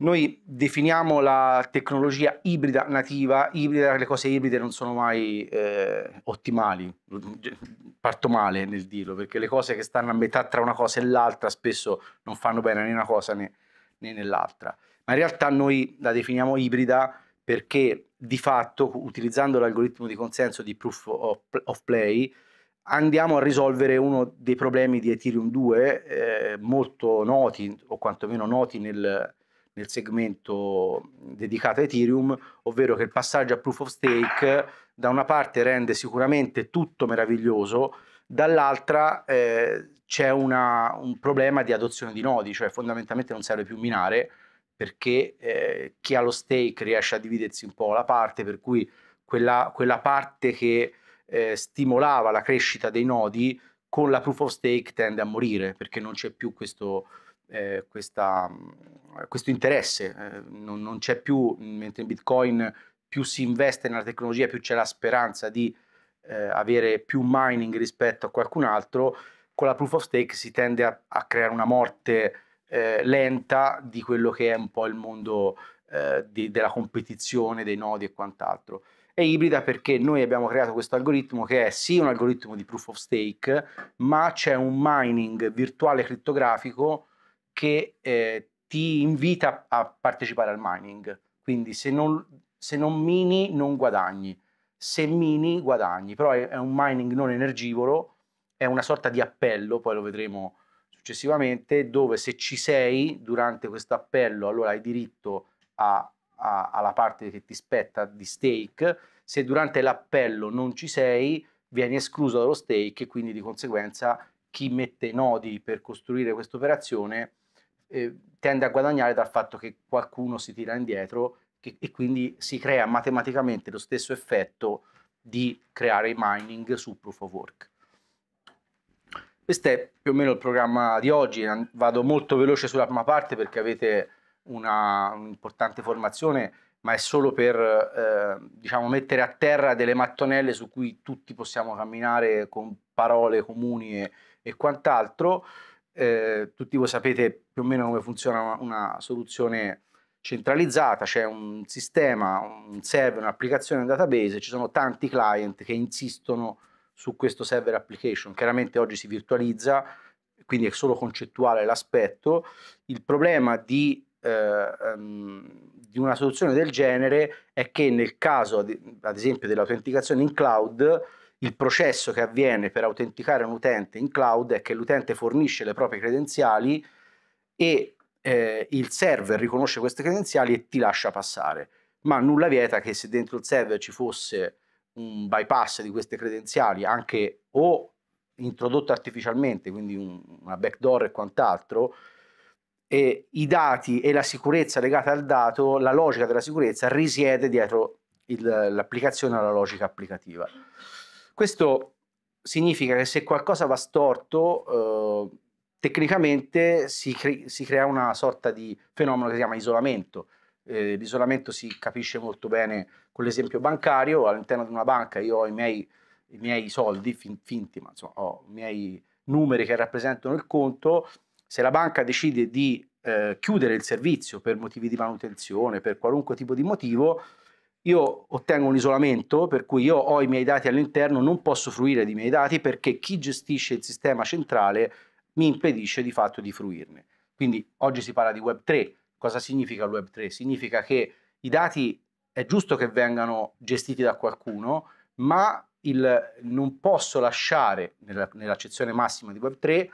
Noi definiamo la tecnologia ibrida nativa, ibrida, le cose ibride non sono mai eh, ottimali, parto male nel dirlo, perché le cose che stanno a metà tra una cosa e l'altra spesso non fanno bene né una cosa né, né nell'altra. Ma in realtà noi la definiamo ibrida perché di fatto, utilizzando l'algoritmo di consenso di proof of play, andiamo a risolvere uno dei problemi di Ethereum 2 eh, molto noti, o quantomeno noti nel nel segmento dedicato a Ethereum, ovvero che il passaggio a proof of stake da una parte rende sicuramente tutto meraviglioso, dall'altra eh, c'è una, un problema di adozione di nodi, cioè fondamentalmente non serve più minare perché eh, chi ha lo stake riesce a dividersi un po' la parte, per cui quella, quella parte che eh, stimolava la crescita dei nodi con la proof of stake tende a morire perché non c'è più questo, eh, questa, eh, questo interesse, eh, non, non, c'è più, mentre in Bitcoin più si investe nella tecnologia, più c'è la speranza di eh, avere più mining rispetto a qualcun altro, con la proof of stake si tende a, a creare una morte lenta di quello che è un po' il mondo di, della competizione, dei nodi e quant'altro è ibrida perché noi abbiamo creato questo algoritmo che è sì un algoritmo di proof of stake, ma c'è un mining virtuale criptografico che eh, ti invita a partecipare al mining. Quindi se non, se non mini non guadagni, se mini guadagni, però è, è, un mining non energivoro, è una sorta di appello, poi lo vedremo successivamente, dove se ci sei durante questo appello allora hai diritto a, a, alla parte che ti spetta di stake, se durante l'appello non ci sei vieni escluso dallo stake e quindi di conseguenza chi mette nodi per costruire questa operazione eh, tende a guadagnare dal fatto che qualcuno si tira indietro che, e quindi si crea matematicamente lo stesso effetto di creare mining su proof of work. Questo è più o meno il programma di oggi, vado molto veloce sulla prima parte perché avete un'importante formazione, ma è solo per eh, diciamo, mettere a terra delle mattonelle su cui tutti possiamo camminare con parole comuni e, e quant'altro eh, tutti voi sapete più o meno come funziona una, una soluzione centralizzata, c'è un sistema, un server, un'applicazione, un database, ci sono tanti client che insistono su questo server application. Chiaramente oggi si virtualizza, quindi è solo concettuale l'aspetto. Il problema di, eh, um, di, una soluzione del genere è che nel caso, ad esempio, dell'autenticazione in cloud, il processo che avviene per autenticare un utente in cloud è che l'utente fornisce le proprie credenziali e eh, il server riconosce queste credenziali e ti lascia passare. Ma nulla vieta che se dentro il server ci fosse un bypass di queste credenziali, anche o introdotto artificialmente, quindi un, una backdoor e quant'altro, e i dati e la sicurezza legata al dato, la logica della sicurezza risiede dietro l'applicazione alla logica applicativa. Questo significa che se qualcosa va storto, eh, tecnicamente si, cre- si, crea una sorta di fenomeno che si chiama isolamento. Eh, l'isolamento si capisce molto bene con l'esempio bancario, all'interno di una banca io ho i miei, i miei soldi fin- finti, ma insomma ho i miei numeri che rappresentano il conto, se la banca decide di eh, chiudere il servizio per motivi di manutenzione, per qualunque tipo di motivo, io ottengo un isolamento per cui io ho i miei dati all'interno, non posso fruire dei miei dati perché chi gestisce il sistema centrale mi impedisce di fatto di fruirne. Quindi oggi si parla di Web3. Cosa significa il Web3? Significa che i dati è giusto che vengano gestiti da qualcuno, ma il, non posso lasciare, nell'accezione massima di Web3,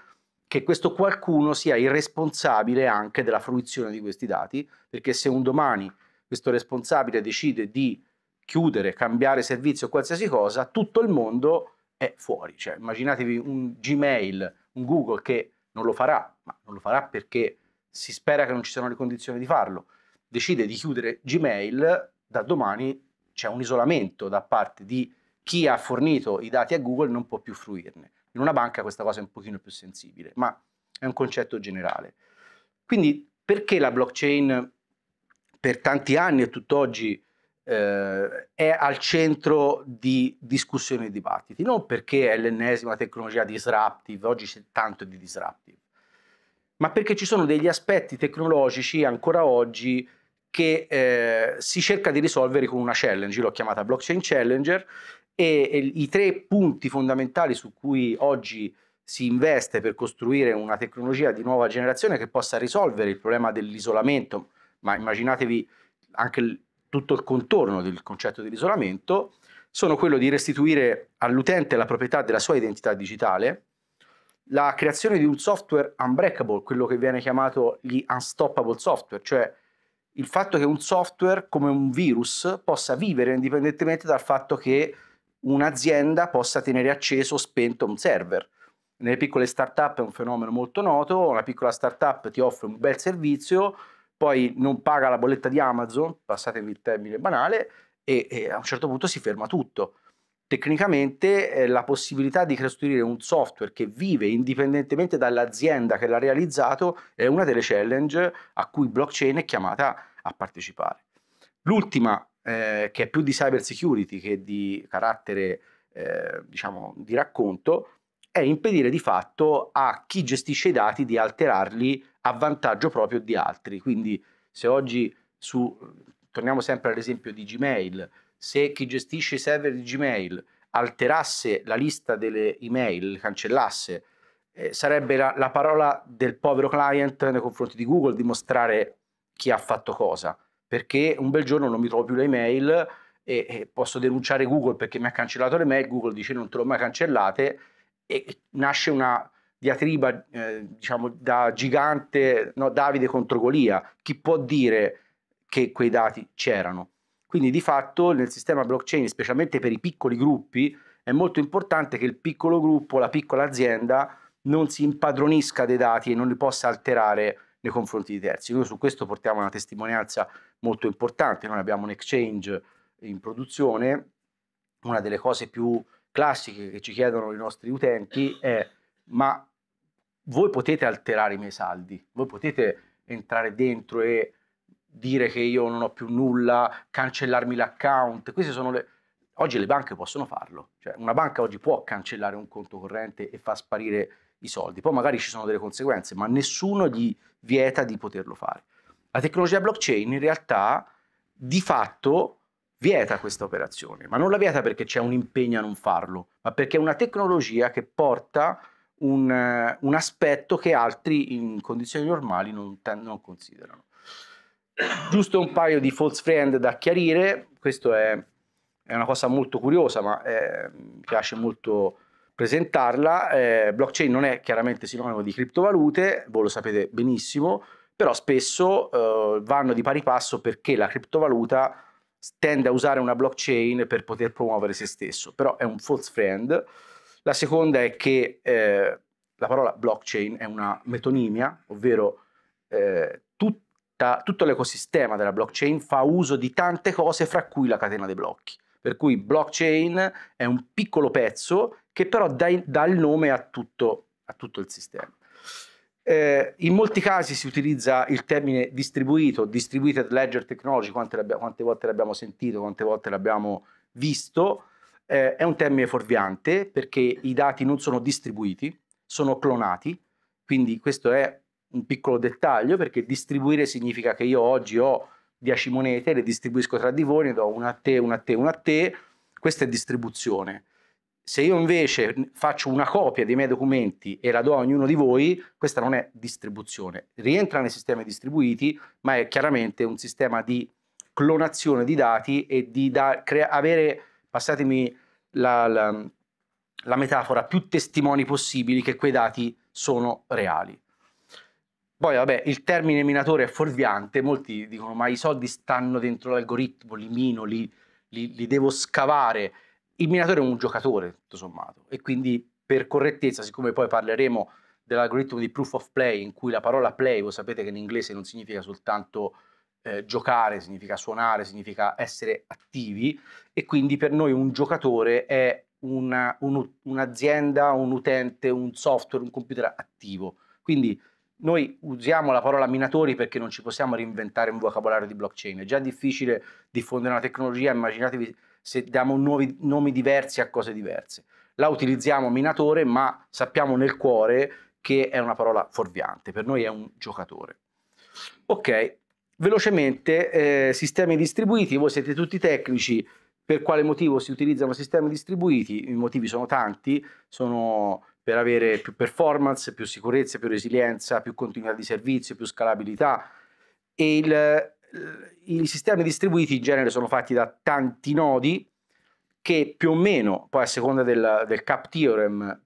che questo qualcuno sia il responsabile anche della fruizione di questi dati, perché se un domani questo responsabile decide di chiudere, cambiare servizio, o qualsiasi cosa, tutto il mondo è fuori. Cioè, immaginatevi un Gmail, un Google che non lo farà, ma non lo farà perché si spera che non ci siano le condizioni di farlo. Decide di chiudere Gmail, da domani c'è un isolamento da parte di chi ha fornito i dati a Google non può più fruirne. In una banca questa cosa è un pochino più sensibile, ma è un concetto generale. Quindi perché la blockchain per tanti anni e tutt'oggi eh, è al centro di discussioni e dibattiti, non perché è l'ennesima tecnologia disruptive, oggi c'è tanto di disruptive, ma perché ci sono degli aspetti tecnologici ancora oggi che eh, si cerca di risolvere con una challenge, l'ho chiamata blockchain challenger, e, e, i tre punti fondamentali su cui oggi si investe per costruire una tecnologia di nuova generazione che possa risolvere il problema dell'isolamento, ma immaginatevi anche tutto il contorno del concetto dell'isolamento, sono quello di restituire all'utente la proprietà della sua identità digitale, la creazione di un software unbreakable, quello che viene chiamato gli unstoppable software, cioè il fatto che un software come un virus possa vivere indipendentemente dal fatto che un'azienda possa tenere acceso o spento un server. Nelle piccole start-up è un fenomeno molto noto, una piccola start-up ti offre un bel servizio, poi non paga la bolletta di Amazon, passatevi il termine banale, e, e a un certo punto si ferma tutto. Tecnicamente eh, la possibilità di costruire un software che vive indipendentemente dall'azienda che l'ha realizzato è una delle challenge a cui blockchain è chiamata a partecipare. L'ultima, eh, che è più di cyber security che di carattere eh, diciamo, di racconto, è impedire di fatto a chi gestisce i dati di alterarli a vantaggio proprio di altri. Quindi se oggi su, torniamo sempre all'esempio di Gmail, se chi gestisce i server di Gmail alterasse la lista delle email, cancellasse, eh, sarebbe la, la, parola del povero client nei confronti di Google dimostrare chi ha fatto cosa, perché un bel giorno non mi trovo più le email e, e posso denunciare Google perché mi ha cancellato le mail, Google dice non te l'ho mai cancellate, e nasce una diatriba eh, diciamo da gigante no, Davide contro Golia chi può dire che quei dati c'erano quindi di fatto nel sistema blockchain specialmente per i piccoli gruppi è molto importante che il piccolo gruppo la piccola azienda non si impadronisca dei dati e non li possa alterare nei confronti di terzi noi su questo portiamo una testimonianza molto importante noi abbiamo un exchange in produzione una delle cose più classiche che ci chiedono i nostri utenti è ma voi potete alterare i miei saldi, voi potete entrare dentro e dire che io non ho più nulla, cancellarmi l'account, queste sono le... Oggi le banche possono farlo, cioè una banca oggi può cancellare un conto corrente e far sparire i soldi, poi magari ci sono delle conseguenze, ma nessuno gli vieta di poterlo fare. La tecnologia blockchain in realtà di fatto vieta questa operazione, ma non la vieta perché c'è un impegno a non farlo, ma perché è una tecnologia che porta un, un aspetto che altri in condizioni normali non, non considerano. Giusto un paio di false friend da chiarire, questa è, è una cosa molto curiosa, ma è, ehm, mi piace molto presentarla. Eh, blockchain non è chiaramente sinonimo di criptovalute, voi lo sapete benissimo, però spesso eh, vanno di pari passo perché la criptovaluta tende a usare una blockchain per poter promuovere se stesso, però è un false friend. La seconda è che eh, la parola blockchain è una metonimia, ovvero eh, tutta, tutto l'ecosistema della blockchain fa uso di tante cose, fra cui la catena dei blocchi. Per cui blockchain è un piccolo pezzo che però dà, dà il nome a tutto, a tutto il sistema. Eh, in molti casi si utilizza il termine distribuito, distributed ledger technology, quante, quante volte l'abbiamo sentito, quante volte l'abbiamo visto, eh, è un termine fuorviante perché i dati non sono distribuiti, sono clonati, quindi questo è un piccolo dettaglio perché distribuire significa che io oggi ho 10 monete, le distribuisco tra di voi, ne do una a te, una a te, una a te, questa è distribuzione. Se io invece faccio una copia dei miei documenti e la do a ognuno di voi, questa non è distribuzione. Rientra nei sistemi distribuiti, ma è chiaramente un sistema di clonazione di dati e di da, crea, avere, passatemi la, la, la metafora, più testimoni possibili che quei dati sono reali. Poi, vabbè, il termine minatore è fuorviante, molti dicono ma i soldi stanno dentro l'algoritmo, li mino, li, li, li devo scavare il minatore è un giocatore, tutto sommato, e quindi per correttezza, siccome poi parleremo dell'algoritmo di proof of play, in cui la parola play, voi sapete che in inglese non significa soltanto eh, giocare, significa suonare, significa essere attivi, e quindi per noi un giocatore è una, un, un'azienda, un utente, un software, un computer attivo. Quindi noi usiamo la parola minatori perché non ci possiamo reinventare un vocabolario di blockchain. È già difficile diffondere una tecnologia, immaginatevi se diamo nuovi, nomi diversi a cose diverse. La utilizziamo minatore, ma sappiamo nel cuore che è una parola fuorviante, per noi è un giocatore. Ok, velocemente, eh, sistemi distribuiti, voi siete tutti tecnici, per quale motivo si utilizzano sistemi distribuiti? I motivi sono tanti, sono per avere più performance, più sicurezza, più resilienza, più continuità di servizio, più scalabilità. E il, i sistemi distribuiti in genere sono fatti da tanti nodi che più o meno, poi a seconda del, del CAP theorem,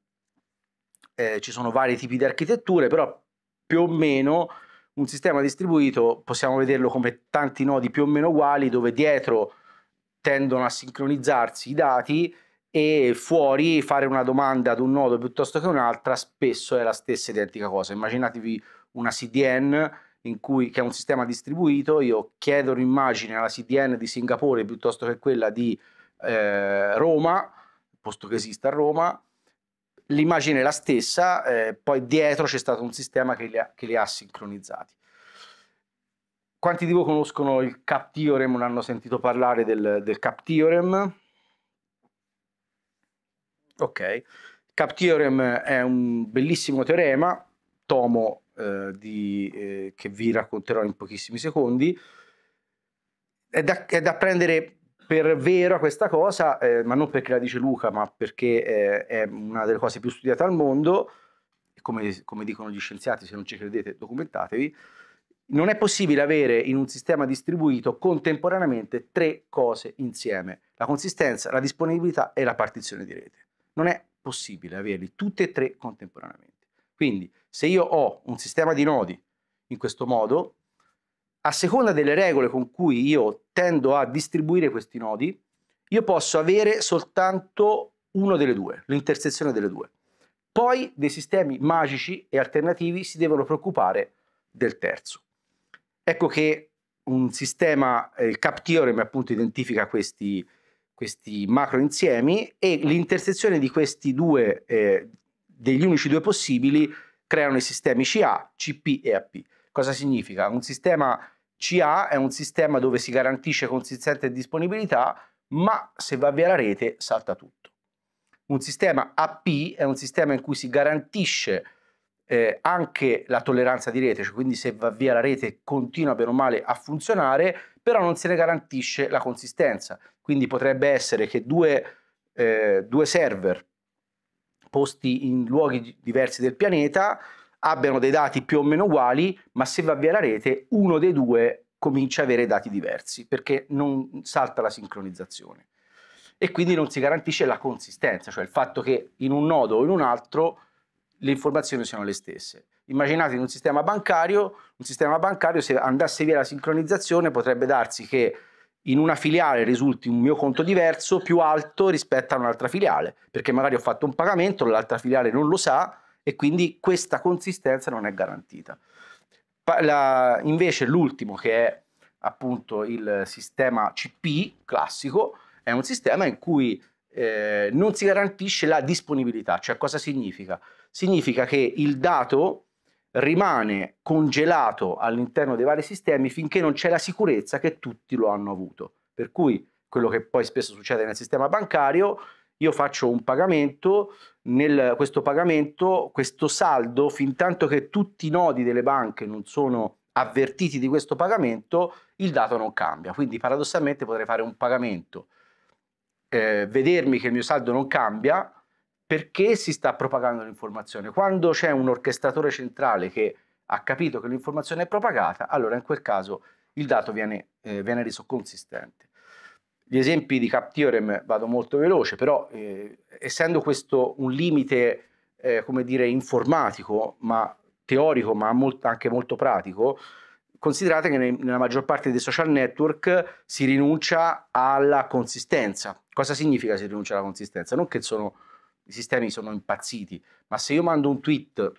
eh, ci sono vari tipi di architetture, però più o meno un sistema distribuito possiamo vederlo come tanti nodi più o meno uguali dove dietro tendono a sincronizzarsi i dati e fuori fare una domanda ad un nodo piuttosto che un'altra spesso è la stessa identica cosa. Immaginatevi una CDN in cui, che è un sistema distribuito, io chiedo un'immagine alla CDN di Singapore piuttosto che quella di eh, Roma, posto che esista a Roma, l'immagine è la stessa, eh, poi dietro c'è stato un sistema che li ha, che li ha sincronizzati. Quanti di voi conoscono il Cap Theorem? Non hanno sentito parlare del, del Cap Theorem? Ok. Cap Theorem è un bellissimo teorema, tomo eh, di, eh, che vi racconterò in pochissimi secondi. È da, è da prendere per vera questa cosa, eh, ma non perché la dice Luca, ma perché eh, è una delle cose più studiate al mondo, come, come dicono gli scienziati, se non ci credete documentatevi, non è possibile avere in un sistema distribuito contemporaneamente tre cose insieme, la consistenza, la disponibilità e la partizione di rete. Non è possibile averli tutte e tre contemporaneamente. Quindi se io ho un sistema di nodi in questo modo, a seconda delle regole con cui io tendo a distribuire questi nodi, io posso avere soltanto uno delle due, l'intersezione delle due. Poi dei sistemi magici e alternativi si devono preoccupare del terzo. Ecco che un sistema, eh, il CAP theorem appunto identifica questi, questi macro insiemi e l'intersezione di questi due, eh, degli unici due possibili, creano i sistemi CA, CP e AP. Cosa significa? Un sistema CA è un sistema dove si garantisce consistente disponibilità, ma se va via la rete salta tutto. Un sistema AP è un sistema in cui si garantisce eh, anche la tolleranza di rete, cioè quindi se va via la rete continua bene o male a funzionare, però non se ne garantisce la consistenza. Quindi potrebbe essere che due, eh, due server posti in luoghi diversi del pianeta abbiano dei dati più o meno uguali, ma se va via la rete uno dei due comincia a avere dati diversi perché non salta la sincronizzazione e quindi non si garantisce la consistenza, cioè il fatto che in un nodo o in un altro le informazioni siano le stesse. Immaginate in un sistema bancario, un sistema bancario se andasse via la sincronizzazione potrebbe darsi che in una filiale risulti un mio conto diverso più alto rispetto a un'altra filiale, perché magari ho fatto un pagamento, l'altra filiale non lo sa e quindi questa consistenza non è garantita. La, invece l'ultimo che è appunto il sistema CP classico è un sistema in cui eh, non si garantisce la disponibilità, cioè cosa significa? Significa che il dato rimane congelato all'interno dei vari sistemi finché non c'è la sicurezza che tutti lo hanno avuto. Per cui quello che poi spesso succede nel sistema bancario, io faccio un pagamento, nel questo pagamento, questo saldo, fin tanto che tutti i nodi delle banche non sono avvertiti di questo pagamento, il dato non cambia. Quindi paradossalmente potrei fare un pagamento, eh, vedermi che il mio saldo non cambia, perché si sta propagando l'informazione. Quando c'è un orchestratore centrale che ha capito che l'informazione è propagata, allora in quel caso il dato viene, eh, viene reso consistente. Gli esempi di Cap Theorem vado molto veloce, però eh, essendo questo un limite, eh, come dire, informatico, ma teorico, ma molto, anche molto pratico, considerate che ne, nella maggior parte dei social network si rinuncia alla consistenza. Cosa significa si rinuncia alla consistenza? Non che sono i sistemi sono impazziti, ma se io mando un tweet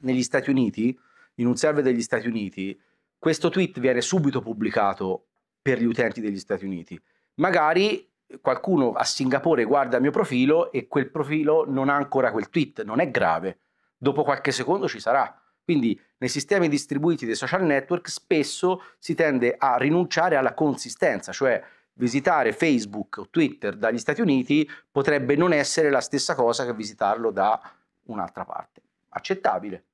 negli Stati Uniti, in un server degli Stati Uniti, questo tweet viene subito pubblicato per gli utenti degli Stati Uniti. Magari qualcuno a Singapore guarda il mio profilo e quel profilo non ha ancora quel tweet, non è grave, dopo qualche secondo ci sarà. Quindi nei sistemi distribuiti dei social network spesso si tende a rinunciare alla consistenza, cioè visitare Facebook o Twitter dagli Stati Uniti potrebbe non essere la stessa cosa che visitarlo da un'altra parte. Accettabile.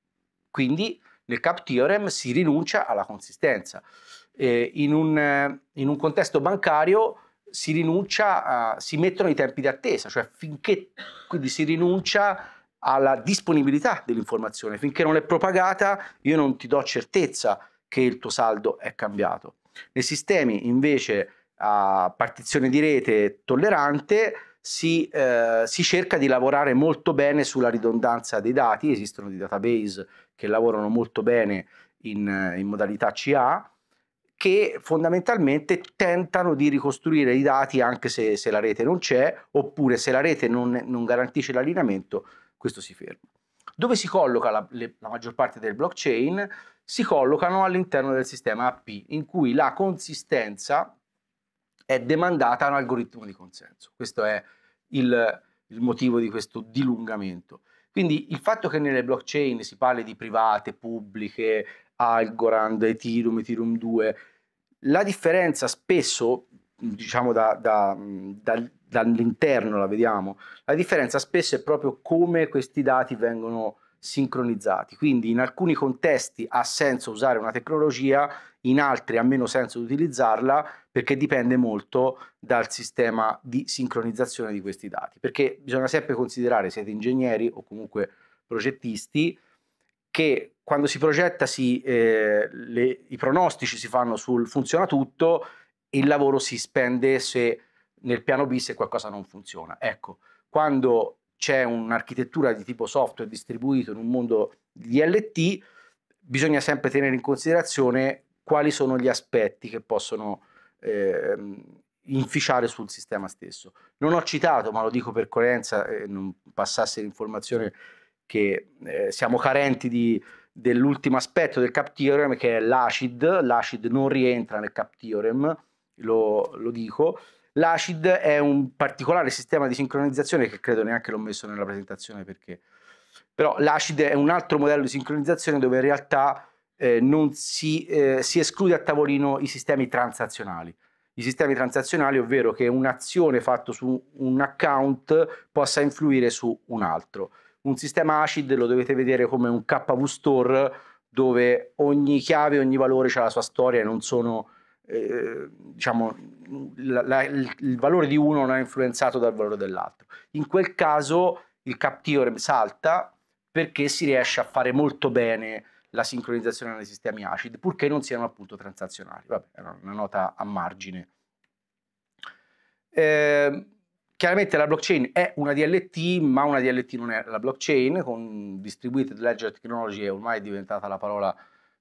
Quindi nel CAP theorem si rinuncia alla consistenza. Eh, in, un, in, un, contesto bancario si rinuncia, a, si mettono i tempi di attesa, cioè finché quindi si rinuncia alla disponibilità dell'informazione, finché non è propagata io non ti do certezza che il tuo saldo è cambiato. Nei sistemi invece a partizione di rete tollerante si, eh, si, cerca di lavorare molto bene sulla ridondanza dei dati, esistono dei database che lavorano molto bene in, in modalità CA che fondamentalmente tentano di ricostruire i dati anche se, se la rete non c'è oppure se la rete non, non garantisce l'allineamento questo si ferma. Dove si colloca la, le, la, maggior parte del blockchain? Si collocano all'interno del sistema AP, in cui la consistenza è demandata a un algoritmo di consenso. Questo è il, il motivo di questo dilungamento. Quindi il fatto che nelle blockchain si parli di private, pubbliche, Algorand, Ethereum, Ethereum 2, la differenza spesso, diciamo da, da, da, dall'interno la vediamo, la differenza spesso è proprio come questi dati vengono sincronizzati. Quindi in alcuni contesti ha senso usare una tecnologia, in altri ha meno senso utilizzarla perché dipende molto dal sistema di sincronizzazione di questi dati, perché bisogna sempre considerare, siete ingegneri o comunque progettisti, che quando si progetta si, eh, le, i pronostici si fanno sul funziona tutto e il lavoro si spende se nel piano B se qualcosa non funziona. Ecco, quando c'è un'architettura di tipo software distribuito in un mondo di LT, bisogna sempre tenere in considerazione quali sono gli aspetti che possono eh, inficiare sul sistema stesso. Non ho citato, ma lo dico per coerenza eh, non passasse l'informazione che eh, siamo carenti dell'ultimo aspetto del CAP theorem che è l'acid, l'acid non rientra nel CAP theorem, lo, lo dico, L'acid è un particolare sistema di sincronizzazione che credo neanche l'ho messo nella presentazione perché... Però l'acid è un altro modello di sincronizzazione dove in realtà eh, non si, eh, si esclude a tavolino i sistemi transazionali. I sistemi transazionali, ovvero che un'azione fatta su un account possa influire su un altro. Un sistema ACID lo dovete vedere come un KV Store dove ogni chiave, ogni valore ha la sua storia e non sono, eh, diciamo, la, la, il, il valore di uno non è influenzato dal valore dell'altro. In quel caso il cap theorem salta perché si riesce a fare molto bene la sincronizzazione dei sistemi ACID, purché non siano appunto transazionali. Vabbè, era una nota a margine. Eh, chiaramente la blockchain è una DLT, ma una DLT non è la blockchain, con Distributed Ledger Technology è ormai diventata la parola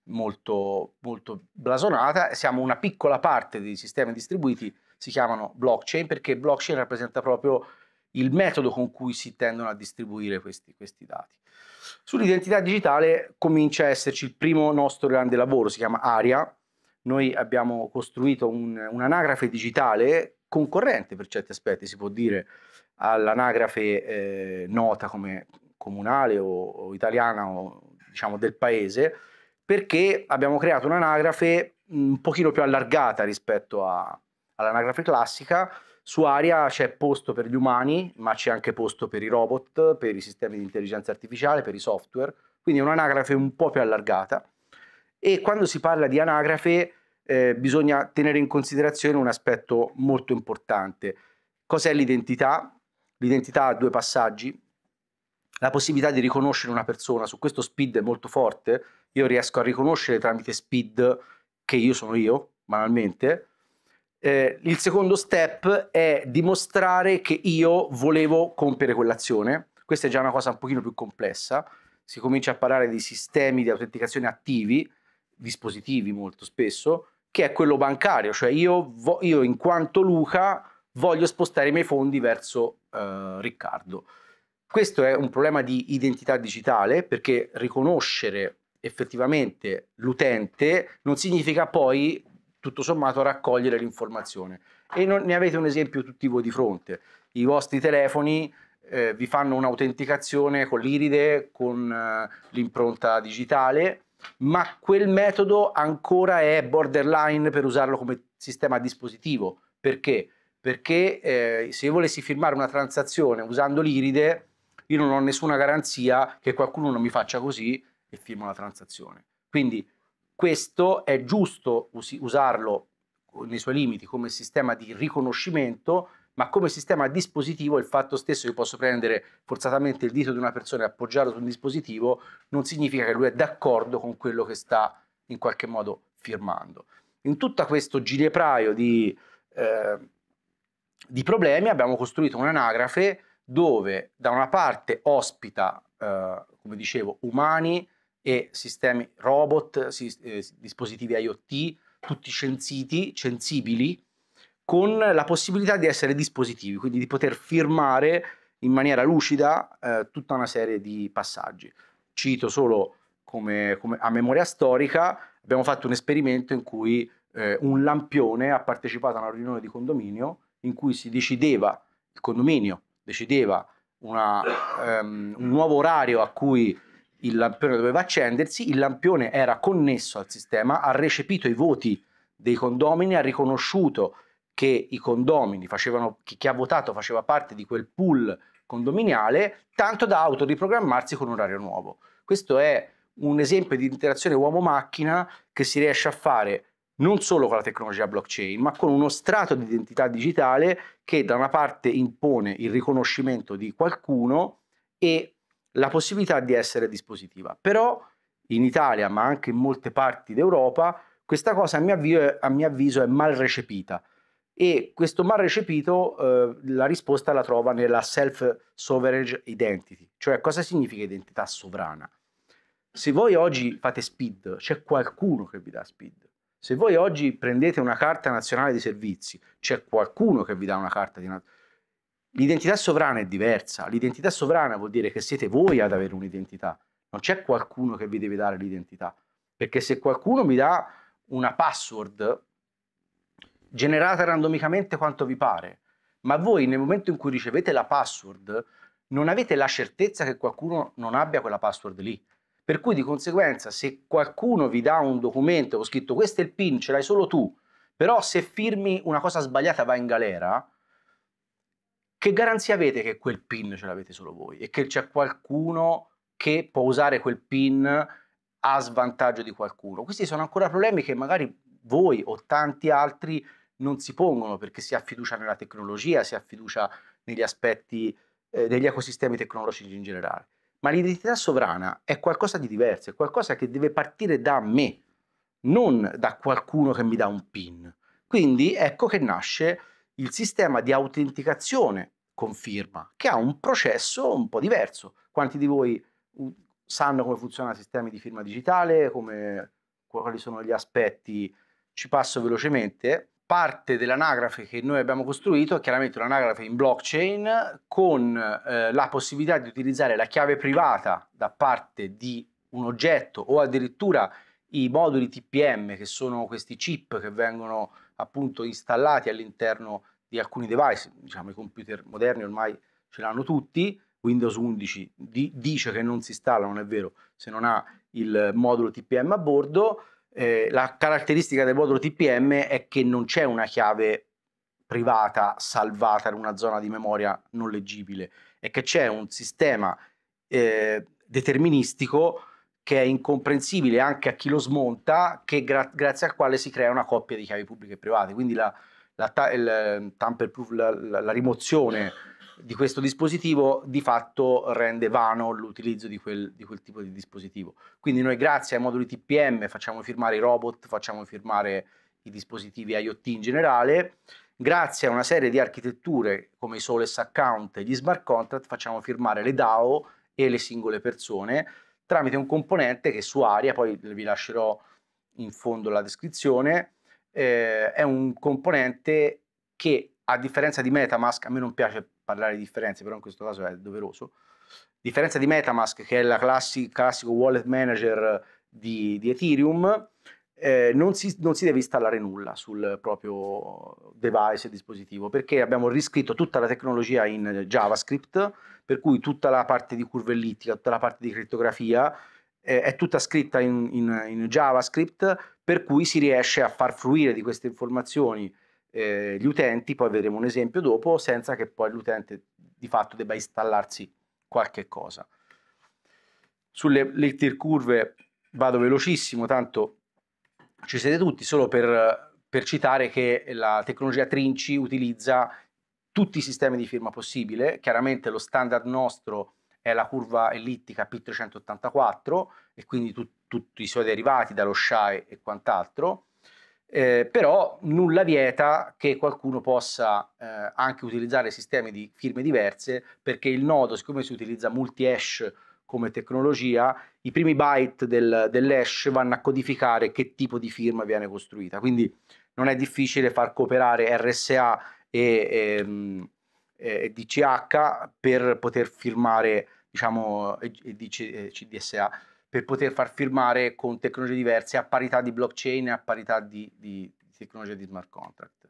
molto, molto blasonata. Siamo una piccola parte dei sistemi distribuiti, si chiamano blockchain, perché blockchain rappresenta proprio il metodo con cui si tendono a distribuire questi, questi dati. Sull'identità digitale comincia a esserci il primo nostro grande lavoro, si chiama Aria. Noi abbiamo costruito un, un'anagrafe digitale concorrente per certi aspetti, si può dire, all'anagrafe eh, nota come comunale o, o italiana o diciamo del paese, perché abbiamo creato un'anagrafe un pochino più allargata rispetto a, all'anagrafe classica, su Aria c'è posto per gli umani, ma c'è anche posto per i robot, per i sistemi di intelligenza artificiale, per i software, quindi è un'anagrafe un po' più allargata. E quando si parla di anagrafe eh, bisogna tenere in considerazione un aspetto molto importante. Cos'è l'identità? L'identità ha due passaggi. La possibilità di riconoscere una persona, su questo speed è molto forte, io riesco a riconoscere tramite speed che io sono io, banalmente, eh, il secondo step è dimostrare che io volevo compiere quell'azione. Questa è già una cosa un pochino più complessa. Si comincia a parlare di sistemi di autenticazione attivi, dispositivi molto spesso, che è quello bancario, cioè io, io in quanto Luca voglio spostare i miei fondi verso eh, Riccardo. Questo è un problema di identità digitale perché riconoscere effettivamente l'utente non significa poi tutto sommato raccogliere l'informazione. E non, ne avete un esempio tutti voi di fronte. I vostri telefoni eh, vi fanno un'autenticazione con l'iride, con eh, l'impronta digitale, ma quel metodo ancora è borderline per usarlo come sistema dispositivo. Perché? Perché eh, se io volessi firmare una transazione usando l'iride, io non ho nessuna garanzia che qualcuno non mi faccia così e firmo la transazione. Quindi questo è giusto us usarlo nei suoi limiti come sistema di riconoscimento, ma come sistema dispositivo il fatto stesso che posso prendere forzatamente il dito di una persona e appoggiarlo su un dispositivo non significa che lui è d'accordo con quello che sta in qualche modo firmando. In tutto questo ginepraio di, eh, di problemi abbiamo costruito un'anagrafe dove da una parte ospita, eh, come dicevo, umani, e sistemi robot, si, eh, dispositivi IoT, tutti censiti, censibili, con la possibilità di essere dispositivi, quindi di poter firmare in maniera lucida eh, tutta una serie di passaggi. Cito solo come, come a memoria storica, abbiamo fatto un esperimento in cui eh, un lampione ha partecipato a una riunione di condominio in cui si decideva, il condominio decideva una, ehm, un nuovo orario a cui il lampione doveva accendersi, il lampione era connesso al sistema, ha recepito i voti dei condomini, ha riconosciuto che i condomini facevano, che chi ha votato faceva parte di quel pool condominiale, tanto da autoriprogrammarsi con un orario nuovo. Questo è un esempio di interazione uomo-macchina che si riesce a fare non solo con la tecnologia blockchain, ma con uno strato di identità digitale che da una parte impone il riconoscimento di qualcuno e la possibilità di essere dispositiva. Però in Italia, ma anche in molte parti d'Europa, questa cosa a mio, avvio, a mio, avviso è mal recepita e questo mal recepito eh, la risposta la trova nella self-sovereign identity, cioè cosa significa identità sovrana. Se voi oggi fate speed, c'è qualcuno che vi dà speed. Se voi oggi prendete una carta nazionale di servizi, c'è qualcuno che vi dà una carta di nazionale L'identità sovrana è diversa. L'identità sovrana vuol dire che siete voi ad avere un'identità. Non c'è qualcuno che vi deve dare l'identità. Perché se qualcuno mi dà una password generata randomicamente quanto vi pare, ma voi nel momento in cui ricevete la password non avete la certezza che qualcuno non abbia quella password lì. Per cui di conseguenza se qualcuno vi dà un documento con scritto questo è il PIN, ce l'hai solo tu, però se firmi una cosa sbagliata va in galera, che garanzia avete che quel PIN ce l'avete solo voi e che c'è qualcuno che può usare quel PIN a svantaggio di qualcuno? Questi sono ancora problemi che magari voi o tanti altri non si pongono perché si ha fiducia nella tecnologia, si ha fiducia negli aspetti eh, degli ecosistemi tecnologici in generale. Ma l'identità sovrana è qualcosa di diverso, è qualcosa che deve partire da me, non da qualcuno che mi dà un PIN. Quindi ecco che nasce il sistema di autenticazione conferma, che ha un processo un po' diverso. Quanti di voi uh, sanno come funzionano i sistemi di firma digitale, come, quali sono gli aspetti? Ci passo velocemente. Parte dell'anagrafe che noi abbiamo costruito è chiaramente un'anagrafe in blockchain con eh, la possibilità di utilizzare la chiave privata da parte di un oggetto o addirittura i moduli TPM, che sono questi chip che vengono appunto installati all'interno di alcuni device, diciamo i computer moderni ormai ce l'hanno tutti, Windows 11 di, dice che non si installa, non è vero, se non ha il modulo TPM a bordo, eh, la caratteristica del modulo TPM è che non c'è una chiave privata salvata in una zona di memoria non leggibile, è che c'è un sistema eh, deterministico che è incomprensibile anche a chi lo smonta, che gra grazie al quale si crea una coppia di chiavi pubbliche e private. Quindi la, la, ta il, ehm, proof, la, la rimozione di questo dispositivo di fatto rende vano l'utilizzo di, di quel, tipo di dispositivo. Quindi noi grazie ai moduli TPM facciamo firmare i robot, facciamo firmare i dispositivi IoT in generale, grazie a una serie di architetture come i Soles Account e gli smart contract facciamo firmare le DAO e le singole persone tramite un componente che su Aria, poi vi lascerò in fondo la descrizione, eh, è un componente che a differenza di Metamask, a me non piace parlare di differenze, però in questo caso è doveroso, a differenza di Metamask che è il classico wallet manager di, di Ethereum, eh, non, si, non, si, deve installare nulla sul proprio device e dispositivo perché abbiamo riscritto tutta la tecnologia in JavaScript, per cui tutta la parte di curva ellittica, tutta la parte di crittografia eh, è tutta scritta in, in, in, JavaScript, per cui si riesce a far fruire di queste informazioni eh, gli utenti, poi vedremo un esempio dopo, senza che poi l'utente di fatto debba installarsi qualche cosa. Sulle lecture curve vado velocissimo, tanto ci siete tutti solo per, per citare che la tecnologia Trinci utilizza tutti i sistemi di firma possibile, chiaramente lo standard nostro è la curva ellittica P384 e quindi tu, tutti i suoi derivati dallo SHAE e quant'altro, eh, però nulla vieta che qualcuno possa eh, anche utilizzare sistemi di firme diverse perché il nodo, siccome si utilizza multi-hash come tecnologia, i primi byte del, dell'hash vanno a codificare che tipo di firma viene costruita. Quindi non è difficile far cooperare RSA ehm, e, e, e DCH per poter firmare, diciamo, e, e CDSA, per poter far firmare con tecnologie diverse a parità di blockchain e a parità di, di, di tecnologia di smart contract.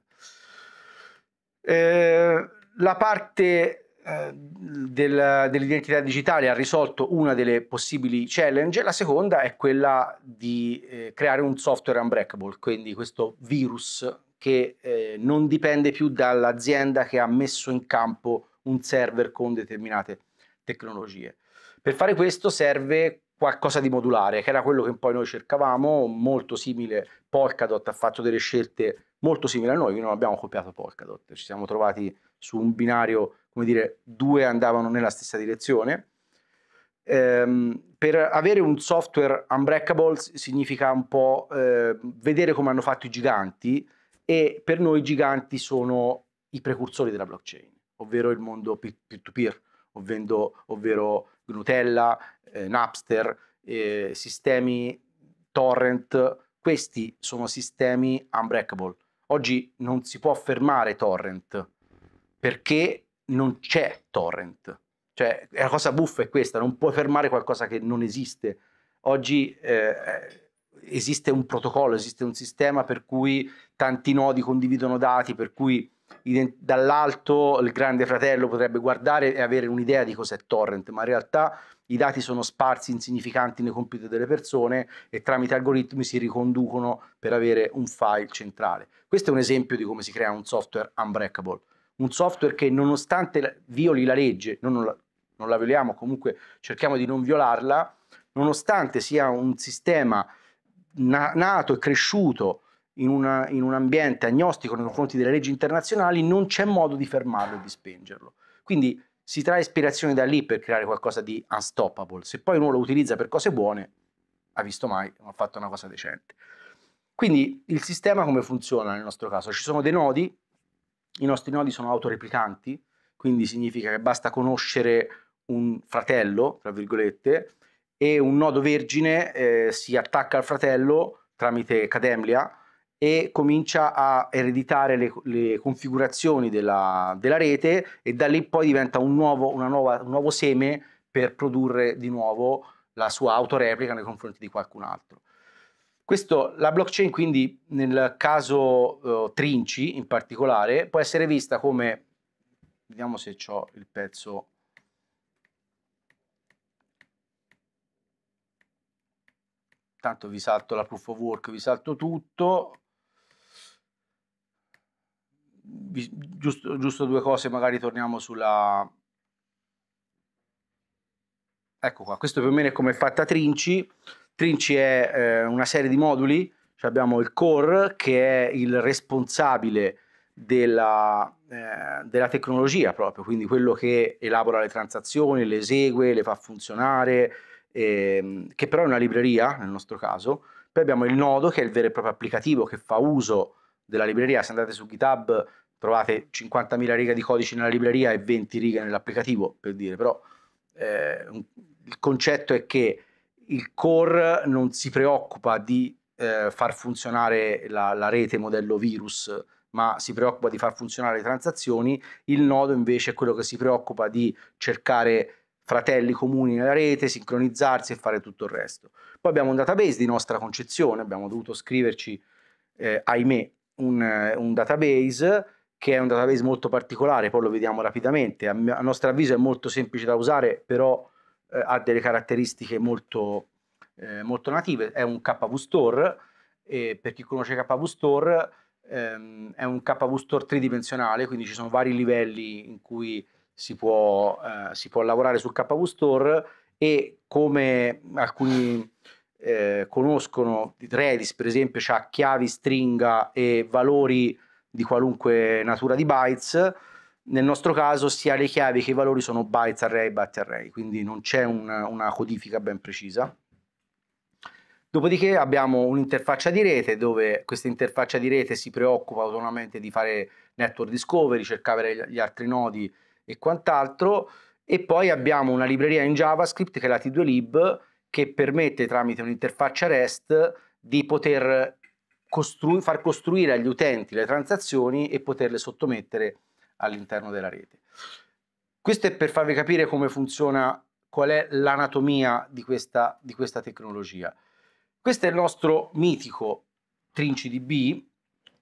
Eh, la parte della, dell'identità digitale ha risolto una delle possibili challenge, la seconda è quella di eh, creare un software unbreakable, quindi questo virus che eh, non dipende più dall'azienda che ha messo in campo un server con determinate tecnologie. Per fare questo serve qualcosa di modulare, che era quello che poi noi cercavamo, molto simile, Polkadot ha fatto delle scelte molto simili a noi, noi non abbiamo copiato Polkadot, ci siamo trovati su un binario, come dire, due andavano nella stessa direzione. Ehm, per avere un software unbreakable significa un po' eh, vedere come hanno fatto i giganti e per noi i giganti sono i precursori della blockchain, ovvero il mondo peer-to-peer, -peer, ovvero Nutella, eh, Napster, eh, sistemi torrent, questi sono sistemi unbreakable. Oggi non si può fermare torrent, perché non c'è torrent. Cioè, la cosa buffa è questa, non puoi fermare qualcosa che non esiste. Oggi eh, esiste un protocollo, esiste un sistema per cui tanti nodi condividono dati, per cui dall'alto il grande fratello potrebbe guardare e avere un'idea di cos'è torrent, ma in realtà i dati sono sparsi, insignificanti nei computer delle persone e tramite algoritmi si riconducono per avere un file centrale. Questo è un esempio di come si crea un software unbreakable un software che nonostante violi la legge, non la, non la violiamo, comunque cerchiamo di non violarla, nonostante sia un sistema na nato e cresciuto in, una, in, un ambiente agnostico nei confronti delle leggi internazionali, non c'è modo di fermarlo e di spengerlo. Quindi si trae ispirazione da lì per creare qualcosa di unstoppable. Se poi uno lo utilizza per cose buone, ha visto mai, non ha fatto una cosa decente. Quindi il sistema come funziona nel nostro caso? Ci sono dei nodi i nostri nodi sono autoreplicanti, quindi significa che basta conoscere un fratello, tra virgolette, e un nodo vergine eh, si attacca al fratello tramite cademlia e comincia a ereditare le, le configurazioni della, della, rete e da lì poi diventa un nuovo, nuova, un nuovo seme per produrre di nuovo la sua autoreplica nei confronti di qualcun altro. Questo, la blockchain quindi nel caso uh, Trinci in particolare può essere vista come, vediamo se ho il pezzo tanto vi salto la proof of work, vi salto tutto, vi, giusto, giusto, due cose, magari torniamo sulla... Ecco qua, questo più o meno è come è fatta Trinci, Trinci è eh, una serie di moduli, cioè abbiamo il core che è il responsabile della, eh, della, tecnologia proprio, quindi quello che elabora le transazioni, le esegue, le fa funzionare, ehm, che però è una libreria nel nostro caso. Poi abbiamo il nodo che è il vero e proprio applicativo che fa uso della libreria. Se andate su GitHub trovate 50.000 righe di codice nella libreria e 20 righe nell'applicativo, per dire, però eh, il concetto è che il core non si preoccupa di eh, far funzionare la, la rete modello virus, ma si preoccupa di far funzionare le transazioni, il nodo invece è quello che si preoccupa di cercare fratelli comuni nella rete, sincronizzarsi e fare tutto il resto. Poi abbiamo un database di nostra concezione, abbiamo dovuto scriverci, eh, ahimè, un, un, database che è un database molto particolare, poi lo vediamo rapidamente, a, a nostro avviso è molto semplice da usare, però eh, ha delle caratteristiche molto, eh, molto native, è un KV Store e per chi conosce KV Store ehm, è un KV Store tridimensionale, quindi ci sono vari livelli in cui si può, eh, si può lavorare sul KV Store e come alcuni eh, conoscono, Redis per esempio ha chiavi, stringa e valori di qualunque natura di bytes, nel nostro caso sia le chiavi che i valori sono bytes array, byte array, quindi non c'è una, una codifica ben precisa. Dopodiché abbiamo un'interfaccia di rete dove questa interfaccia di rete si preoccupa autonomamente di fare network discovery, cercare gli altri nodi e quant'altro e poi abbiamo una libreria in JavaScript che è la T2Lib che permette tramite un'interfaccia REST di poter costru far costruire agli utenti le transazioni e poterle sottomettere all'interno della rete. Questo è per farvi capire come funziona, qual è l'anatomia di, di questa, tecnologia. Questo è il nostro mitico TrinCDB,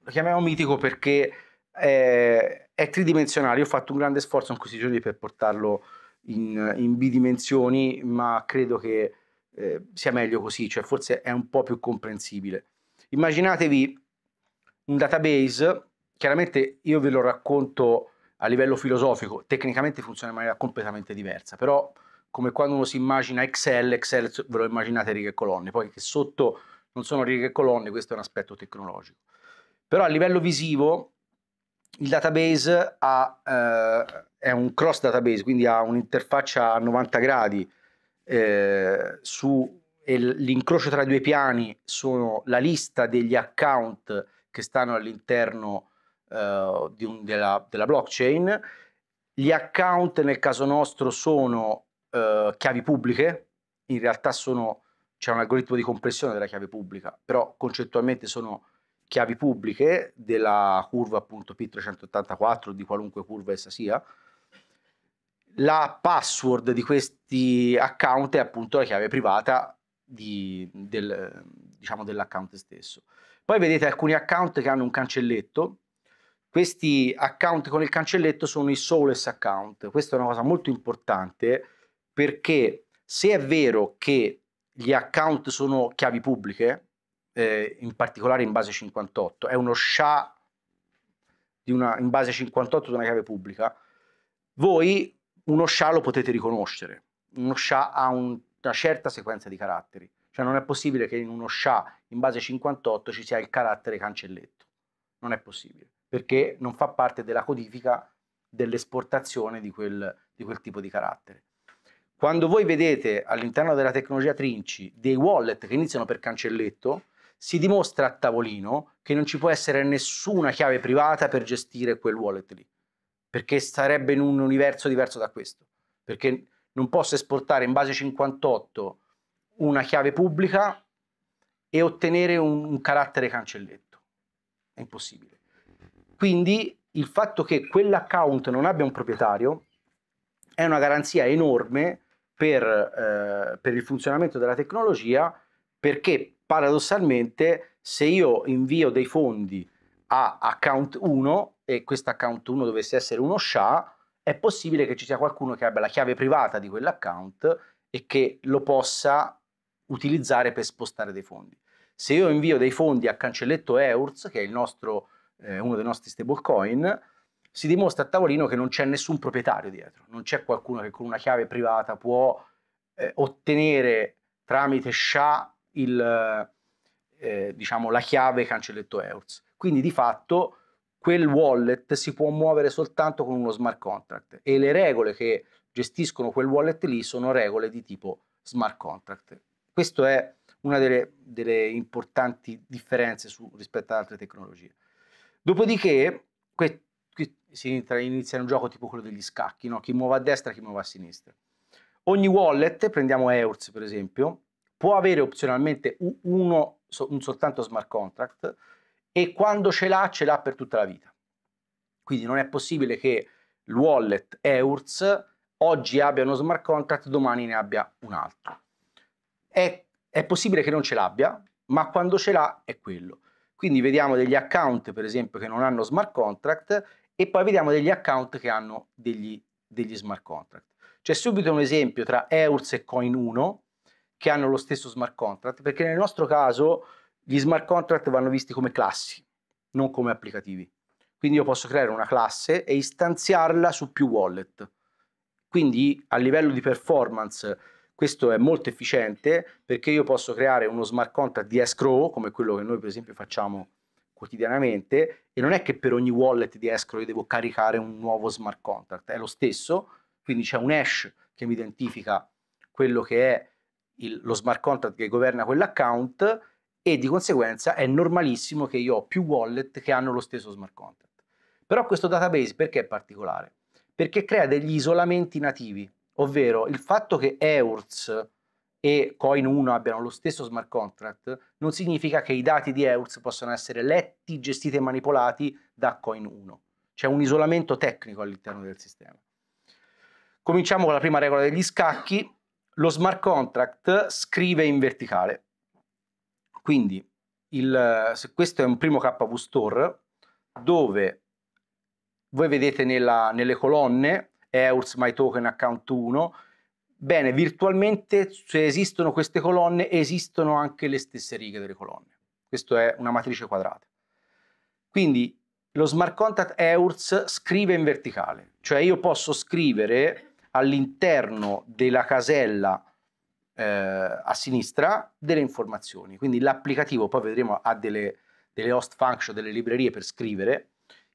lo chiamiamo mitico perché è, eh, è tridimensionale, io ho fatto un grande sforzo in questi giorni per portarlo in, in bidimensioni, ma credo che eh, sia meglio così, cioè forse è un po' più comprensibile. Immaginatevi un database Chiaramente io ve lo racconto a livello filosofico, tecnicamente funziona in maniera completamente diversa, però come quando uno si immagina Excel, Excel ve lo immaginate righe e colonne, poi che sotto non sono righe e colonne, questo è un aspetto tecnologico. Però a livello visivo il database ha, eh, è un cross database, quindi ha un'interfaccia a 90 gradi eh, su l'incrocio tra i due piani sono la lista degli account che stanno all'interno uh, un, della, della, blockchain. Gli account nel caso nostro sono uh, chiavi pubbliche, in realtà c'è un algoritmo di compressione della chiave pubblica, però concettualmente sono chiavi pubbliche della curva appunto P384 di qualunque curva essa sia. La password di questi account è appunto la chiave privata di, del, diciamo, dell'account stesso. Poi vedete alcuni account che hanno un cancelletto questi account con il cancelletto sono i soulless account. Questa è una cosa molto importante perché se è vero che gli account sono chiavi pubbliche, eh, in particolare in base 58, è uno SHA una, in base 58 di una chiave pubblica, voi uno SHA lo potete riconoscere. Uno SHA ha un, una certa sequenza di caratteri. Cioè non è possibile che in uno SHA in base 58 ci sia il carattere cancelletto. Non è possibile perché non fa parte della codifica dell'esportazione di quel, di quel tipo di carattere. Quando voi vedete all'interno della tecnologia Trinci dei wallet che iniziano per cancelletto, si dimostra a tavolino che non ci può essere nessuna chiave privata per gestire quel wallet lì, perché sarebbe in un universo diverso da questo, perché non posso esportare in base 58 una chiave pubblica e ottenere un, un carattere cancelletto. È impossibile. Quindi il fatto che quell'account non abbia un proprietario è una garanzia enorme per, eh, per il funzionamento della tecnologia perché paradossalmente se io invio dei fondi a account 1 e questo account 1 dovesse essere uno SHA, è possibile che ci sia qualcuno che abbia la chiave privata di quell'account e che lo possa utilizzare per spostare dei fondi. Se io invio dei fondi a cancelletto EURS, che è il nostro eh, uno dei nostri stablecoin, si dimostra a tavolino che non c'è nessun proprietario dietro, non c'è qualcuno che con una chiave privata può eh, ottenere tramite SHA il, eh, diciamo, la chiave cancelletto EURS. Quindi di fatto quel wallet si può muovere soltanto con uno smart contract e le regole che gestiscono quel wallet lì sono regole di tipo smart contract. Questa è una delle, delle importanti differenze su, rispetto ad altre tecnologie. Dopodiché que, que, si inizia un gioco tipo quello degli scacchi, no? chi muove a destra, chi muove a sinistra. Ogni wallet, prendiamo Eurz per esempio, può avere opzionalmente uno, un soltanto smart contract e quando ce l'ha, ce l'ha per tutta la vita. Quindi non è possibile che il wallet Eurz oggi abbia uno smart contract, domani ne abbia un altro. È, è possibile che non ce l'abbia, ma quando ce l'ha è quello. Quindi vediamo degli account, per esempio, che non hanno smart contract e poi vediamo degli account che hanno degli, degli smart contract. C'è subito un esempio tra EURS e Coin1 che hanno lo stesso smart contract, perché nel nostro caso gli smart contract vanno visti come classi, non come applicativi. Quindi io posso creare una classe e istanziarla su più wallet. Quindi a livello di performance questo è molto efficiente perché io posso creare uno smart contract di escrow, come quello che noi per esempio facciamo quotidianamente, e non è che per ogni wallet di escrow io devo caricare un nuovo smart contract, è lo stesso, quindi c'è un hash che mi identifica quello che è il, lo smart contract che governa quell'account e di conseguenza è normalissimo che io ho più wallet che hanno lo stesso smart contract. Però questo database perché è particolare? Perché crea degli isolamenti nativi ovvero il fatto che EURS e Coin1 abbiano lo stesso smart contract non significa che i dati di EURS possano essere letti, gestiti e manipolati da Coin1. C'è un isolamento tecnico all'interno del sistema. Cominciamo con la prima regola degli scacchi. Lo smart contract scrive in verticale. Quindi il, questo è un primo KV Store dove voi vedete nella, nelle colonne EURS, Token Account 1. Bene, virtualmente se esistono queste colonne, esistono anche le stesse righe delle colonne. Questa è una matrice quadrata. Quindi lo smart contract EURS scrive in verticale, cioè io posso scrivere all'interno della casella eh, a sinistra delle informazioni. Quindi l'applicativo, poi vedremo, ha delle, delle host function, delle librerie per scrivere,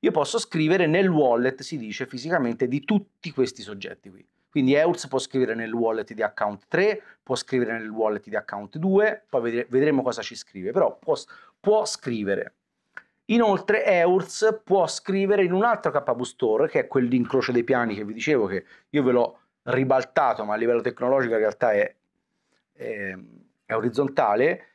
io posso scrivere nel wallet, si dice fisicamente, di tutti questi soggetti qui. Quindi EURS può scrivere nel wallet di account 3, può scrivere nel wallet di account 2, poi vedremo cosa ci scrive, però può, può scrivere. Inoltre EURS può scrivere in un altro KV Store, che è quell'incrocio dei piani che vi dicevo, che io ve l'ho ribaltato, ma a livello tecnologico in realtà è, è, è orizzontale,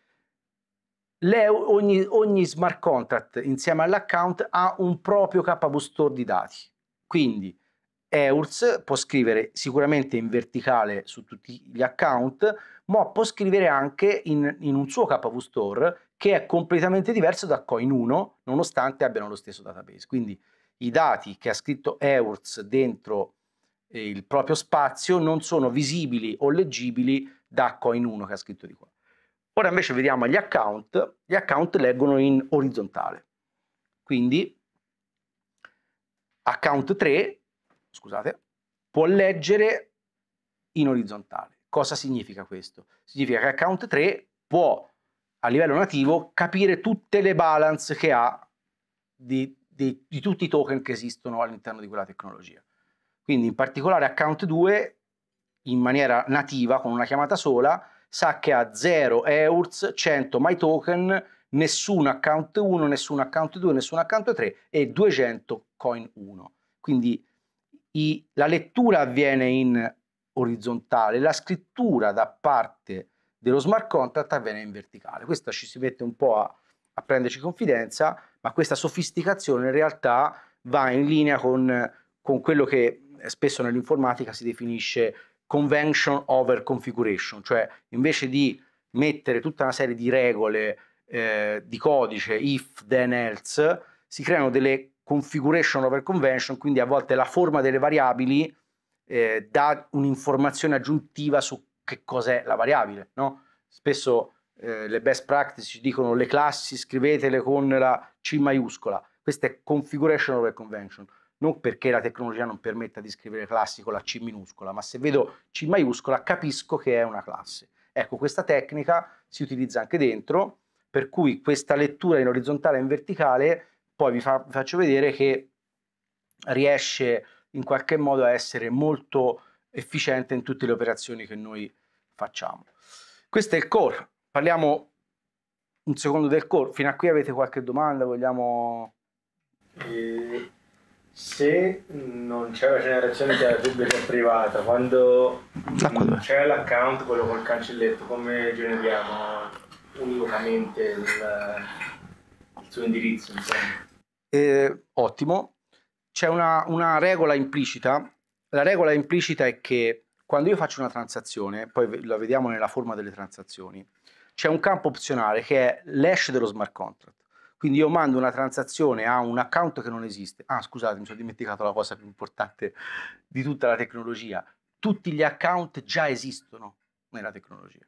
le, ogni, ogni, smart contract insieme all'account ha un proprio KV store di dati. Quindi EURS può scrivere sicuramente in verticale su tutti gli account, ma può scrivere anche in, in un suo KV store che è completamente diverso da Coin1, nonostante abbiano lo stesso database. Quindi i dati che ha scritto EURS dentro eh, il proprio spazio non sono visibili o leggibili da Coin1 che ha scritto di qua. Ora invece vediamo gli account, gli account leggono in orizzontale. Quindi account 3, scusate, può leggere in orizzontale. Cosa significa questo? Significa che account 3 può a livello nativo capire tutte le balance che ha di, di, di tutti i token che esistono all'interno di quella tecnologia. Quindi in particolare account 2 in maniera nativa con una chiamata sola sa che ha 0 EURS, 100 MyToken, nessun account 1, nessun account 2, nessun account 3 e 200 coin 1. Quindi i, la lettura avviene in orizzontale, la scrittura da parte dello smart contract avviene in verticale. Questo ci si mette un po' a, a prenderci confidenza, ma questa sofisticazione in realtà va in linea con, con quello che spesso nell'informatica si definisce convention over configuration, cioè invece di mettere tutta una serie di regole eh, di codice if, then, else, si creano delle configuration over convention, quindi a volte la forma delle variabili eh, dà un'informazione aggiuntiva su che cos'è la variabile. No? Spesso eh, le best practices dicono le classi scrivetele con la C maiuscola, questa è configuration over convention non perché la tecnologia non permetta di scrivere classi con la C minuscola, ma se vedo C maiuscola capisco che è una classe. Ecco, questa tecnica si utilizza anche dentro, per cui questa lettura in orizzontale e in verticale poi vi, fa, vi faccio vedere che riesce in qualche modo a essere molto efficiente in tutte le operazioni che noi facciamo. Questo è il core, parliamo un secondo del core, fino a qui avete qualche domanda, vogliamo... E eh, se non c'è la generazione che ha pubblica e privata, quando D'accordo. Ah, c'è l'account, quello col cancelletto, come generiamo unicamente il, il suo indirizzo? Eh, ottimo. C'è una, una regola implicita. La regola implicita è che quando io faccio una transazione, poi la vediamo nella forma delle transazioni, c'è un campo opzionale che è l'hash dello smart contract. Quindi io mando una transazione a un account che non esiste. Ah, scusate, mi sono dimenticato la cosa più importante di tutta la tecnologia. Tutti gli account già esistono nella tecnologia.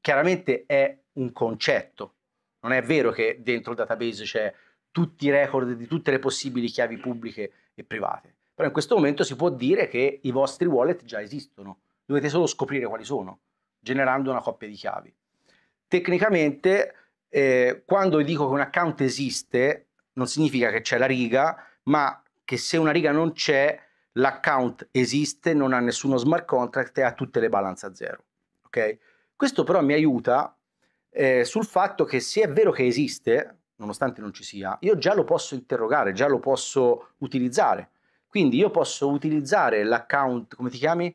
Chiaramente è un concetto. Non è vero che dentro il database c'è tutti i record di tutte le possibili chiavi pubbliche e private. Però in questo momento si può dire che i vostri wallet già esistono. Dovete solo scoprire quali sono, generando una coppia di chiavi. Tecnicamente eh, quando dico che un account esiste, non significa che c'è la riga, ma che se una riga non c'è, l'account esiste, non ha nessuno smart contract e ha tutte le balance a zero. Okay? Questo però mi aiuta eh, sul fatto che se è vero che esiste, nonostante non ci sia, io già lo posso interrogare, già lo posso utilizzare. Quindi io posso utilizzare l'account, come ti chiami?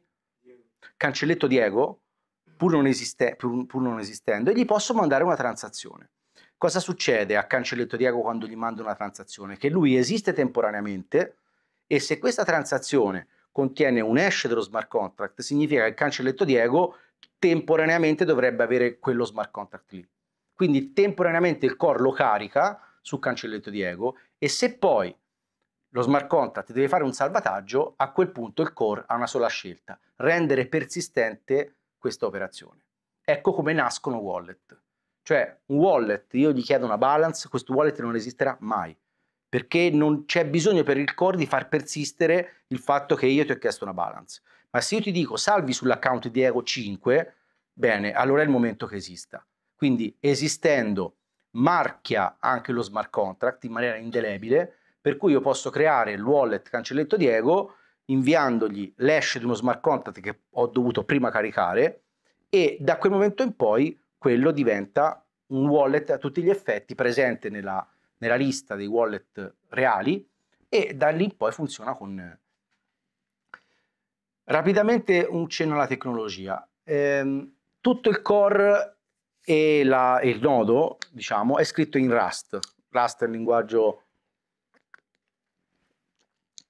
Cancelletto Diego, pur non, esiste, pur, pur non esistendo, e gli posso mandare una transazione. Cosa succede a Cancelletto Diego quando gli mando una transazione? Che lui esiste temporaneamente e se questa transazione contiene un hash dello smart contract, significa che Cancelletto Diego temporaneamente dovrebbe avere quello smart contract lì. Quindi temporaneamente il core lo carica su Cancelletto Diego e se poi lo smart contract deve fare un salvataggio, a quel punto il core ha una sola scelta, rendere persistente questa operazione. Ecco come nascono wallet. Cioè un wallet, io gli chiedo una balance, questo wallet non esisterà mai, perché non c'è bisogno per il core di far persistere il fatto che io ti ho chiesto una balance. Ma se io ti dico salvi sull'account di Ego 5, bene, allora è il momento che esista. Quindi esistendo marchia anche lo smart contract in maniera indelebile, per cui io posso creare il wallet cancelletto Diego inviandogli l'hash di uno smart contract che ho dovuto prima caricare e da quel momento in poi quello diventa un wallet a tutti gli effetti presente nella, nella lista dei wallet reali e da lì in poi funziona con... Eh, rapidamente un cenno alla tecnologia. Ehm, tutto il core e, la, e il nodo, diciamo, è scritto in Rust. Rust è un linguaggio,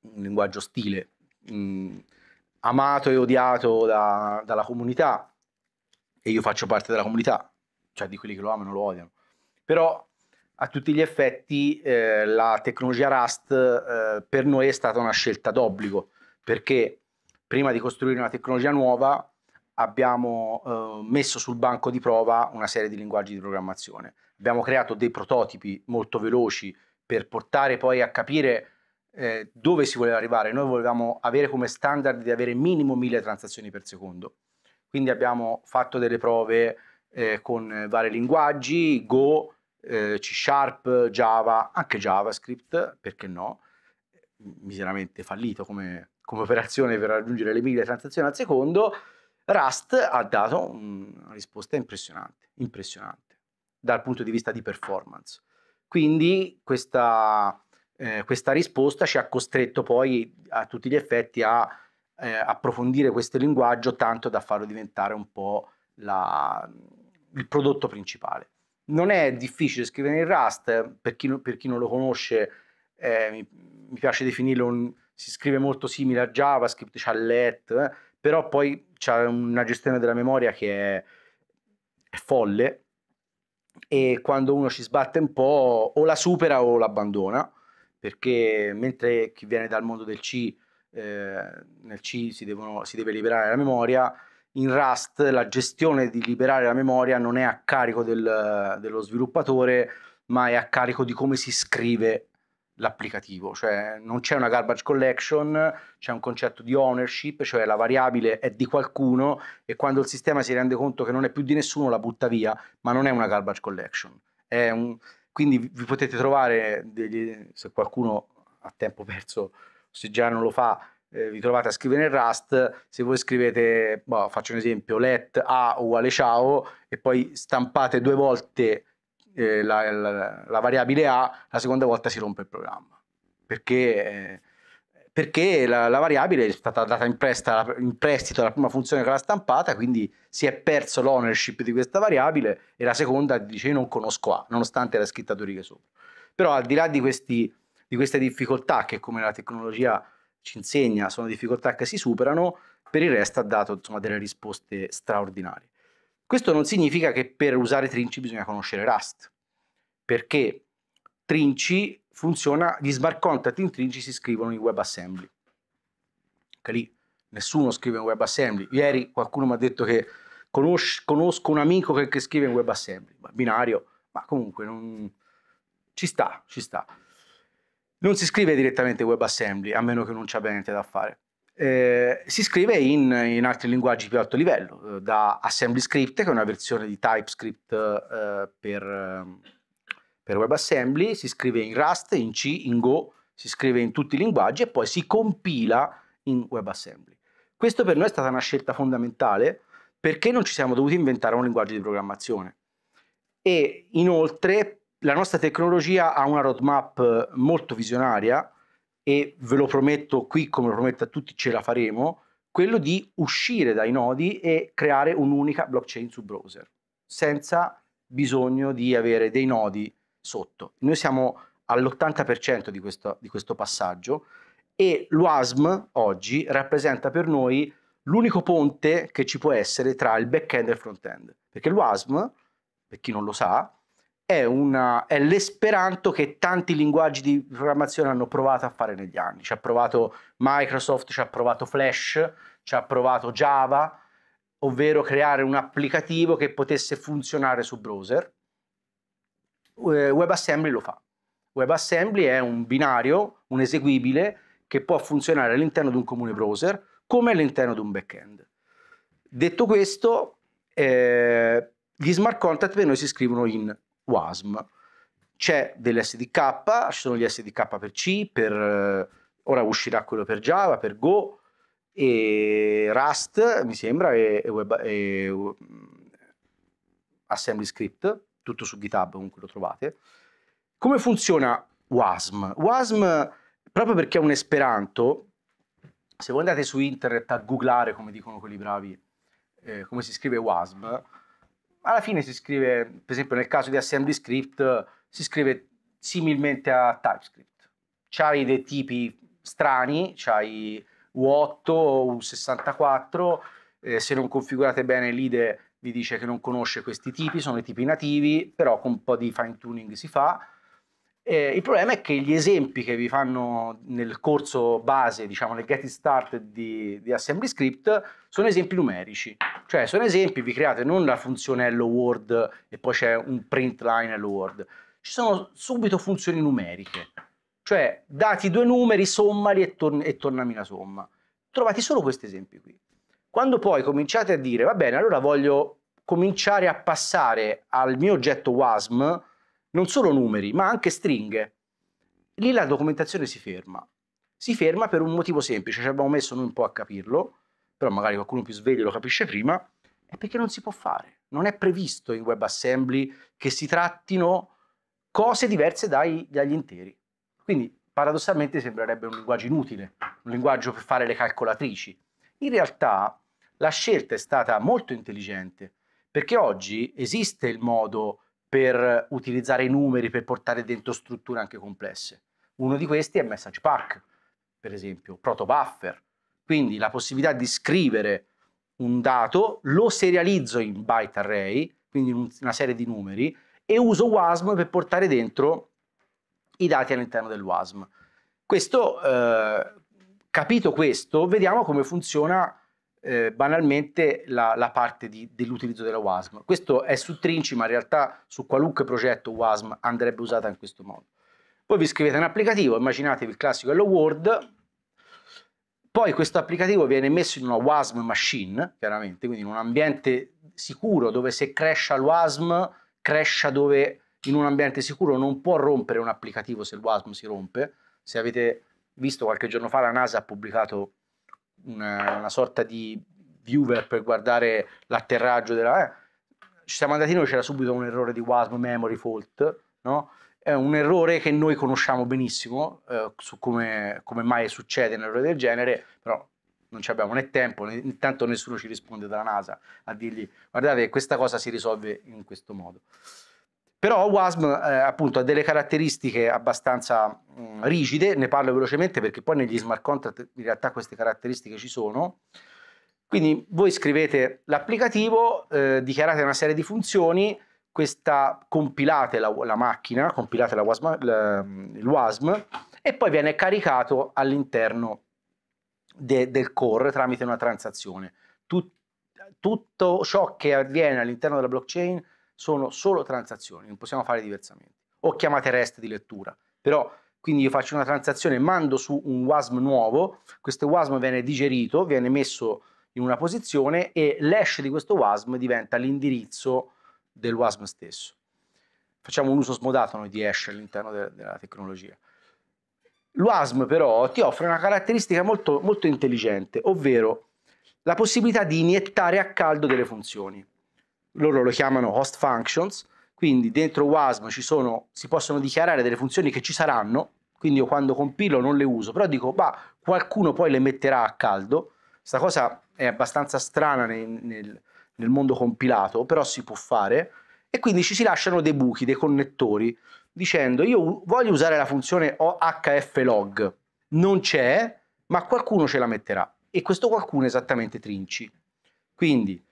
un linguaggio stile mh, amato e odiato da, dalla comunità e io faccio parte della comunità, cioè di quelli che lo amano e lo odiano. Però a tutti gli effetti eh, la tecnologia Rust eh, per noi è stata una scelta d'obbligo, perché prima di costruire una tecnologia nuova abbiamo eh, messo sul banco di prova una serie di linguaggi di programmazione. Abbiamo creato dei prototipi molto veloci per portare poi a capire eh, dove si voleva arrivare. Noi volevamo avere come standard di avere minimo 1000 transazioni per secondo. Quindi abbiamo fatto delle prove eh, con vari linguaggi, Go, eh, C Sharp, Java, anche JavaScript, perché no? Miseramente fallito come, come operazione per raggiungere le 1000 transazioni al secondo. Rust ha dato una risposta impressionante, impressionante dal punto di vista di performance. Quindi questa, eh, questa risposta ci ha costretto poi a tutti gli effetti a eh, approfondire questo linguaggio tanto da farlo diventare un po' la, il prodotto principale. Non è difficile scrivere in Rust, per chi, per chi non lo conosce eh, mi, mi, piace definirlo, un, si scrive molto simile a JavaScript, c'ha let, però poi c'è una gestione della memoria che è, è folle e quando uno ci sbatte un po' o la supera o l'abbandona perché mentre chi viene dal mondo del C, eh, nel C si, devono, si deve liberare la memoria, in Rust la gestione di liberare la memoria non è a carico del, dello sviluppatore, ma è a carico di come si scrive l'applicativo, cioè non c'è una garbage collection, c'è un concetto di ownership, cioè la variabile è di qualcuno e quando il sistema si rende conto che non è più di nessuno la butta via, ma non è una garbage collection, è un, quindi vi potete trovare, degli, se qualcuno ha tempo perso, se già non lo fa, eh, vi trovate a scrivere in Rust, se voi scrivete, boh, faccio un esempio, let a uguale ciao e poi stampate due volte eh, la, la, la, variabile a, la seconda volta si rompe il programma, perché eh, perché la, la, variabile è stata data in, presta, in prestito alla prima funzione che l'ha stampata, quindi si è perso l'ownership di questa variabile e la seconda dice io non conosco A, nonostante era scritta due righe sopra. Però al di là di, questi, di queste difficoltà che come la tecnologia ci insegna sono difficoltà che si superano, per il resto ha dato insomma, delle risposte straordinarie. Questo non significa che per usare Trinci bisogna conoscere Rust, perché Trinci funziona, gli smart contract in Trinci si scrivono in WebAssembly. Che lì nessuno scrive in WebAssembly. Ieri qualcuno mi ha detto che conosco, conosco un amico che, che, scrive in WebAssembly, binario, ma comunque non... ci sta, ci sta. Non si scrive direttamente in WebAssembly, a meno che non ci abbia niente da fare. Eh, si scrive in, in, altri linguaggi più alto livello, eh, da AssemblyScript, che è una versione di TypeScript eh, per ehm, per WebAssembly, si scrive in Rust, in C, in Go, si scrive in tutti i linguaggi e poi si compila in WebAssembly. Questo per noi è stata una scelta fondamentale perché non ci siamo dovuti inventare un linguaggio di programmazione. E inoltre la nostra tecnologia ha una roadmap molto visionaria e ve lo prometto qui, come lo prometto a tutti, ce la faremo, quello di uscire dai nodi e creare un'unica blockchain su browser, senza bisogno di avere dei nodi sotto. Noi siamo all'80% di questo, di questo passaggio e l'UASM oggi rappresenta per noi l'unico ponte che ci può essere tra il back-end e il front-end. Perché l'UASM, per chi non lo sa, è, è l'esperanto che tanti linguaggi di programmazione hanno provato a fare negli anni. Ci ha provato Microsoft, ci ha provato Flash, ci ha provato Java, ovvero creare un applicativo che potesse funzionare su browser eh, WebAssembly lo fa. WebAssembly è un binario, un eseguibile, che può funzionare all'interno di un comune browser come all'interno di un backend. Detto questo, eh, gli smart contract per noi si scrivono in WASM. C'è dell'SDK, ci sono gli SDK per C, per, eh, ora uscirà quello per Java, per Go, e Rust mi sembra, e, e, web, e mm, Assembly Script tutto su GitHub comunque lo trovate. Come funziona WASM? WASM, proprio perché è un esperanto, se voi andate su internet a googlare, come dicono quelli bravi, eh, come si scrive WASM, alla fine si scrive, per esempio nel caso di assembly script, si scrive similmente a TypeScript. C'hai dei tipi strani, c'hai U8, U64, eh, se non configurate bene l'IDE vi dice che non conosce questi tipi, sono i tipi nativi, però con un po' di fine tuning si fa. Eh, il problema è che gli esempi che vi fanno nel corso base, diciamo nel Get Started di, di Assembly Script, sono esempi numerici. Cioè sono esempi, vi create non la funzione hello world e poi c'è un print line hello world, ci sono subito funzioni numeriche. Cioè dati due numeri, sommali e, tor e tornami la somma. Trovate solo questi esempi qui. Quando poi cominciate a dire, va bene, allora voglio cominciare a passare al mio oggetto WASM non solo numeri, ma anche stringhe, lì la documentazione si ferma. Si ferma per un motivo semplice, ci abbiamo messo noi un po' a capirlo, però magari qualcuno più sveglio lo capisce prima, è perché non si può fare. Non è previsto in WebAssembly che si trattino cose diverse dai, dagli interi. Quindi paradossalmente sembrerebbe un linguaggio inutile, un linguaggio per fare le calcolatrici. In realtà la scelta è stata molto intelligente, perché oggi esiste il modo per utilizzare i numeri, per portare dentro strutture anche complesse. Uno di questi è message pack, per esempio, proto buffer, quindi la possibilità di scrivere un dato, lo serializzo in byte array, quindi in una serie di numeri, e uso WASM per portare dentro i dati all'interno del WASM. Questo, eh, capito questo, vediamo come funziona eh, banalmente la, la parte di, dell'utilizzo della WASM. Questo è su Trinci, ma in realtà su qualunque progetto WASM andrebbe usata in questo modo. Poi vi scrivete un applicativo, immaginatevi il classico Hello World, poi questo applicativo viene messo in una WASM machine, chiaramente, quindi in un ambiente sicuro dove se cresce l'WASM, cresce dove in un ambiente sicuro non può rompere un applicativo se il WASM si rompe. Se avete visto qualche giorno fa la NASA ha pubblicato una, una sorta di viewer per guardare l'atterraggio della... Eh, ci siamo andati noi, c'era subito un errore di WASM memory fault, no? È un errore che noi conosciamo benissimo eh, su come, come, mai succede un errore del genere, però non ci abbiamo né tempo, né, intanto nessuno ci risponde dalla NASA a dirgli guardate questa cosa si risolve in questo modo. Però WASM eh, appunto ha delle caratteristiche abbastanza mh, mm, rigide, ne parlo velocemente perché poi negli smart contract in realtà queste caratteristiche ci sono. Quindi voi scrivete l'applicativo, eh, dichiarate una serie di funzioni, questa, compilate la, la macchina, compilate la WASM, la, mm, il WASM e poi viene caricato all'interno de, del core tramite una transazione. Tut, tutto ciò che avviene all'interno della blockchain sono solo transazioni, non possiamo fare diversamente. O chiamate REST di lettura, però quindi io faccio una transazione, mando su un WASM nuovo, questo WASM viene digerito, viene messo in una posizione e l'hash di questo WASM diventa l'indirizzo del WASM stesso. Facciamo un uso smodato noi di hash all'interno de della tecnologia. L'UASM però ti offre una caratteristica molto, molto intelligente, ovvero la possibilità di iniettare a caldo delle funzioni loro lo chiamano host functions, quindi dentro WASM ci sono, si possono dichiarare delle funzioni che ci saranno, quindi io quando compilo non le uso, però dico, bah, qualcuno poi le metterà a caldo, questa cosa è abbastanza strana nel, nel, nel mondo compilato, però si può fare, e quindi ci si lasciano dei buchi, dei connettori, dicendo io voglio usare la funzione hflog, non c'è, ma qualcuno ce la metterà, e questo qualcuno è esattamente Trinci. Quindi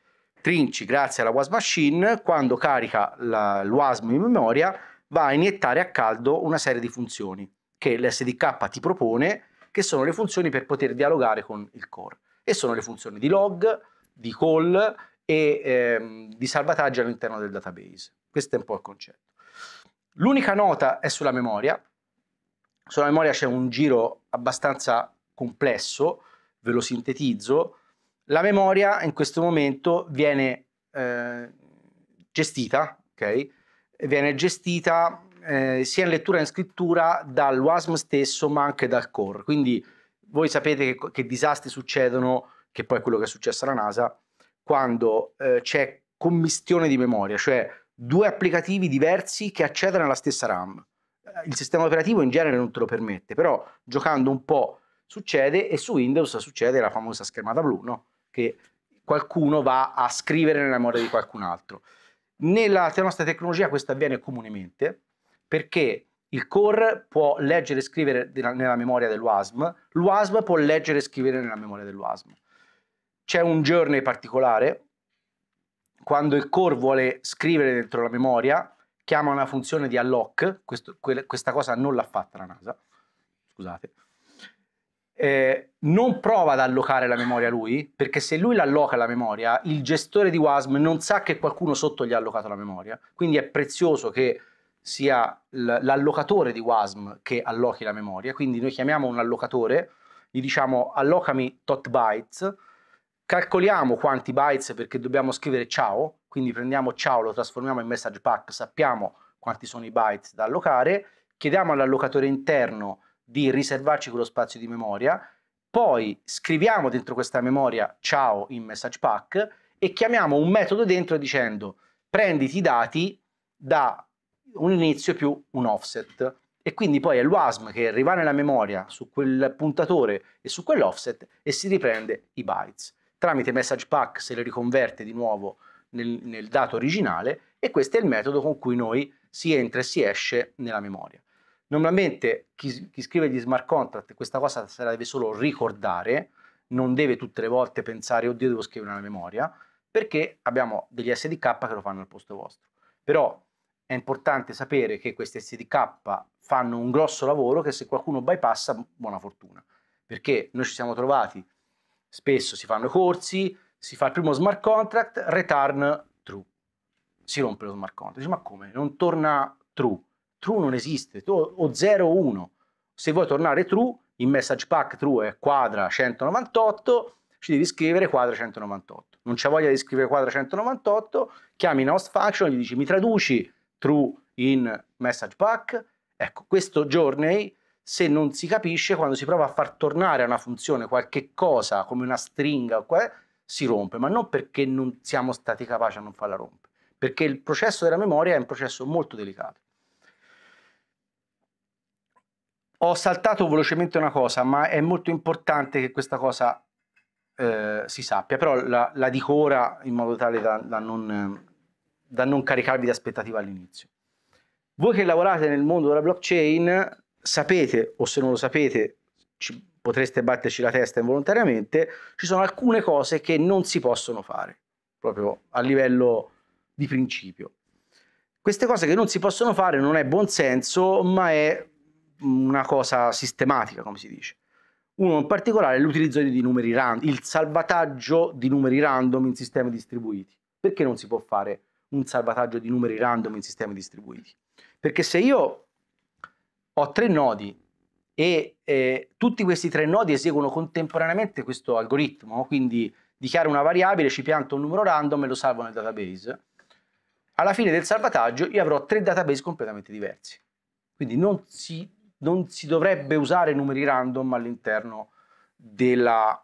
Trinci, grazie alla WASM Machine, quando carica la, l'UASM in memoria, va a iniettare a caldo una serie di funzioni che l'SDK ti propone, che sono le funzioni per poter dialogare con il core. E sono le funzioni di log, di call e ehm, di salvataggio all'interno del database. Questo è un po' il concetto. L'unica nota è sulla memoria. Sulla memoria c'è un giro abbastanza complesso, ve lo sintetizzo. La memoria in questo momento viene eh, gestita, okay? viene gestita eh, sia in lettura che in scrittura dall'UASM stesso ma anche dal core. Quindi voi sapete che, che, disastri succedono, che poi è quello che è successo alla NASA, quando eh, c'è commistione di memoria, cioè due applicativi diversi che accedono alla stessa RAM. Eh, il sistema operativo in genere non te lo permette, però giocando un po' succede e su Windows succede la famosa schermata blu, no? che qualcuno va a scrivere nella memoria di qualcun altro. Nella nostra tecnologia questo avviene comunemente perché il core può leggere e scrivere nella memoria dell'UASM, l'UASM può leggere e scrivere nella memoria dell'UASM. C'è un journey particolare, quando il core vuole scrivere dentro la memoria, chiama una funzione di alloc, questo, questa cosa non l'ha fatta la NASA, scusate, eh, non prova ad allocare la memoria lui, perché se lui l'alloca la memoria, il gestore di WASM non sa che qualcuno sotto gli ha allocato la memoria, quindi è prezioso che sia l'allocatore di WASM che allochi la memoria, quindi noi chiamiamo un allocatore, gli diciamo allocami tot bytes, calcoliamo quanti bytes perché dobbiamo scrivere ciao, quindi prendiamo ciao, lo trasformiamo in message pack, sappiamo quanti sono i bytes da allocare, chiediamo all'allocatore interno di riservarci quello spazio di memoria, poi scriviamo dentro questa memoria ciao in message pack e chiamiamo un metodo dentro dicendo prenditi i dati da un inizio più un offset e quindi poi è l'UASM che arriva nella memoria su quel puntatore e su quell'offset e si riprende i bytes. Tramite message pack se le riconverte di nuovo nel, nel dato originale e questo è il metodo con cui noi si entra e si esce nella memoria. Normalmente chi, chi, scrive gli smart contract questa cosa se la deve solo ricordare, non deve tutte le volte pensare oddio devo scrivere una memoria, perché abbiamo degli SDK che lo fanno al posto vostro. Però è importante sapere che questi SDK fanno un grosso lavoro che se qualcuno bypassa, buona fortuna. Perché noi ci siamo trovati, spesso si fanno corsi, si fa il primo smart contract, return true. Si rompe lo smart contract. Dice, ma come? Non torna true true non esiste, o, o 0-1. Se vuoi tornare true, in message pack true è quadra 198, ci devi scrivere quadra 198. Non c'è voglia di scrivere quadra 198, chiami in host function, gli dici mi traduci true in message pack. Ecco, questo journey, se non si capisce, quando si prova a far tornare a una funzione qualche cosa, come una stringa o qualcosa, si rompe, ma non perché non siamo stati capaci a non farla rompere, perché il processo della memoria è un processo molto delicato. ho saltato velocemente una cosa, ma è molto importante che questa cosa eh, si sappia, però la, la, dico ora in modo tale da, da, non, da non caricarvi di aspettativa all'inizio. Voi che lavorate nel mondo della blockchain sapete, o se non lo sapete, ci, potreste batterci la testa involontariamente, ci sono alcune cose che non si possono fare, proprio a livello di principio. Queste cose che non si possono fare non è buon senso, ma è una cosa sistematica, come si dice. Uno in particolare è l'utilizzo di numeri random, il salvataggio di numeri random in sistemi distribuiti. Perché non si può fare un salvataggio di numeri random in sistemi distribuiti? Perché se io ho tre nodi e eh, tutti questi tre nodi eseguono contemporaneamente questo algoritmo, quindi dichiaro una variabile, ci pianto un numero random e lo salvo nel database, alla fine del salvataggio io avrò tre database completamente diversi. Quindi non si non si dovrebbe usare numeri random all'interno delle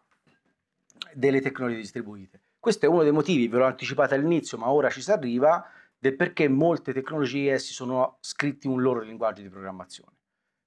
tecnologie distribuite. Questo è uno dei motivi, ve l'ho anticipato all'inizio, ma ora ci si arriva, del perché molte tecnologie si sono scritti un loro linguaggio di programmazione,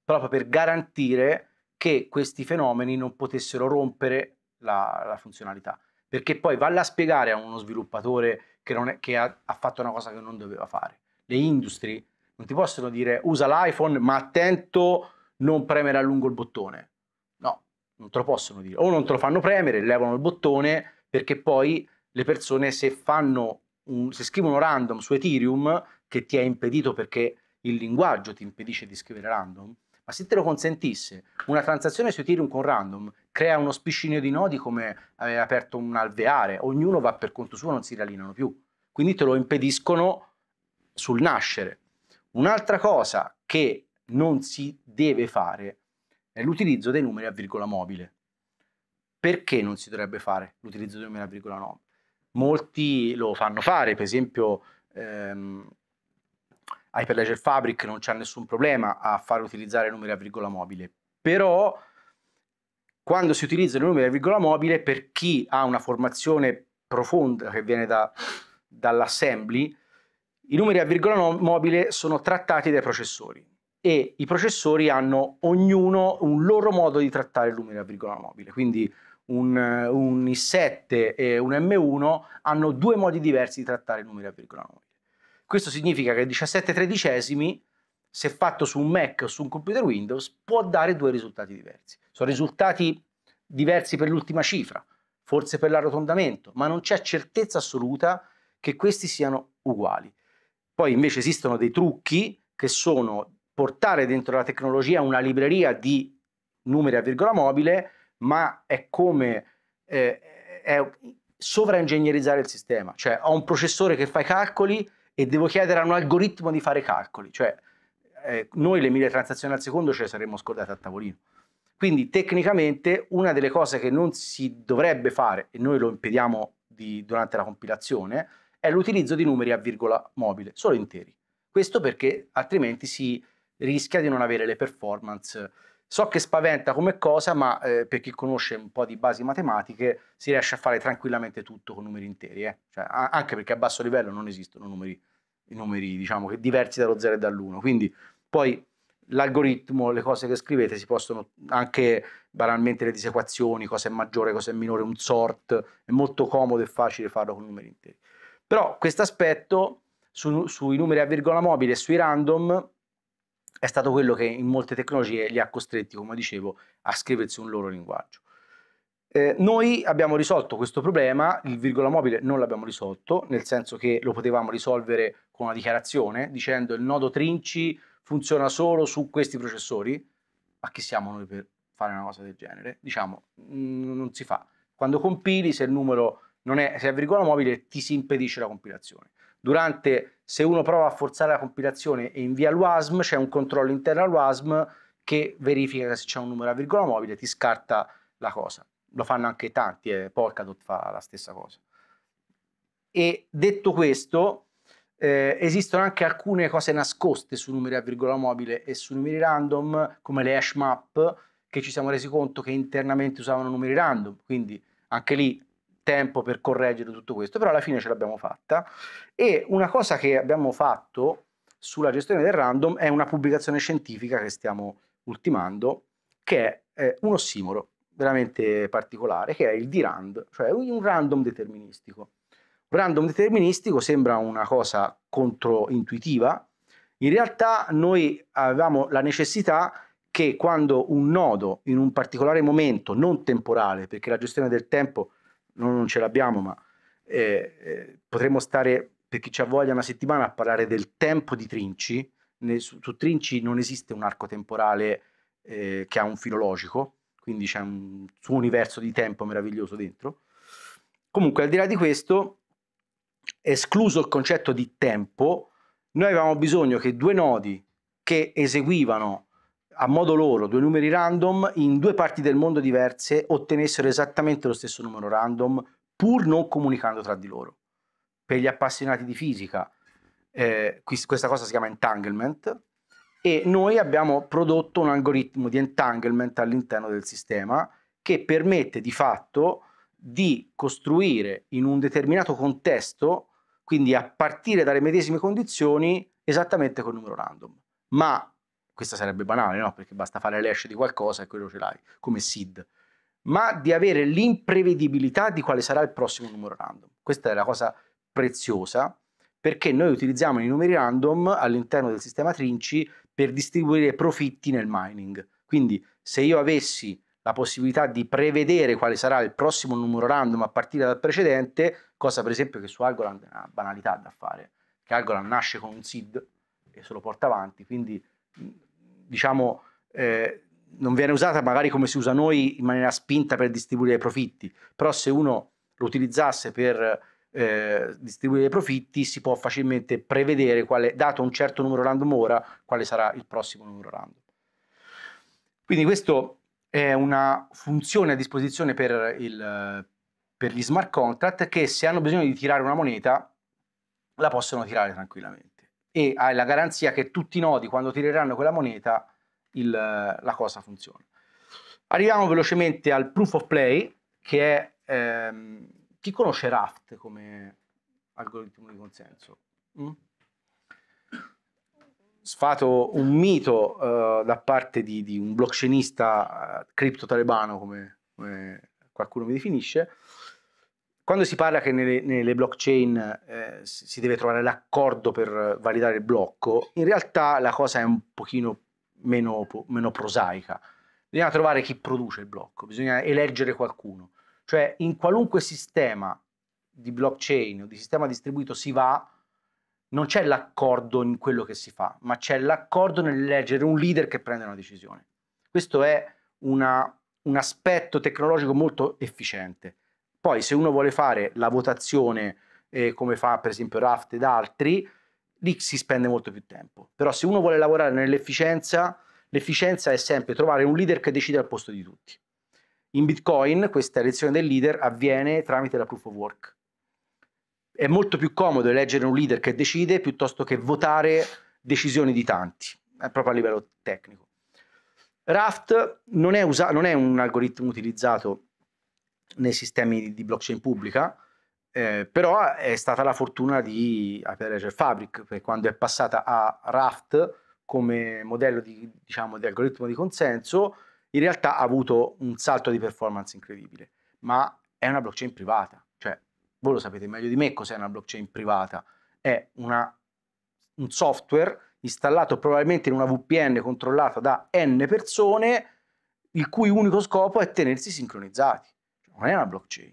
proprio per garantire che questi fenomeni non potessero rompere la, la funzionalità, perché poi valla a spiegare a uno sviluppatore che, è, che ha, ha fatto una cosa che non doveva fare. Le industrie non ti possono dire usa l'iPhone, ma attento non premere a lungo il bottone. No, non te lo possono dire. O non te lo fanno premere, levano il bottone, perché poi le persone se fanno un, se scrivono random su Ethereum, che ti è impedito perché il linguaggio ti impedisce di scrivere random, ma se te lo consentisse, una transazione su Ethereum con random crea uno spiccinio di nodi come aver eh, aperto un alveare, ognuno va per conto suo, non si ralinano più. Quindi te lo impediscono sul nascere. Un'altra cosa che non si deve fare è l'utilizzo dei numeri a virgola mobile. Perché non si dovrebbe fare l'utilizzo dei numeri a virgola mobile? Molti lo fanno fare, per esempio ehm, Hyperledger Fabric non c'è nessun problema a far utilizzare numeri a virgola mobile, però quando si utilizzano i numeri a virgola mobile, per chi ha una formazione profonda che viene da, dall'assembly, i numeri a virgola mobile sono trattati dai processori e i processori hanno ognuno un loro modo di trattare il numero a virgola mobile, quindi un, un i7 e un M1 hanno due modi diversi di trattare il numero a virgola mobile. Questo significa che 17 tredicesimi, se fatto su un Mac o su un computer Windows, può dare due risultati diversi. Sono risultati diversi per l'ultima cifra, forse per l'arrotondamento, ma non c'è certezza assoluta che questi siano uguali. Poi invece esistono dei trucchi che sono portare dentro la tecnologia una libreria di numeri a virgola mobile, ma è come eh, è sovraingegnerizzare il sistema. Cioè ho un processore che fa i calcoli e devo chiedere a un algoritmo di fare i calcoli. Cioè eh, noi le mille transazioni al secondo ce le saremmo scordate a tavolino. Quindi tecnicamente una delle cose che non si dovrebbe fare, e noi lo impediamo di, durante la compilazione, è l'utilizzo di numeri a virgola mobile, solo interi. Questo perché altrimenti si rischia di non avere le performance. So che spaventa come cosa, ma eh, per chi conosce un po' di basi matematiche si riesce a fare tranquillamente tutto con numeri interi, eh? cioè, anche perché a basso livello non esistono numeri, numeri diciamo, diversi dallo 0 e dall'1. Quindi poi l'algoritmo, le cose che scrivete si possono anche banalmente le disequazioni, cosa è maggiore, cosa è minore, un sort, è molto comodo e facile farlo con numeri interi. Però questo aspetto su, sui numeri a virgola mobile e sui random è stato quello che in molte tecnologie li ha costretti, come dicevo, a scriversi un loro linguaggio. Eh, noi abbiamo risolto questo problema, il virgola mobile non l'abbiamo risolto, nel senso che lo potevamo risolvere con una dichiarazione dicendo il nodo Trinci funziona solo su questi processori, ma chi siamo noi per fare una cosa del genere? Diciamo, non si fa. Quando compili, se il numero non è, se è virgola mobile ti si impedisce la compilazione. Durante, se uno prova a forzare la compilazione e invia l'UASM, c'è un controllo interno all'UASM che verifica se c'è un numero a virgola mobile e ti scarta la cosa. Lo fanno anche tanti, eh, Polkadot fa la stessa cosa. E detto questo, eh, esistono anche alcune cose nascoste su numeri a virgola mobile e su numeri random, come le hash map, che ci siamo resi conto che internamente usavano numeri random, quindi anche lì tempo per correggere tutto questo, però alla fine ce l'abbiamo fatta e una cosa che abbiamo fatto sulla gestione del random è una pubblicazione scientifica che stiamo ultimando che è eh, un ossimoro veramente particolare che è il D-RAND, cioè un random deterministico. Random deterministico sembra una cosa controintuitiva, in realtà noi avevamo la necessità che quando un nodo in un particolare momento non temporale, perché la gestione del tempo noi non ce l'abbiamo, ma eh, eh, potremmo stare, per chi ha voglia, una settimana a parlare del tempo di Trinci. Ne, su, su, Trinci non esiste un arco temporale eh, che ha un filologico, quindi c'è un suo universo di tempo meraviglioso dentro. Comunque, al di là di questo, escluso il concetto di tempo, noi avevamo bisogno che due nodi che eseguivano a modo loro due numeri random in due parti del mondo diverse ottenessero esattamente lo stesso numero random pur non comunicando tra di loro. Per gli appassionati di fisica eh, questa cosa si chiama entanglement e noi abbiamo prodotto un algoritmo di entanglement all'interno del sistema che permette di fatto di costruire in un determinato contesto, quindi a partire dalle medesime condizioni, esattamente quel numero random. Ma questa sarebbe banale, no? Perché basta fare l'hash di qualcosa e quello ce l'hai, come SID. Ma di avere l'imprevedibilità di quale sarà il prossimo numero random. Questa è la cosa preziosa perché noi utilizziamo i numeri random all'interno del sistema Trinci per distribuire profitti nel mining. Quindi se io avessi la possibilità di prevedere quale sarà il prossimo numero random a partire dal precedente, cosa per esempio che su Algorand è una banalità da fare, che Algorand nasce con un seed e se lo porta avanti, quindi diciamo, eh, non viene usata magari come si usa noi in maniera spinta per distribuire i profitti, però se uno lo utilizzasse per eh, distribuire i profitti si può facilmente prevedere, quale, dato un certo numero random ora, quale sarà il prossimo numero random. Quindi questo è una funzione a disposizione per, il, per gli smart contract che se hanno bisogno di tirare una moneta la possono tirare tranquillamente e hai la garanzia che tutti i nodi quando tireranno quella moneta il, la cosa funziona. Arriviamo velocemente al proof of play che è ehm, chi conosce Raft come algoritmo di consenso? Mm? Sfato un mito eh, da parte di, di un blockchainista eh, cripto talebano come, come qualcuno mi definisce, quando si parla che nelle, nelle blockchain eh, si deve trovare l'accordo per validare il blocco, in realtà la cosa è un pochino meno, meno prosaica. Bisogna trovare chi produce il blocco, bisogna eleggere qualcuno. Cioè in qualunque sistema di blockchain o di sistema distribuito si va, non c'è l'accordo in quello che si fa, ma c'è l'accordo nell'eleggere un leader che prende una decisione. Questo è una, un aspetto tecnologico molto efficiente. Poi se uno vuole fare la votazione eh, come fa per esempio Raft ed altri, lì si spende molto più tempo. Però se uno vuole lavorare nell'efficienza, l'efficienza è sempre trovare un leader che decide al posto di tutti. In Bitcoin questa elezione del leader avviene tramite la proof of work. È molto più comodo eleggere un leader che decide piuttosto che votare decisioni di tanti, proprio a livello tecnico. Raft non è, non è un algoritmo utilizzato nei sistemi di blockchain pubblica, eh, però è stata la fortuna di Hyper Ledger Fabric, perché quando è passata a Raft come modello di, diciamo, di algoritmo di consenso, in realtà ha avuto un salto di performance incredibile, ma è una blockchain privata, cioè voi lo sapete meglio di me cos'è una blockchain privata, è una, un software installato probabilmente in una VPN controllata da n persone, il cui unico scopo è tenersi sincronizzati non è una blockchain.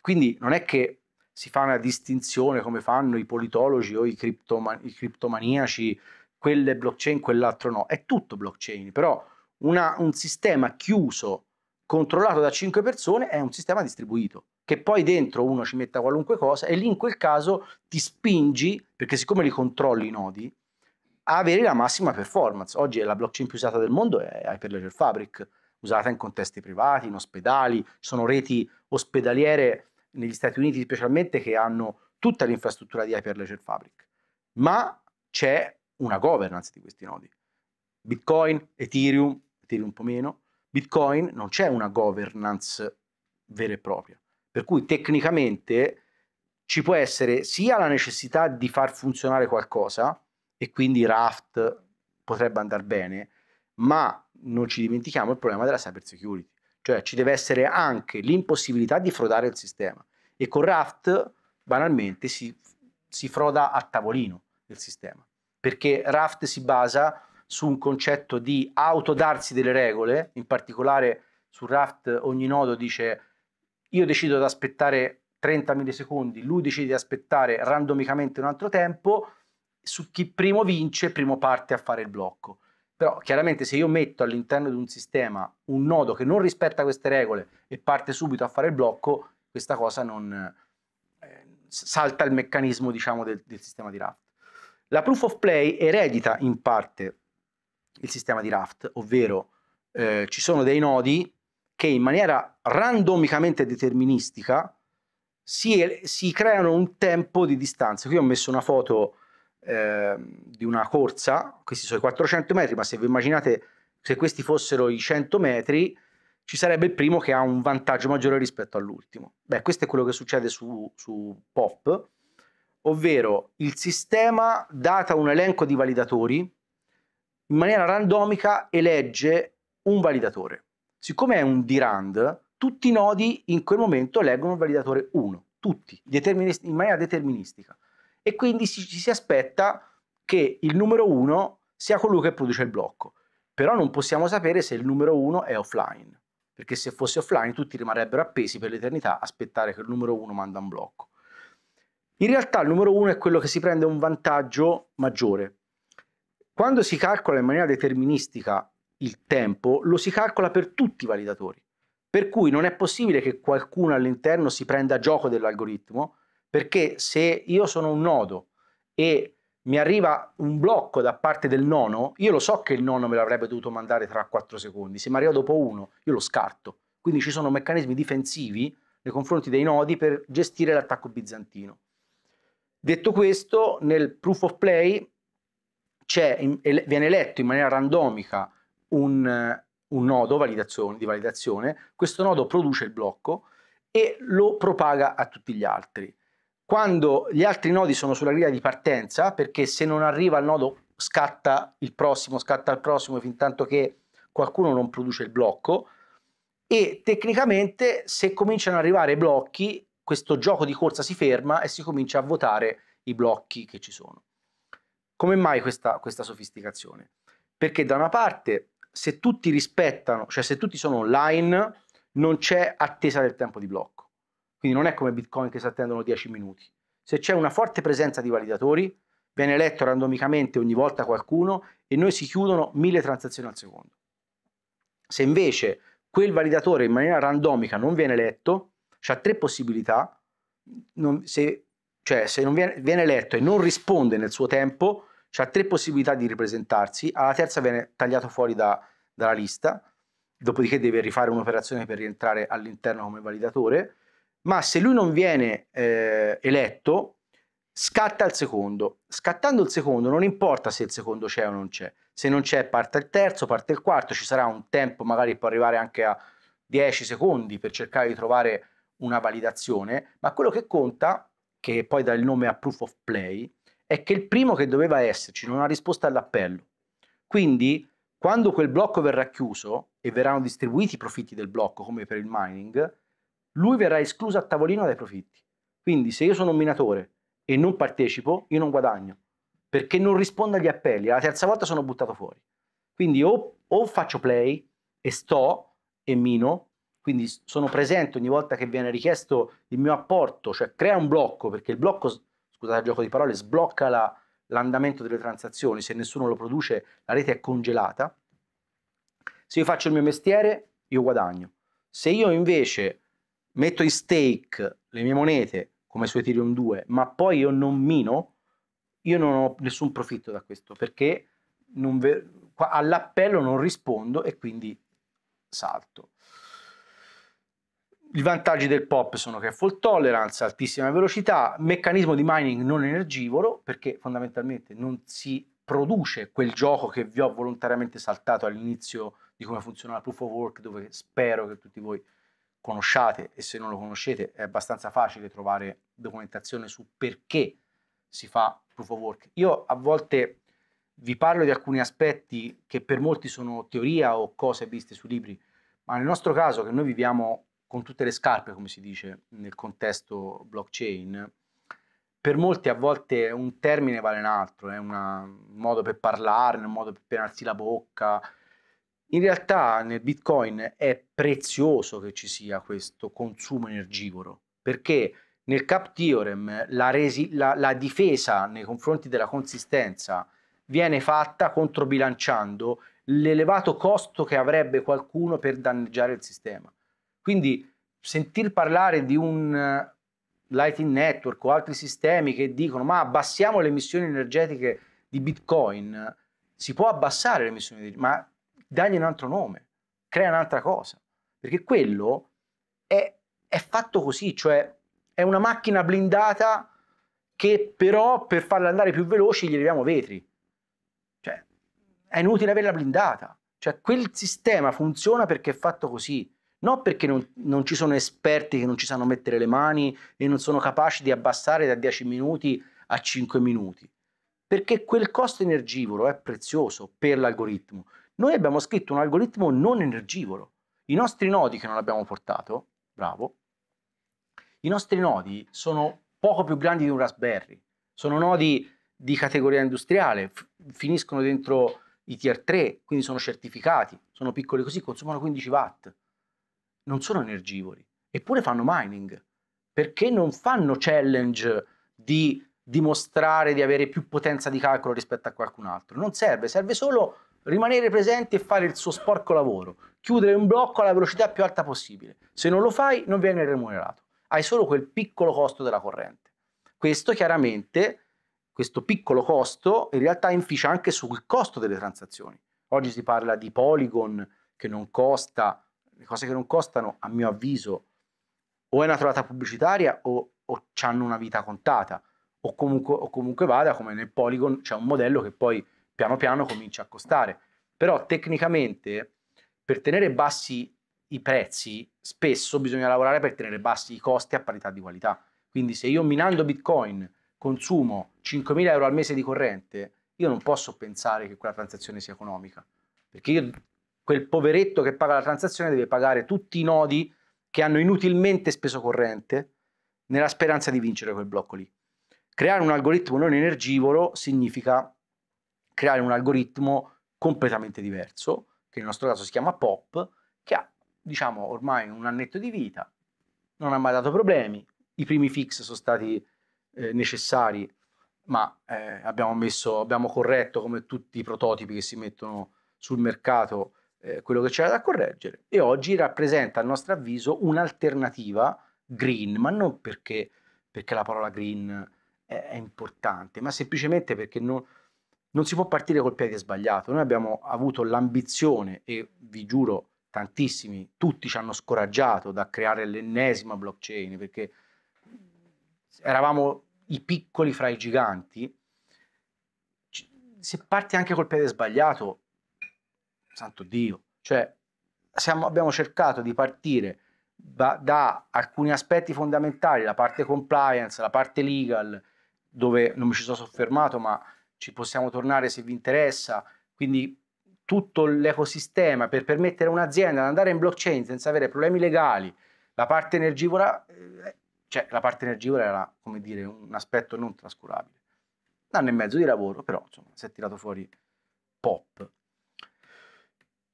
Quindi non è che si fa una distinzione come fanno i politologi o i, criptoma i criptomaniaci, quelle blockchain, quell'altro no, è tutto blockchain, però una, un sistema chiuso, controllato da cinque persone, è un sistema distribuito, che poi dentro uno ci metta qualunque cosa e lì in quel caso ti spingi, perché siccome li controlli i nodi, a avere la massima performance. Oggi è la blockchain più usata del mondo è Hyperledger Fabric, usata in contesti privati, in ospedali, ci sono reti ospedaliere negli Stati Uniti specialmente che hanno tutta l'infrastruttura di Hyperledger Fabric, ma c'è una governance di questi nodi. Bitcoin, Ethereum, Ethereum un po' meno, Bitcoin non c'è una governance vera e propria, per cui tecnicamente ci può essere sia la necessità di far funzionare qualcosa e quindi Raft potrebbe andare bene, ma non ci dimentichiamo il problema della cyber security, cioè ci deve essere anche l'impossibilità di frodare il sistema e con Raft banalmente si, si froda a tavolino il sistema, perché Raft si basa su un concetto di autodarsi delle regole, in particolare su Raft ogni nodo dice io decido di aspettare 30 millisecondi, lui decide di aspettare randomicamente un altro tempo, su chi primo vince, primo parte a fare il blocco. Però chiaramente se io metto all'interno di un sistema un nodo che non rispetta queste regole e parte subito a fare il blocco, questa cosa non eh, salta il meccanismo diciamo, del, del sistema di Raft. La proof of play eredita in parte il sistema di Raft, ovvero eh, ci sono dei nodi che in maniera randomicamente deterministica si, si, creano un tempo di distanza. Qui ho messo una foto Ehm, di una corsa, questi sono i 400 metri, ma se vi immaginate se questi fossero i 100 metri, ci sarebbe il primo che ha un vantaggio maggiore rispetto all'ultimo. Beh, questo è quello che succede su, su POP, ovvero il sistema data un elenco di validatori, in maniera randomica elegge un validatore. Siccome è un DRAND, tutti i nodi in quel momento eleggono il validatore 1, tutti, in maniera deterministica e quindi ci, ci si aspetta che il numero 1 sia colui che produce il blocco. Però non possiamo sapere se il numero 1 è offline, perché se fosse offline tutti rimarrebbero appesi per l'eternità a aspettare che il numero 1 manda un blocco. In realtà il numero 1 è quello che si prende un vantaggio maggiore. Quando si calcola in maniera deterministica il tempo, lo si calcola per tutti i validatori. Per cui non è possibile che qualcuno all'interno si prenda gioco dell'algoritmo, perché se io sono un nodo e mi arriva un blocco da parte del nono, io lo so che il nono me l'avrebbe dovuto mandare tra 4 secondi, se mi arriva dopo uno, io lo scarto. Quindi ci sono meccanismi difensivi nei confronti dei nodi per gestire l'attacco bizantino. Detto questo, nel proof of play viene eletto in maniera randomica un, un nodo validazione, di validazione, questo nodo produce il blocco e lo propaga a tutti gli altri quando gli altri nodi sono sulla griglia di partenza, perché se non arriva il nodo scatta il prossimo, scatta il prossimo, fin tanto che qualcuno non produce il blocco, e tecnicamente se cominciano ad arrivare blocchi, questo gioco di corsa si ferma e si comincia a votare i blocchi che ci sono. Come mai questa, questa sofisticazione? Perché da una parte, se tutti rispettano, cioè se tutti sono online, non c'è attesa del tempo di blocco quindi non è come Bitcoin che si attendono 10 minuti. Se c'è una forte presenza di validatori, viene eletto randomicamente ogni volta qualcuno e noi si chiudono 1000 transazioni al secondo. Se invece quel validatore in maniera randomica non viene eletto, c'ha tre possibilità, non, se, cioè se non viene, viene, eletto e non risponde nel suo tempo, c'ha tre possibilità di ripresentarsi, alla terza viene tagliato fuori da, dalla lista, dopodiché deve rifare un'operazione per rientrare all'interno come validatore, ma se lui non viene eh, eletto scatta il secondo. Scattando il secondo non importa se il secondo c'è o non c'è. Se non c'è parte il terzo, parte il quarto, ci sarà un tempo, magari può arrivare anche a 10 secondi per cercare di trovare una validazione, ma quello che conta, che poi dà il nome a proof of play, è che il primo che doveva esserci non ha risposto all'appello. Quindi quando quel blocco verrà chiuso e verranno distribuiti i profitti del blocco come per il mining, lui verrà escluso a tavolino dai profitti. Quindi se io sono un minatore e non partecipo, io non guadagno, perché non rispondo agli appelli. La terza volta sono buttato fuori. Quindi o, o faccio play e sto e mino, quindi sono presente ogni volta che viene richiesto il mio apporto, cioè crea un blocco, perché il blocco, scusate il gioco di parole, sblocca la, l'andamento delle transazioni, se nessuno lo produce la rete è congelata. Se io faccio il mio mestiere, io guadagno. Se io invece metto in stake le mie monete come su Ethereum 2, ma poi io non mino, io non ho nessun profitto da questo perché all'appello non rispondo e quindi salto. I vantaggi del POP sono che è full tolerance, altissima velocità, meccanismo di mining non energivoro perché fondamentalmente non si produce quel gioco che vi ho volontariamente saltato all'inizio di come funziona la proof of work dove spero che tutti voi conosciate e se non lo conoscete è abbastanza facile trovare documentazione su perché si fa proof of work. Io a volte vi parlo di alcuni aspetti che per molti sono teoria o cose viste su libri, ma nel nostro caso che noi viviamo con tutte le scarpe, come si dice nel contesto blockchain, per molti a volte un termine vale un altro, è eh? un modo per parlarne, un modo per penarsi la bocca, in realtà nel Bitcoin è prezioso che ci sia questo consumo energivoro, perché nel cap theorem la, la, la difesa nei confronti della consistenza viene fatta controbilanciando l'elevato costo che avrebbe qualcuno per danneggiare il sistema. Quindi sentir parlare di un eh, Lightning Network o altri sistemi che dicono ma abbassiamo le emissioni energetiche di Bitcoin, si può abbassare le emissioni, ma dagli un altro nome, crea un'altra cosa, perché quello è, è fatto così, cioè è una macchina blindata che però per farla andare più veloce gli leviamo vetri. Cioè, è inutile averla blindata. Cioè, quel sistema funziona perché è fatto così, non perché non, non, ci sono esperti che non ci sanno mettere le mani e non sono capaci di abbassare da 10 minuti a 5 minuti. Perché quel costo energivoro è prezioso per l'algoritmo. Noi abbiamo scritto un algoritmo non energivoro. I nostri nodi che non abbiamo portato, bravo, i nostri nodi sono poco più grandi di un Raspberry. Sono nodi di categoria industriale, finiscono dentro i tier 3, quindi sono certificati, sono piccoli così, consumano 15 watt. Non sono energivori, eppure fanno mining, perché non fanno challenge di dimostrare di avere più potenza di calcolo rispetto a qualcun altro. Non serve, serve solo rimanere presente e fare il suo sporco lavoro, chiudere un blocco alla velocità più alta possibile. Se non lo fai non viene remunerato, hai solo quel piccolo costo della corrente. Questo chiaramente, questo piccolo costo in realtà inficia anche sul costo delle transazioni. Oggi si parla di Polygon che non costa, le cose che non costano a mio avviso o è una trovata pubblicitaria o, o hanno una vita contata o comunque, o comunque vada come nel Polygon c'è un modello che poi piano piano comincia a costare. Però tecnicamente per tenere bassi i prezzi spesso bisogna lavorare per tenere bassi i costi a parità di qualità. Quindi se io minando Bitcoin consumo 5.000 euro al mese di corrente, io non posso pensare che quella transazione sia economica, perché io, quel poveretto che paga la transazione deve pagare tutti i nodi che hanno inutilmente speso corrente nella speranza di vincere quel blocco lì. Creare un algoritmo non energivoro significa creare un algoritmo completamente diverso, che nel nostro caso si chiama POP, che ha, diciamo, ormai un annetto di vita, non ha mai dato problemi, i primi fix sono stati eh, necessari, ma eh, abbiamo, messo, abbiamo corretto come tutti i prototipi che si mettono sul mercato eh, quello che c'era da correggere e oggi rappresenta a nostro avviso un'alternativa green, ma non perché, perché la parola green è, è importante, ma semplicemente perché non, non si può partire col piede sbagliato. Noi abbiamo avuto l'ambizione e vi giuro tantissimi, tutti ci hanno scoraggiato da creare l'ennesima blockchain perché eravamo i piccoli fra i giganti. Se parti anche col piede sbagliato, santo Dio, cioè siamo, abbiamo cercato di partire da, da, alcuni aspetti fondamentali, la parte compliance, la parte legal, dove non mi ci sono soffermato, ma ci possiamo tornare se vi interessa, quindi tutto l'ecosistema per permettere a un'azienda di andare in blockchain senza avere problemi legali, la parte energivora, eh, cioè la parte energivora era come dire un aspetto non trascurabile. Un anno e mezzo di lavoro, però insomma si è tirato fuori pop.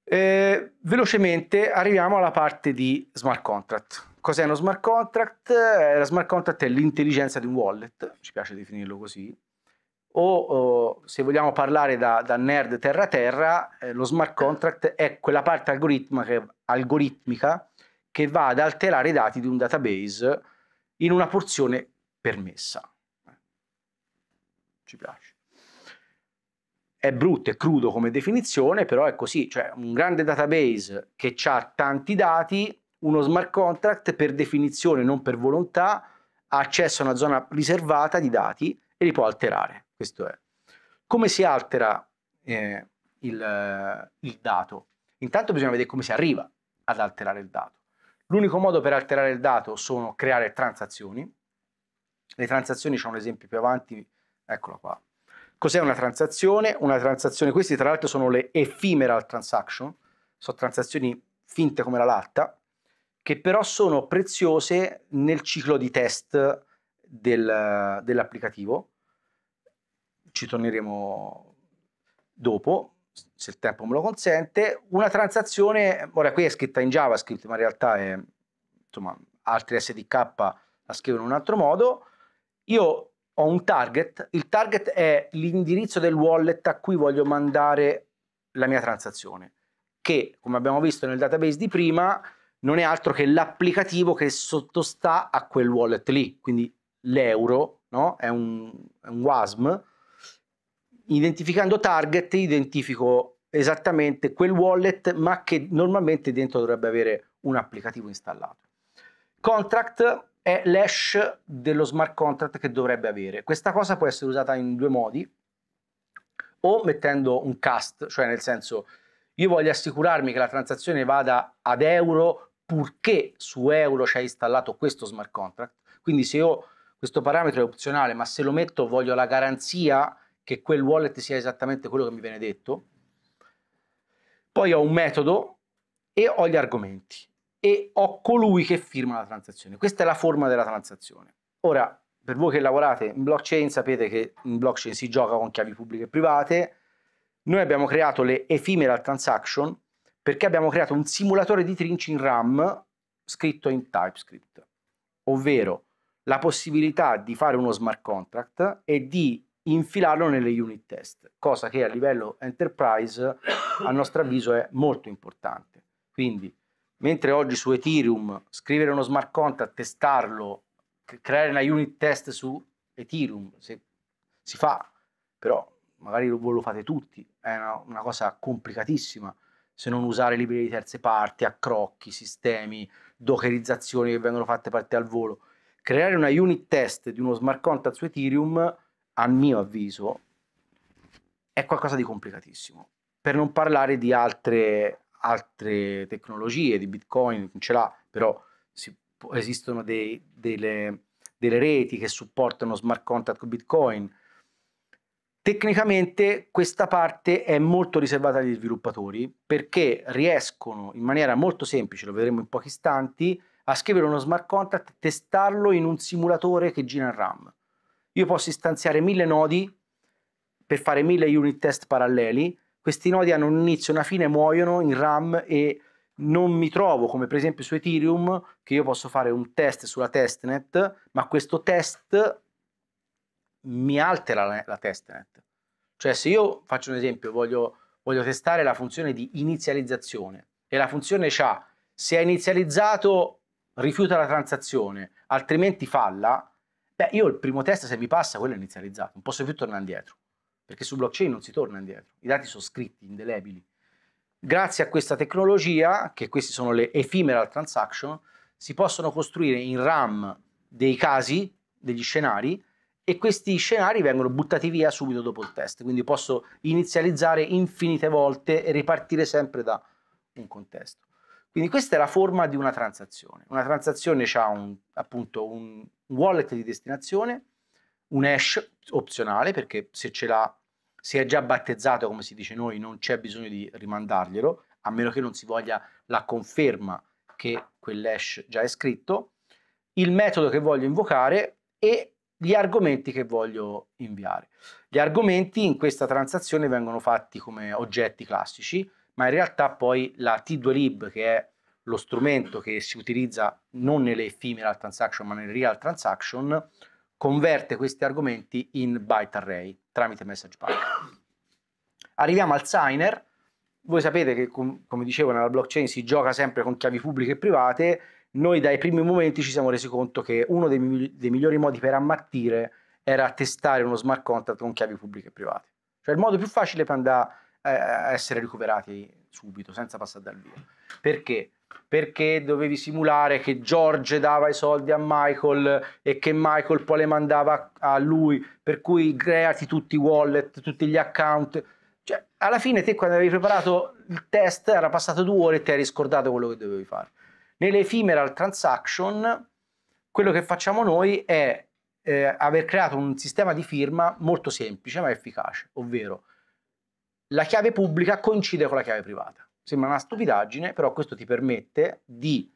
Eh, velocemente arriviamo alla parte di smart contract. Cos'è uno smart contract? Eh, la smart contract è l'intelligenza di un wallet, ci piace definirlo così, o se vogliamo parlare da, da nerd terra-terra, eh, lo smart contract è quella parte algoritmica, algoritmica che va ad alterare i dati di un database in una porzione permessa. Ci piace. È brutto, è crudo come definizione, però è così, cioè un grande database che ha tanti dati, uno smart contract per definizione, non per volontà, ha accesso a una zona riservata di dati e li può alterare. Questo è. Come si altera eh, il, il dato? Intanto bisogna vedere come si arriva ad alterare il dato. L'unico modo per alterare il dato sono creare transazioni. Le transazioni c'è un esempio più avanti, eccola qua. Cos'è una transazione? Una transazione, queste tra l'altro sono le ephemeral transaction, sono transazioni finte come la latta, che però sono preziose nel ciclo di test del, dell'applicativo ci torneremo dopo, se il tempo me lo consente, una transazione, ora qui è scritta in JavaScript, ma in realtà è, insomma, altri SDK la scrivono in un altro modo, io ho un target, il target è l'indirizzo del wallet a cui voglio mandare la mia transazione, che come abbiamo visto nel database di prima non è altro che l'applicativo che sottostà a quel wallet lì, quindi l'euro no? è, un, è un WASM identificando target identifico esattamente quel wallet ma che normalmente dentro dovrebbe avere un applicativo installato. Contract è l'hash dello smart contract che dovrebbe avere. Questa cosa può essere usata in due modi o mettendo un cast, cioè nel senso io voglio assicurarmi che la transazione vada ad euro purché su euro c'è installato questo smart contract. Quindi se io questo parametro è opzionale, ma se lo metto voglio la garanzia che quel wallet sia esattamente quello che mi viene detto. Poi ho un metodo e ho gli argomenti e ho colui che firma la transazione. Questa è la forma della transazione. Ora, per voi che lavorate in blockchain, sapete che in blockchain si gioca con chiavi pubbliche e private. Noi abbiamo creato le ephemeral transaction perché abbiamo creato un simulatore di trinci in RAM scritto in TypeScript, ovvero la possibilità di fare uno smart contract e di infilarlo nelle unit test, cosa che a livello enterprise a nostro avviso è molto importante. Quindi, mentre oggi su Ethereum scrivere uno smart contract, testarlo, creare una unit test su Ethereum, se si fa, però magari voi lo fate tutti, è una, una cosa complicatissima se non usare libri di terze parti, accrocchi, sistemi, dockerizzazioni che vengono fatte parte al volo. Creare una unit test di uno smart contract su Ethereum a mio avviso, è qualcosa di complicatissimo. Per non parlare di altre, altre tecnologie, di Bitcoin, non ce l'ha, però si, esistono dei, delle, delle reti che supportano smart contract con Bitcoin. Tecnicamente questa parte è molto riservata agli sviluppatori perché riescono in maniera molto semplice, lo vedremo in pochi istanti, a scrivere uno smart contract e testarlo in un simulatore che gira in RAM. Io posso istanziare mille nodi per fare mille unit test paralleli, questi nodi hanno un inizio e una fine, muoiono in RAM e non mi trovo come per esempio su Ethereum che io posso fare un test sulla testnet, ma questo test mi altera la, la testnet. Cioè se io faccio un esempio, voglio, voglio testare la funzione di inizializzazione e la funzione ha se è inizializzato rifiuta la transazione, altrimenti falla, Beh, io il primo test, se vi passa, quello è inizializzato, non posso più tornare indietro, perché su blockchain non si torna indietro, i dati sono scritti, indelebili. Grazie a questa tecnologia, che queste sono le ephemeral transaction, si possono costruire in RAM dei casi, degli scenari, e questi scenari vengono buttati via subito dopo il test, quindi posso inizializzare infinite volte e ripartire sempre da un contesto. Quindi questa è la forma di una transazione. Una transazione ha un, appunto un wallet di destinazione, un hash opzionale perché se ce l'ha, se è già battezzato come si dice noi, non c'è bisogno di rimandarglielo, a meno che non si voglia la conferma che quell'hash già è scritto, il metodo che voglio invocare e gli argomenti che voglio inviare. Gli argomenti in questa transazione vengono fatti come oggetti classici, ma in realtà poi la T2 Lib, che è lo strumento che si utilizza non nelle ephemeral transaction ma nelle real transaction, converte questi argomenti in byte array tramite message pack. Arriviamo al signer, voi sapete che come dicevo nella blockchain si gioca sempre con chiavi pubbliche e private, noi dai primi momenti ci siamo resi conto che uno dei, migli dei migliori modi per ammattire era testare uno smart contract con chiavi pubbliche e private. Cioè il modo più facile per andare a essere recuperati subito, senza passare dal via. Perché? Perché dovevi simulare che George dava i soldi a Michael e che Michael poi le mandava a lui, per cui creati tutti i wallet, tutti gli account. Cioè, alla fine te quando avevi preparato il test era passato due ore e ti eri scordato quello che dovevi fare. Nell'ephemeral transaction quello che facciamo noi è eh, aver creato un sistema di firma molto semplice ma efficace, ovvero la chiave pubblica coincide con la chiave privata. Sembra una stupidaggine, però questo ti permette di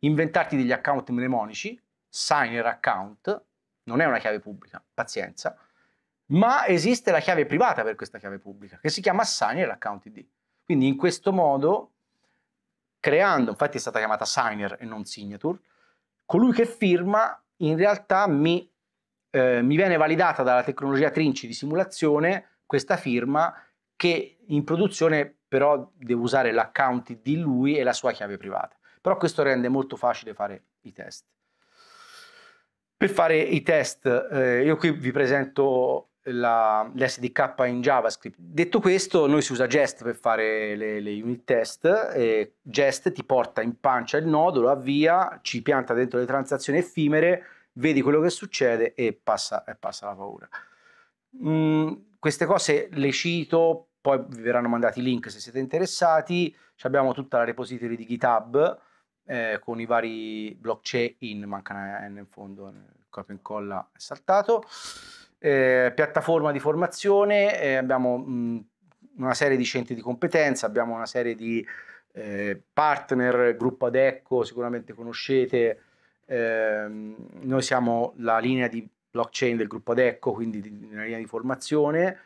inventarti degli account mnemonici, signer account, non è una chiave pubblica, pazienza, ma esiste la chiave privata per questa chiave pubblica, che si chiama signer account ID. Quindi in questo modo, creando, infatti è stata chiamata signer e non signature, colui che firma in realtà mi, eh, mi viene validata dalla tecnologia Trinci di simulazione questa firma che in produzione però devo usare l'account di lui e la sua chiave privata. Però questo rende molto facile fare i test. Per fare i test, eh, io qui vi presento l'SDK in JavaScript. Detto questo, noi si usa Jest per fare le, le unit test. E Jest ti porta in pancia il nodo, lo avvia, ci pianta dentro le transazioni effimere, vedi quello che succede e passa, e passa la paura. Mm, queste cose le cito poi vi verranno mandati i link se siete interessati, C abbiamo tutta la repository di GitHub eh, con i vari blockchain, manca una N in fondo, il copia e incolla è saltato, eh, piattaforma di formazione, eh, abbiamo mh, una serie di centri di competenza, abbiamo una serie di eh, partner, gruppo Adecco sicuramente conoscete, ehm, noi siamo la linea di blockchain del gruppo Adecco, quindi una linea di formazione,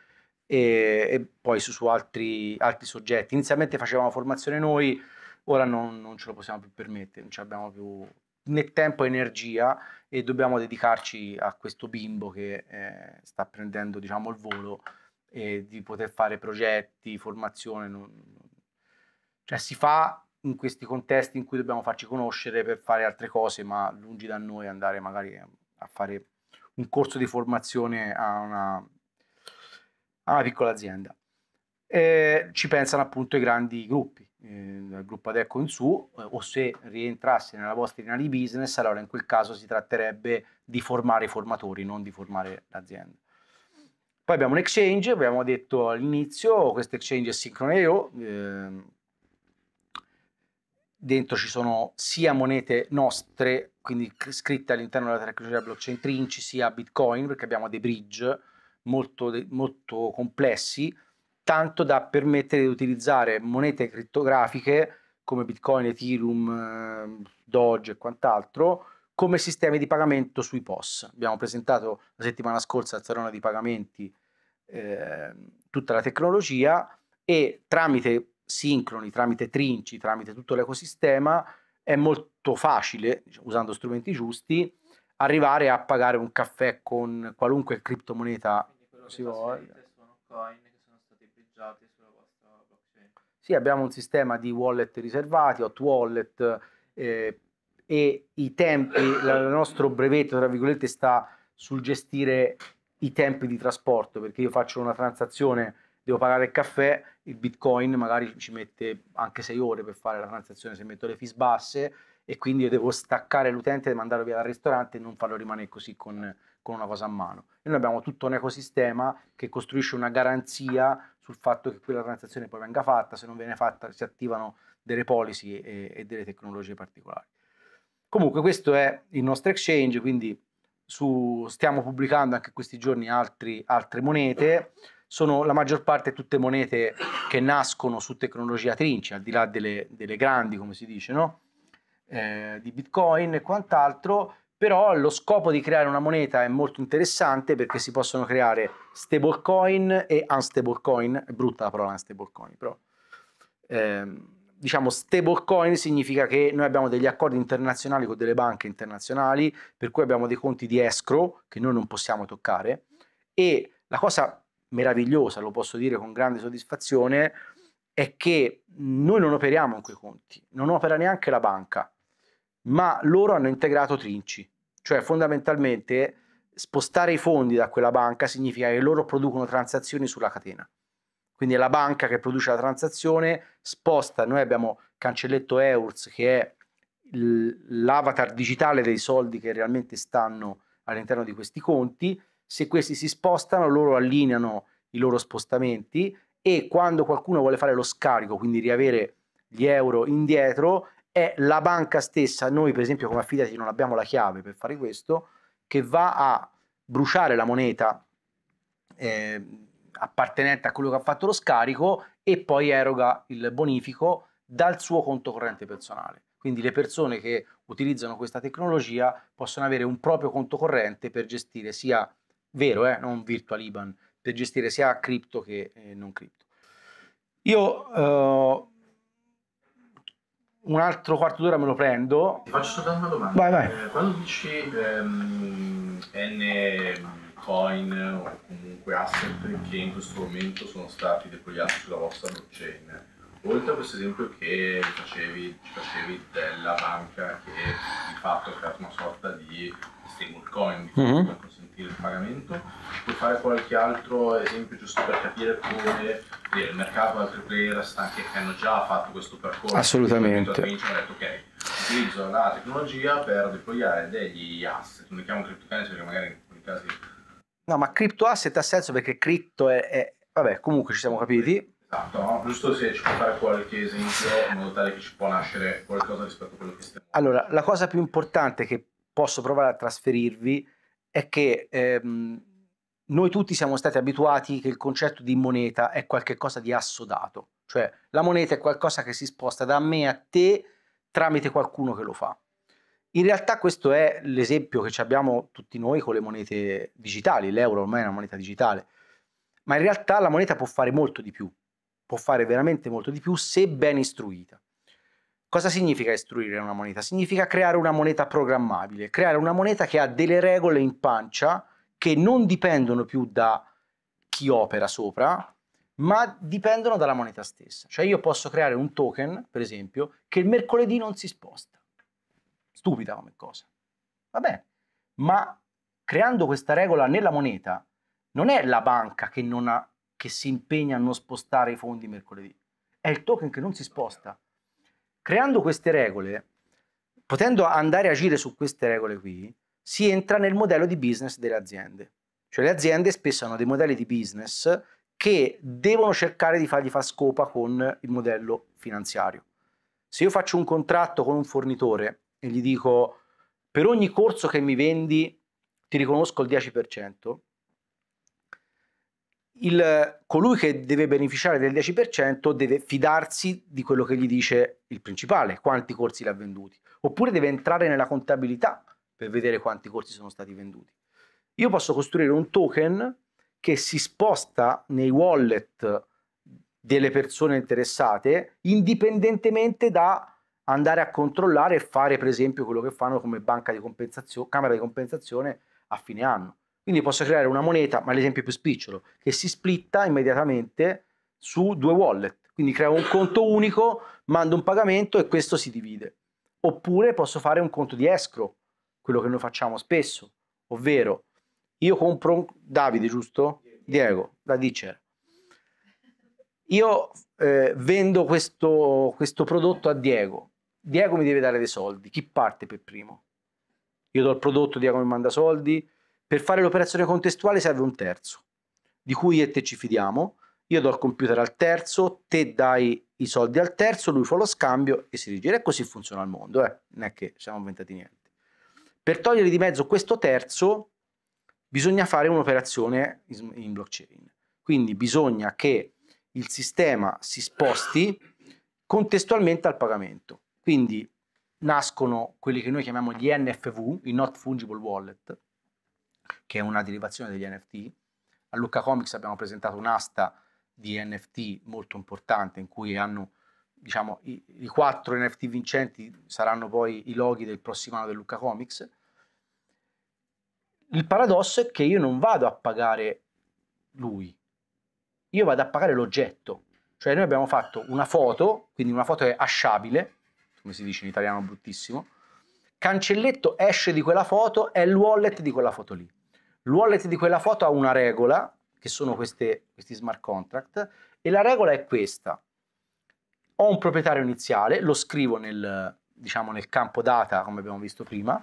e, e poi su, su altri, altri, soggetti. Inizialmente facevamo formazione noi, ora non, non ce lo possiamo più permettere, non abbiamo più né tempo né energia e dobbiamo dedicarci a questo bimbo che eh, sta prendendo diciamo, il volo e di poter fare progetti, formazione. Non, non... Cioè si fa in questi contesti in cui dobbiamo farci conoscere per fare altre cose, ma lungi da noi andare magari a fare un corso di formazione a una a una piccola azienda. Eh, ci pensano appunto i grandi gruppi, eh, dal gruppo Adeco in su, eh, o se rientrasse nella vostra linea di business, allora in quel caso si tratterebbe di formare i formatori, non di formare l'azienda. Poi abbiamo un exchange, abbiamo detto all'inizio, questo exchange è Synchroneo, ehm, dentro ci sono sia monete nostre, quindi scritte all'interno della tecnologia blockchain Trinci, sia Bitcoin, perché abbiamo dei bridge, molto, molto complessi, tanto da permettere di utilizzare monete criptografiche come Bitcoin, Ethereum, ehm, Doge e quant'altro come sistemi di pagamento sui POS. Abbiamo presentato la settimana scorsa al Salone di Pagamenti eh, tutta la tecnologia e tramite sincroni, tramite trinci, tramite tutto l'ecosistema è molto facile, diciamo, usando strumenti giusti, arrivare a pagare un caffè con qualunque criptomoneta quello si vuole. sono coin che sono stati bridgiati sulla vostra blockchain. Sì, abbiamo un sistema di wallet riservati, hot wallet, eh, e i tempi, il nostro brevetto, tra virgolette, sta sul gestire i tempi di trasporto, perché io faccio una transazione, devo pagare il caffè, il bitcoin magari ci mette anche sei ore per fare la transazione se metto le fees basse e quindi io devo staccare l'utente e mandarlo via dal ristorante e non farlo rimanere così con, con una cosa a mano. E noi abbiamo tutto un ecosistema che costruisce una garanzia sul fatto che quella transazione poi venga fatta, se non viene fatta si attivano delle policy e, e delle tecnologie particolari. Comunque questo è il nostro exchange, quindi su, stiamo pubblicando anche questi giorni altri, altre monete. Sono la maggior parte tutte monete che nascono su tecnologia trinci, al di là delle, delle grandi, come si dice, no? eh, di Bitcoin e quant'altro però lo scopo di creare una moneta è molto interessante perché si possono creare stable coin e coin, è brutta la parola coin, però ehm, diciamo coin significa che noi abbiamo degli accordi internazionali con delle banche internazionali per cui abbiamo dei conti di escrow che noi non possiamo toccare e la cosa meravigliosa, lo posso dire con grande soddisfazione, è che noi non operiamo in quei conti, non opera neanche la banca ma loro hanno integrato Trinci, cioè fondamentalmente spostare i fondi da quella banca significa che loro producono transazioni sulla catena. Quindi è la banca che produce la transazione, sposta, noi abbiamo cancelletto EURS che è l'avatar digitale dei soldi che realmente stanno all'interno di questi conti, se questi si spostano loro allineano i loro spostamenti e quando qualcuno vuole fare lo scarico, quindi riavere gli euro indietro, è la banca stessa, noi per esempio come affidati non abbiamo la chiave per fare questo, che va a bruciare la moneta eh, appartenente a quello che ha fatto lo scarico e poi eroga il bonifico dal suo conto corrente personale. Quindi le persone che utilizzano questa tecnologia possono avere un proprio conto corrente per gestire sia, vero, eh, non virtual IBAN, per gestire sia cripto che eh, non cripto. Io eh, un altro quarto d'ora me lo prendo. Ti faccio soltanto una domanda. Vai, vai. Eh, quando dici ehm, N coin o comunque asset che in questo momento sono stati deployati sulla vostra blockchain, oltre a questo esempio che facevi, facevi della banca che di fatto ha creato una sorta di stablecoin, di mm-hmm il pagamento. Puoi fare qualche altro esempio giusto per capire come il mercato, altri player stanchi che hanno già fatto questo percorso? Assolutamente. hanno detto ok, utilizzo la tecnologia per deployare degli asset, non li chiamo cryptocurrency perché magari in alcuni casi... No, ma crypto asset ha senso perché cripto è, è... Vabbè, comunque ci siamo capiti. Esatto, no? giusto se ci può fare qualche esempio in modo tale che ci può nascere qualcosa rispetto a quello che stiamo Allora, la cosa più importante che posso provare a trasferirvi è che ehm, noi tutti siamo stati abituati che il concetto di moneta è qualcosa di assodato, cioè la moneta è qualcosa che si sposta da me a te tramite qualcuno che lo fa. In realtà questo è l'esempio che abbiamo tutti noi con le monete digitali, l'euro ormai è una moneta digitale, ma in realtà la moneta può fare molto di più, può fare veramente molto di più se ben istruita. Cosa significa istruire una moneta? Significa creare una moneta programmabile, creare una moneta che ha delle regole in pancia che non dipendono più da chi opera sopra, ma dipendono dalla moneta stessa. Cioè io posso creare un token, per esempio, che il mercoledì non si sposta. Stupida come cosa. Va bene, ma creando questa regola nella moneta, non è la banca che, ha, che si impegna a non spostare i fondi mercoledì, è il token che non si sposta creando queste regole, potendo andare a agire su queste regole qui, si entra nel modello di business delle aziende. Cioè le aziende spesso hanno dei modelli di business che devono cercare di fargli far scopa con il modello finanziario. Se io faccio un contratto con un fornitore e gli dico per ogni corso che mi vendi ti riconosco il 10%, il, colui che deve beneficiare del 10% deve fidarsi di quello che gli dice il principale, quanti corsi li ha venduti, oppure deve entrare nella contabilità per vedere quanti corsi sono stati venduti. Io posso costruire un token che si sposta nei wallet delle persone interessate indipendentemente da andare a controllare e fare per esempio quello che fanno come banca di compensazione, camera di compensazione a fine anno. Quindi posso creare una moneta, ma l'esempio più spicciolo, che si splitta immediatamente su due wallet. Quindi creo un conto unico, mando un pagamento e questo si divide. Oppure posso fare un conto di escrow, quello che noi facciamo spesso, ovvero io compro un... Davide, giusto? Diego, la Dicer. Io eh, vendo questo, questo prodotto a Diego. Diego mi deve dare dei soldi. Chi parte per primo? Io do il prodotto, Diego mi manda soldi, per fare l'operazione contestuale serve un terzo, di cui io e te ci fidiamo, io do il computer al terzo, te dai i soldi al terzo, lui fa lo scambio e si rigira. E così funziona il mondo, eh? non è che siamo inventati niente. Per togliere di mezzo questo terzo bisogna fare un'operazione in blockchain. Quindi bisogna che il sistema si sposti contestualmente al pagamento. Quindi nascono quelli che noi chiamiamo gli NFV, i Not Fungible Wallet, che è una derivazione degli NFT. A Lucca Comics abbiamo presentato un'asta di NFT molto importante in cui hanno diciamo i, i quattro NFT vincenti saranno poi i loghi del prossimo anno del Lucca Comics. Il paradosso è che io non vado a pagare lui, io vado a pagare l'oggetto. Cioè noi abbiamo fatto una foto, quindi una foto è asciabile, come si dice in italiano bruttissimo, cancelletto esce di quella foto, è il wallet di quella foto lì. L'wallet di quella foto ha una regola, che sono queste, questi smart contract, e la regola è questa. Ho un proprietario iniziale, lo scrivo nel, diciamo, nel campo data, come abbiamo visto prima,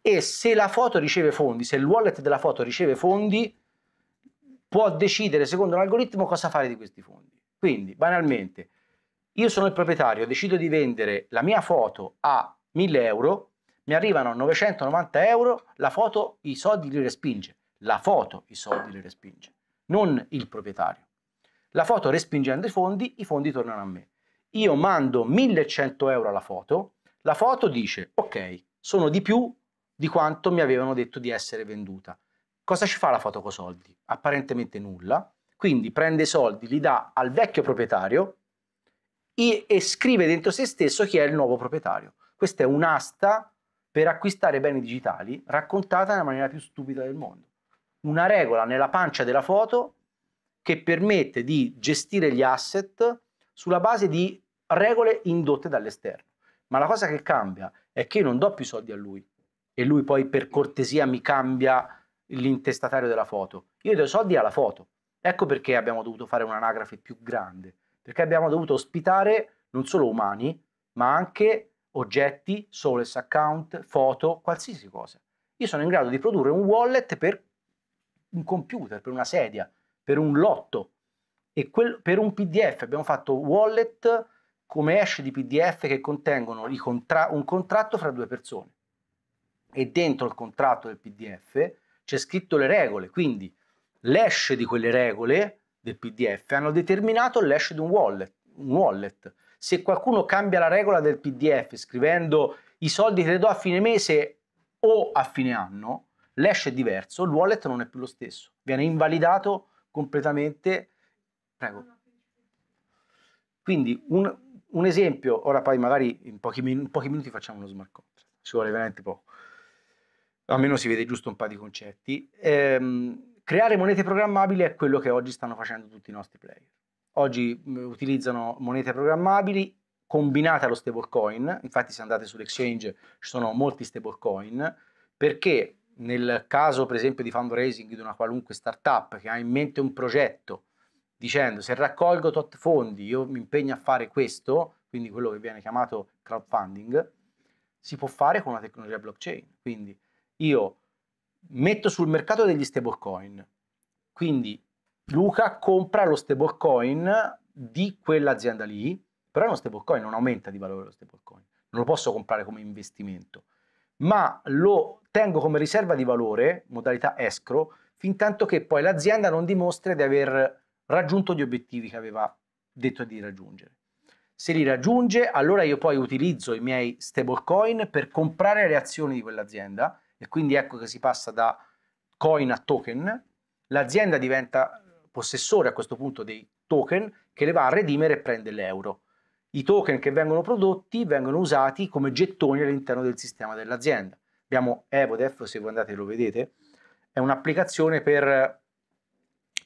e se la foto riceve fondi, se il wallet della foto riceve fondi, può decidere secondo un algoritmo cosa fare di questi fondi. Quindi, banalmente, io sono il proprietario, decido di vendere la mia foto a 1000 euro, mi arrivano 990 euro, la foto i soldi li respinge, la foto i soldi li respinge, non il proprietario. La foto respingendo i fondi, i fondi tornano a me. Io mando 1100 euro alla foto, la foto dice ok, sono di più di quanto mi avevano detto di essere venduta. Cosa ci fa la foto con soldi? Apparentemente nulla, quindi prende i soldi, li dà al vecchio proprietario e, e scrive dentro se stesso chi è il nuovo proprietario. Questa è un'asta per acquistare beni digitali raccontata nella maniera più stupida del mondo. Una regola nella pancia della foto che permette di gestire gli asset sulla base di regole indotte dall'esterno. Ma la cosa che cambia è che io non do più soldi a lui e lui poi per cortesia mi cambia l'intestatario della foto. Io do i soldi alla foto. Ecco perché abbiamo dovuto fare un'anagrafe più grande, perché abbiamo dovuto ospitare non solo umani, ma anche oggetti, soulless account, foto, qualsiasi cosa. Io sono in grado di produrre un wallet per un computer, per una sedia, per un lotto e quel, per un PDF. Abbiamo fatto wallet come hash di PDF che contengono contra un contratto fra due persone. E dentro il contratto del PDF c'è scritto le regole, quindi l'hash di quelle regole del PDF hanno determinato l'hash di un wallet, un wallet se qualcuno cambia la regola del PDF scrivendo i soldi che le do a fine mese o a fine anno, l'ash è diverso, il wallet non è più lo stesso, viene invalidato completamente. Prego. Quindi un, un esempio, ora poi magari in pochi, in pochi minuti facciamo uno smart contract, ci vuole veramente poco, almeno si vede giusto un paio di concetti. Ehm, creare monete programmabili è quello che oggi stanno facendo tutti i nostri player oggi utilizzano monete programmabili combinate allo stablecoin, infatti se andate sull'exchange ci sono molti stablecoin, perché nel caso per esempio di fundraising di una qualunque startup che ha in mente un progetto dicendo se raccolgo tot fondi io mi impegno a fare questo, quindi quello che viene chiamato crowdfunding, si può fare con la tecnologia blockchain. Quindi io metto sul mercato degli stablecoin, quindi Luca compra lo stablecoin di quell'azienda lì, però è uno stablecoin, non aumenta di valore lo stablecoin, non lo posso comprare come investimento, ma lo tengo come riserva di valore, modalità escrow, fin tanto che poi l'azienda non dimostra di aver raggiunto gli obiettivi che aveva detto di raggiungere. Se li raggiunge, allora io poi utilizzo i miei stablecoin per comprare le azioni di quell'azienda e quindi ecco che si passa da coin a token, l'azienda diventa possessore a questo punto dei token che le va a redimere e prende l'euro. I token che vengono prodotti vengono usati come gettoni all'interno del sistema dell'azienda. Abbiamo Evodef, se voi andate lo vedete, è un'applicazione per,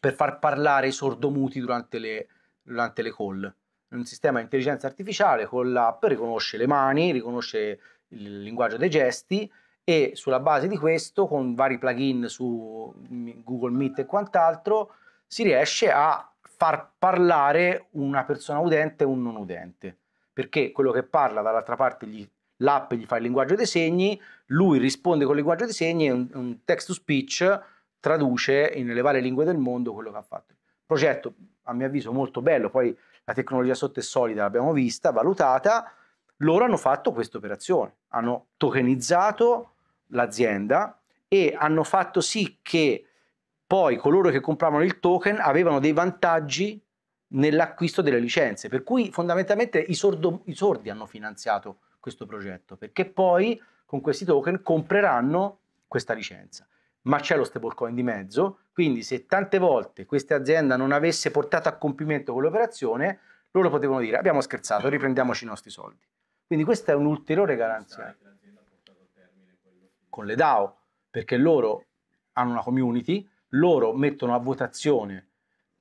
per, far parlare i sordomuti durante le, durante le call. È un sistema di intelligenza artificiale con l'app riconosce le mani, riconosce il linguaggio dei gesti e sulla base di questo, con vari plugin su Google Meet e quant'altro, si riesce a far parlare una persona udente e un non udente, perché quello che parla dall'altra parte gli, l'app gli fa il linguaggio dei segni, lui risponde con il linguaggio dei segni e un, un text to speech traduce in le varie lingue del mondo quello che ha fatto. Progetto, a mio avviso, molto bello, poi la tecnologia sotto è solida, l'abbiamo vista, valutata, loro hanno fatto questa operazione, hanno tokenizzato l'azienda e hanno fatto sì che poi coloro che compravano il token avevano dei vantaggi nell'acquisto delle licenze, per cui fondamentalmente i, sordo, i sordi hanno finanziato questo progetto, perché poi con questi token compreranno questa licenza. Ma c'è lo stablecoin di mezzo, quindi se tante volte questa azienda non avesse portato a compimento quell'operazione, loro potevano dire abbiamo scherzato, riprendiamoci i nostri soldi. Quindi questa è un'ulteriore garanzia. Con le DAO, perché loro hanno una community, loro mettono a votazione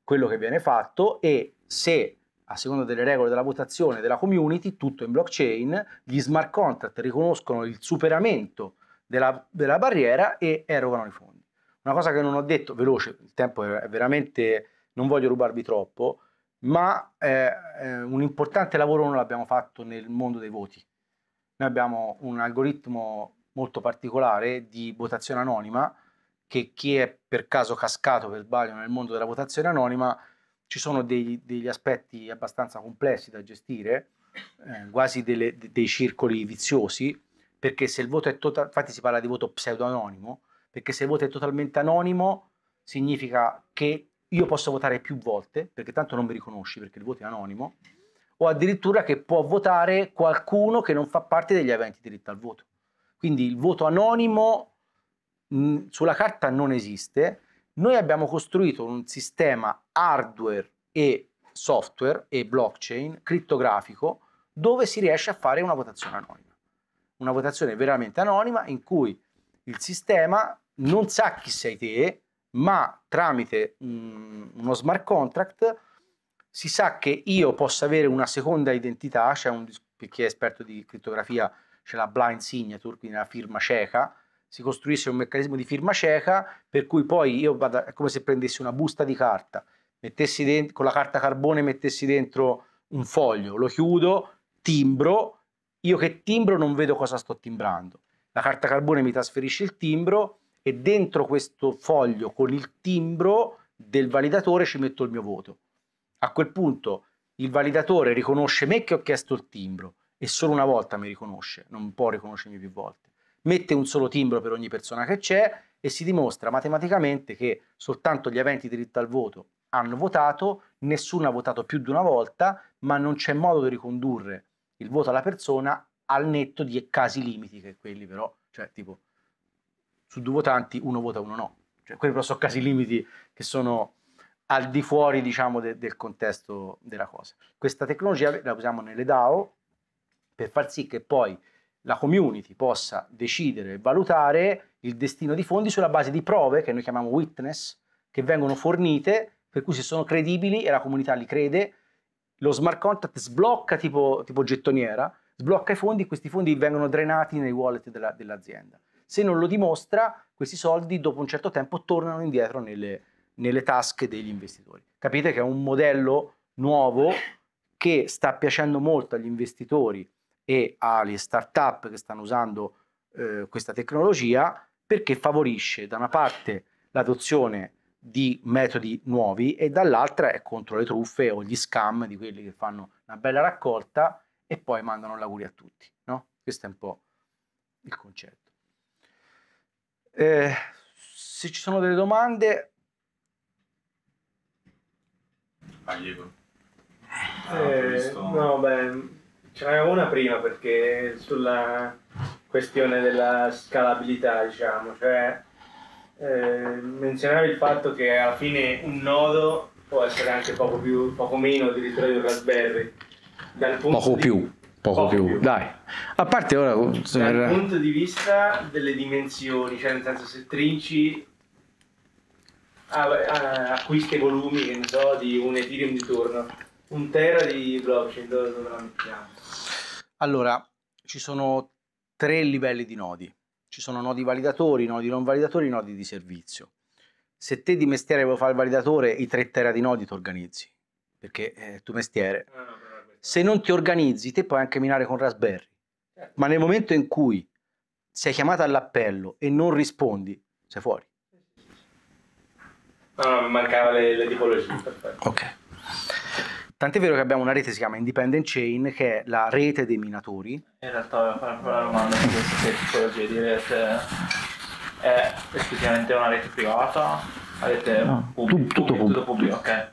quello che viene fatto e se a seconda delle regole della votazione della community, tutto in blockchain, gli smart contract riconoscono il superamento della, della barriera e erogano i fondi. Una cosa che non ho detto, veloce, il tempo è veramente, non voglio rubarvi troppo, ma eh, eh un importante lavoro non l'abbiamo fatto nel mondo dei voti. Noi abbiamo un algoritmo molto particolare di votazione anonima che chi è per caso cascato per sbaglio nel mondo della votazione anonima ci sono dei, degli aspetti abbastanza complessi da gestire, eh, quasi delle, dei circoli viziosi, perché se il voto è totale, infatti si parla di voto pseudo-anonimo, perché se il voto è totalmente anonimo significa che io posso votare più volte, perché tanto non mi riconosci perché il voto è anonimo, o addirittura che può votare qualcuno che non fa parte degli eventi diritto al voto. Quindi il voto anonimo sulla carta non esiste. Noi abbiamo costruito un sistema hardware e software e blockchain crittografico dove si riesce a fare una votazione anonima. Una votazione veramente anonima in cui il sistema non sa chi sei te, ma tramite mh, uno smart contract si sa che io posso avere una seconda identità, cioè un, per chi è esperto di crittografia c'è la blind signature, quindi una firma cieca, si costruisse un meccanismo di firma cieca per cui poi io vado, è come se prendessi una busta di carta, mettessi dentro, con la carta carbone mettessi dentro un foglio, lo chiudo, timbro, io che timbro non vedo cosa sto timbrando. La carta carbone mi trasferisce il timbro e dentro questo foglio con il timbro del validatore ci metto il mio voto. A quel punto il validatore riconosce me che ho chiesto il timbro e solo una volta mi riconosce, non può riconoscermi più volte mette un solo timbro per ogni persona che c'è e si dimostra matematicamente che soltanto gli aventi diritto al voto hanno votato, nessuno ha votato più di una volta, ma non c'è modo di ricondurre il voto alla persona al netto di casi limiti, che quelli però, cioè tipo su due votanti uno vota uno no. Cioè, quelli però sono casi limiti che sono al di fuori diciamo, de del contesto della cosa. Questa tecnologia la usiamo nelle DAO per far sì che poi la community possa decidere e valutare il destino di fondi sulla base di prove che noi chiamiamo witness, che vengono fornite, per cui se sono credibili e la comunità li crede, lo smart contract sblocca tipo, tipo gettoniera, sblocca i fondi, questi fondi vengono drenati nei wallet della, dell'azienda. Se non lo dimostra, questi soldi dopo un certo tempo tornano indietro nelle, nelle tasche degli investitori. Capite che è un modello nuovo che sta piacendo molto agli investitori e alle start-up che stanno usando eh, questa tecnologia perché favorisce da una parte l'adozione di metodi nuovi e dall'altra è contro le truffe o gli scam di quelli che fanno una bella raccolta e poi mandano l'augurio a tutti. No? Questo è un po' il concetto. Eh, se ci sono delle domande... Ah, eh, ah, no, beh, Ce n'avevo una prima perché sulla questione della scalabilità, diciamo, cioè eh, menzionavi il fatto che alla fine un nodo può essere anche poco, più, poco meno addirittura di un Raspberry. Dal punto poco di... più. Poco, poco più. più. dai. A parte ora... Uh, Dal punto di vista delle dimensioni, cioè nel senso se trinci ah, ah, acquisti volumi, che ne so, di un Ethereum di turno, un tera di blockchain dove, dove la mettiamo? Allora, ci sono tre livelli di nodi. Ci sono nodi validatori, nodi non validatori, nodi di servizio. Se te di mestiere vuoi fare il validatore, i tre tera di nodi ti organizzi, perché è il tuo mestiere. Ah, no, no, Se non ti organizzi, te puoi anche minare con Raspberry. Certo. Ma nel momento in cui sei chiamata all'appello e non rispondi, sei fuori. No, ah, mancava le, le tipologie. Perfetto. Ok. Tant'è vero che abbiamo una rete che si chiama Independent Chain, che è la rete dei minatori. In realtà volevo fare proprio la domanda su queste tipologie di rete. È effettivamente una rete privata? La rete no, pubblica? Tutto, pubblico. Tutto pubblico, ok.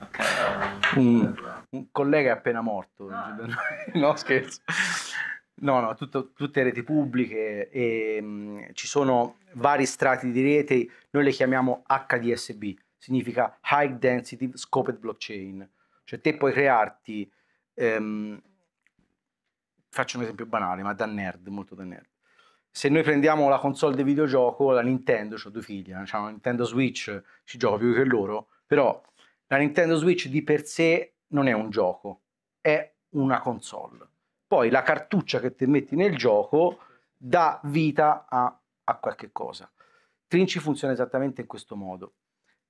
okay. Un, un, collega è appena morto. Ah. no, scherzo. No, no, tutto, tutte reti pubbliche, e, mh, mm, ci sono vari strati di rete, noi le chiamiamo HDSB, significa High Density Scoped Blockchain, cioè te puoi crearti, ehm, faccio un esempio banale, ma da nerd, molto da nerd. Se noi prendiamo la console di videogioco, la Nintendo, ho due figli, diciamo, la Nintendo Switch ci gioco più che loro, però la Nintendo Switch di per sé non è un gioco, è una console. Poi la cartuccia che ti metti nel gioco dà vita a, a qualche cosa. Trinci funziona esattamente in questo modo.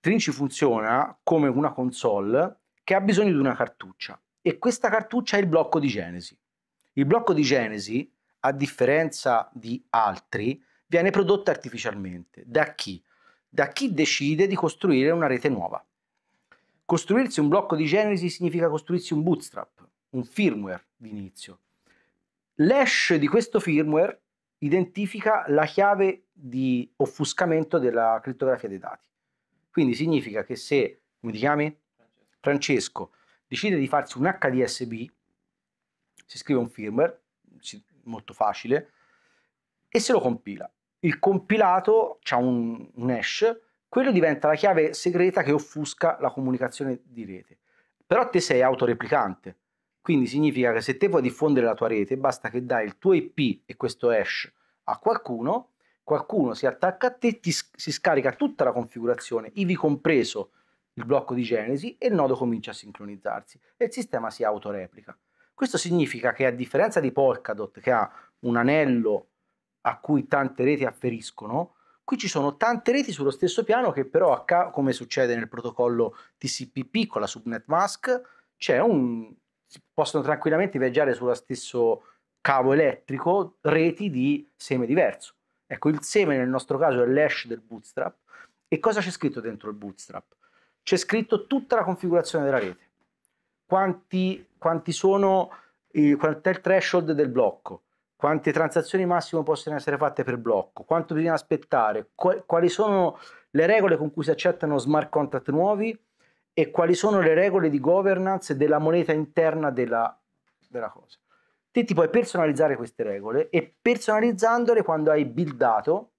Trinci funziona come una console che ha bisogno di una cartuccia e questa cartuccia è il blocco di genesi. Il blocco di genesi, a differenza di altri, viene prodotto artificialmente. Da chi? Da chi decide di costruire una rete nuova. Costruirsi un blocco di genesi significa costruirsi un bootstrap, un firmware di inizio. L'hash di questo firmware identifica la chiave di offuscamento della criptografia dei dati. Quindi significa che se, come ti chiami? Francesco decide di farsi un HDSB, si scrive un firmware, molto facile, e se lo compila. Il compilato ha un, un hash, quello diventa la chiave segreta che offusca la comunicazione di rete. Però te sei autoreplicante, quindi significa che se te vuoi diffondere la tua rete, basta che dai il tuo IP e questo hash a qualcuno, qualcuno si attacca a te, ti, si scarica tutta la configurazione, ivi compreso il blocco di genesi e il nodo comincia a sincronizzarsi e il sistema si autoreplica. Questo significa che a differenza di Polkadot che ha un anello a cui tante reti afferiscono, qui ci sono tante reti sullo stesso piano che però come succede nel protocollo TCPP con la subnet mask, c'è un possono tranquillamente viaggiare sullo stesso cavo elettrico reti di seme diverso. Ecco, il seme nel nostro caso è l'hash del bootstrap. E cosa c'è scritto dentro il bootstrap? c'è scritto tutta la configurazione della rete, quanti, quanti sono, quant'è il threshold del blocco, quante transazioni massimo possono essere fatte per blocco, quanto bisogna aspettare, quali sono le regole con cui si accettano smart contract nuovi e quali sono le regole di governance della moneta interna della, della cosa. Te ti puoi personalizzare queste regole e personalizzandole quando hai buildato,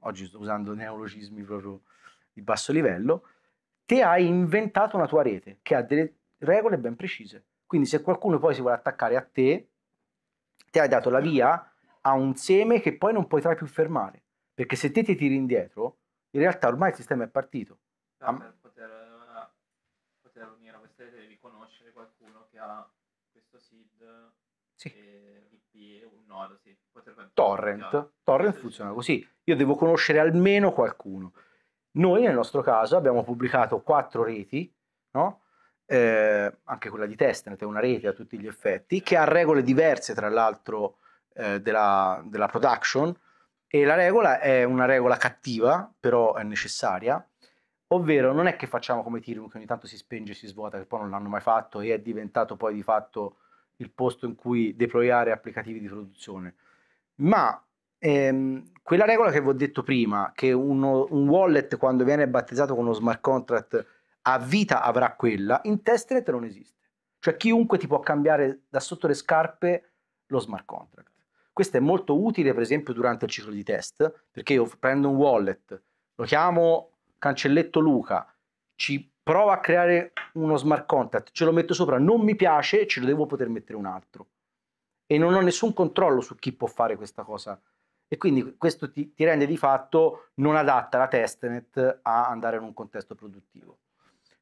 oggi sto usando neologismi proprio di basso livello, te hai inventato una tua rete che ha delle regole ben precise. Quindi se qualcuno poi si vuole attaccare a te, ti hai dato la via a un seme che poi non potrai più fermare. Perché se te ti tiri indietro, in realtà ormai il sistema è partito. No, per poter, poter unire a queste rete devi conoscere qualcuno che ha questo SID, sì. e un nodo, sì. Torrent. Torrent funziona così. Io devo conoscere almeno qualcuno. Noi nel nostro caso abbiamo pubblicato quattro reti, no? eh, anche quella di testnet è una rete a tutti gli effetti, che ha regole diverse tra l'altro eh, della, della production e la regola è una regola cattiva, però è necessaria, ovvero non è che facciamo come Ethereum che ogni tanto si spinge e si svuota, che poi non l'hanno mai fatto e è diventato poi di fatto il posto in cui deployare applicativi di produzione, ma ehm, quella regola che vi ho detto prima, che uno, un wallet quando viene battezzato con uno smart contract a vita avrà quella, in testnet non esiste. Cioè chiunque ti può cambiare da sotto le scarpe lo smart contract. Questo è molto utile per esempio durante il ciclo di test, perché io prendo un wallet, lo chiamo cancelletto Luca, ci provo a creare uno smart contract, ce lo metto sopra, non mi piace, ce lo devo poter mettere un altro. E non ho nessun controllo su chi può fare questa cosa e quindi questo ti, ti, rende di fatto non adatta la testnet a andare in un contesto produttivo.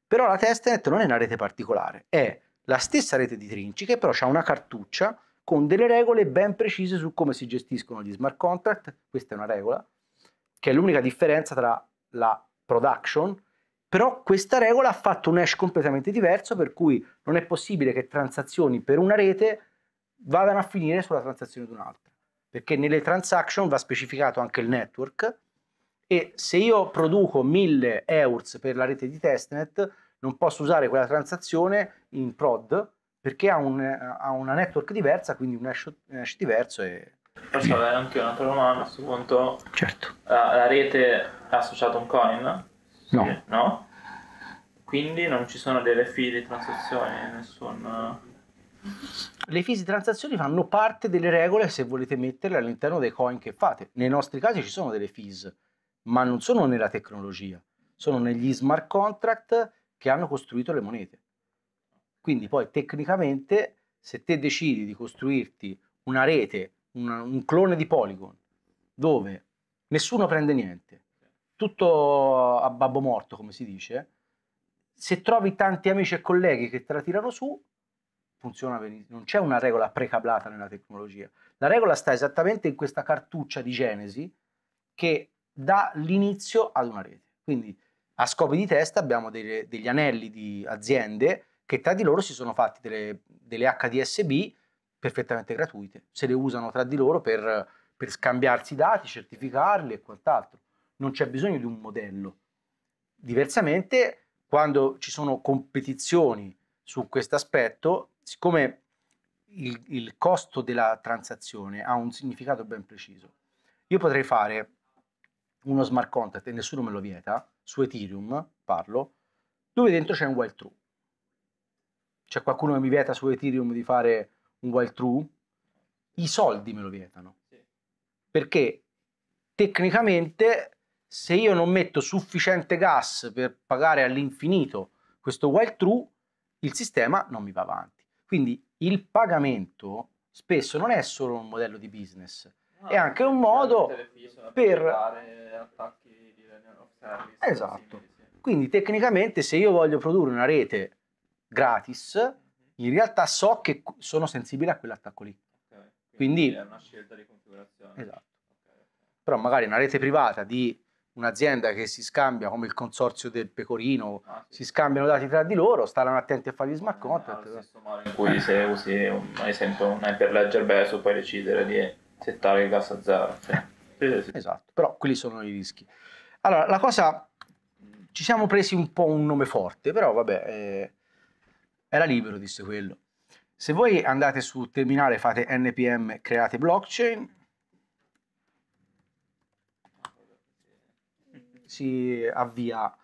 Però la testnet non è una rete particolare, è la stessa rete di Trinci che però ha una cartuccia con delle regole ben precise su come si gestiscono gli smart contract, questa è una regola, che è l'unica differenza tra la production, però questa regola ha fatto un hash completamente diverso per cui non è possibile che transazioni per una rete vadano a finire sulla transazione di un'altra perché nelle transaction va specificato anche il network e se io produco 1000 EURS per la rete di testnet non posso usare quella transazione in prod perché ha, un, ha una network diversa, quindi un hash, un hash diverso. E... Posso avere anche un'altra domanda a questo punto? Certo. La, la rete ha associato un coin? Sì. No. no? Quindi non ci sono delle fee di transazioni, nessun... Le fees di transazioni fanno parte delle regole se volete metterle all'interno dei coin che fate. Nei nostri casi ci sono delle fees, ma non sono nella tecnologia, sono negli smart contract che hanno costruito le monete. Quindi poi tecnicamente se te decidi di costruirti una rete, una, un clone di Polygon, dove nessuno prende niente, tutto a babbo morto come si dice, se trovi tanti amici e colleghi che te la tirano su, funziona benissimo, non c'è una regola precablata nella tecnologia. La regola sta esattamente in questa cartuccia di genesi che dà l'inizio ad una rete. Quindi a scopi di testa abbiamo delle, degli anelli di aziende che tra di loro si sono fatti delle, delle HDSB perfettamente gratuite, se le usano tra di loro per, per scambiarsi dati, certificarli e quant'altro. Non c'è bisogno di un modello. Diversamente, quando ci sono competizioni su questo aspetto, siccome il, il costo della transazione ha un significato ben preciso, io potrei fare uno smart contract, e nessuno me lo vieta, su Ethereum parlo, dove dentro c'è un while true. C'è qualcuno che mi vieta su Ethereum di fare un while true? I soldi me lo vietano. Perché tecnicamente se io non metto sufficiente gas per pagare all'infinito questo while true, il sistema non mi va avanti. Quindi il pagamento spesso non è solo un modello di business, ah, è anche un modo per... attacchi di service. Esatto. Quindi tecnicamente se io voglio produrre una rete gratis, mhm. in realtà so che sono sensibile a quell'attacco lì. quindi, quindi, è una scelta di configurazione. Esatto. Okay, okay. Però magari una rete privata di un'azienda che si scambia, come il consorzio del Pecorino, ah, sì. si scambiano dati tra di loro, staranno attenti a fare gli smart contract. Ah, Allo stesso modo in cui se usi, un esempio, un hyperledger Beso, puoi decidere di settare il gas a zero. Cioè. Sì, sì. Esatto, però quelli sono i rischi. Allora, la cosa, ci siamo presi un po' un nome forte, però vabbè, eh, era libero, disse quello. Se voi andate su terminale, fate npm, create blockchain, si avvia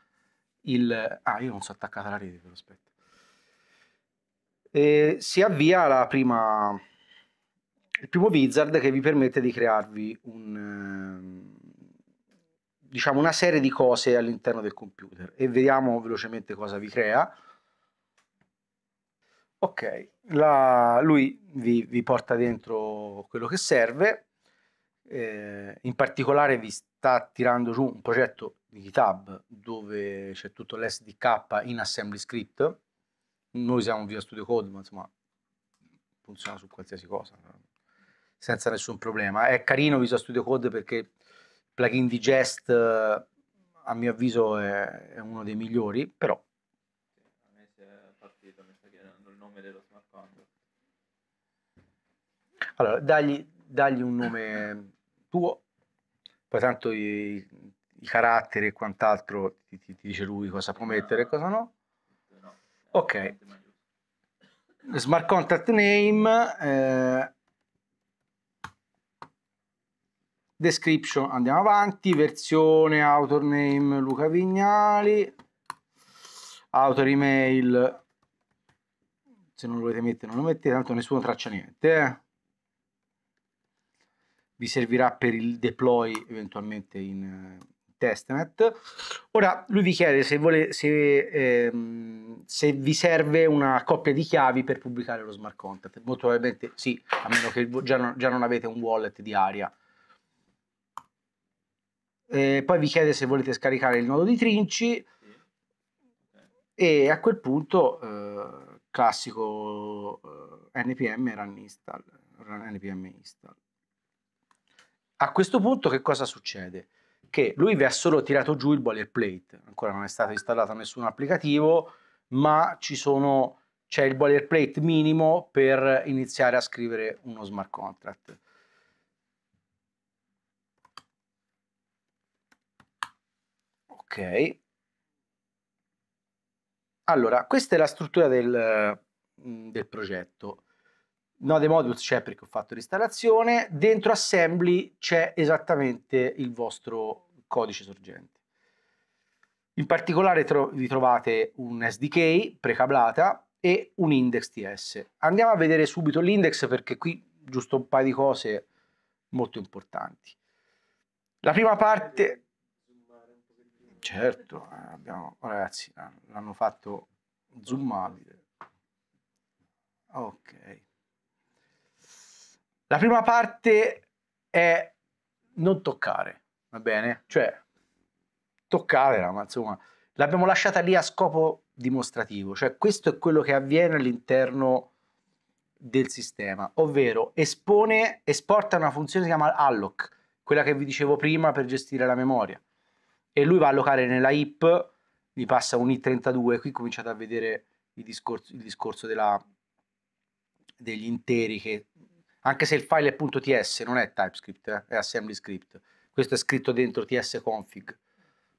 il... Ah, io non sono attaccata alla rete, però aspetta. E si avvia la prima, il primo wizard che vi permette di crearvi un, ehm, diciamo una serie di cose all'interno del computer e vediamo velocemente cosa vi crea. Ok, la, lui vi, vi porta dentro quello che serve eh, in particolare vi sta tirando giù un progetto di GitHub dove c'è tutto l'SDK in assembly script. Noi siamo Visual Studio Code, ma insomma funziona su qualsiasi cosa senza nessun problema. È carino Visual Studio Code perché il plugin di Jest a mio avviso è, è uno dei migliori, però a me si è partito, mi sta chiedendo il nome dello smart contract. Allora, dagli, dagli un nome tuo, poi tanto i, i caratteri e quant'altro ti, ti, dice lui cosa può mettere e cosa no. Ok. Smart contact name, eh, description, andiamo avanti, versione, author name Luca Vignali, author email, se non lo volete mettere non lo mettete, tanto nessuno traccia niente. Eh vi servirà per il deploy eventualmente in eh, testnet. Ora lui vi chiede se, vuole, se, ehm, se, vi serve una coppia di chiavi per pubblicare lo smart contract. Molto probabilmente sì, a meno che già non, già non avete un wallet di aria. Eh, poi vi chiede se volete scaricare il nodo di Trinci e a quel punto eh, classico eh, npm run install, run npm install. A questo punto che cosa succede? Che lui vi ha solo tirato giù il boilerplate, ancora non è stato installato nessun applicativo, ma c'è il boilerplate minimo per iniziare a scrivere uno smart contract. Ok. Allora, questa è la struttura del, mm, del progetto. Node Modules c'è perché ho fatto l'installazione, dentro Assembly c'è esattamente il vostro codice sorgente. In particolare tro vi trovate un SDK precablata e un index.ts. Andiamo a vedere subito l'index perché qui giusto un paio di cose molto importanti. La prima parte... Certo, eh, abbiamo, ragazzi, l'hanno fatto zoomabile. Ok. La prima parte è non toccare, va bene? Cioè, toccare, ma insomma, l'abbiamo lasciata lì a scopo dimostrativo, cioè questo è quello che avviene all'interno del sistema, ovvero espone, esporta una funzione che si chiama alloc, quella che vi dicevo prima per gestire la memoria, e lui va a allocare nella IP, gli passa un i32, qui cominciate a vedere il discorso, il discorso della, degli interi che anche se il file è .ts, non è TypeScript, eh, è assembly script. Questo è scritto dentro tsconfig.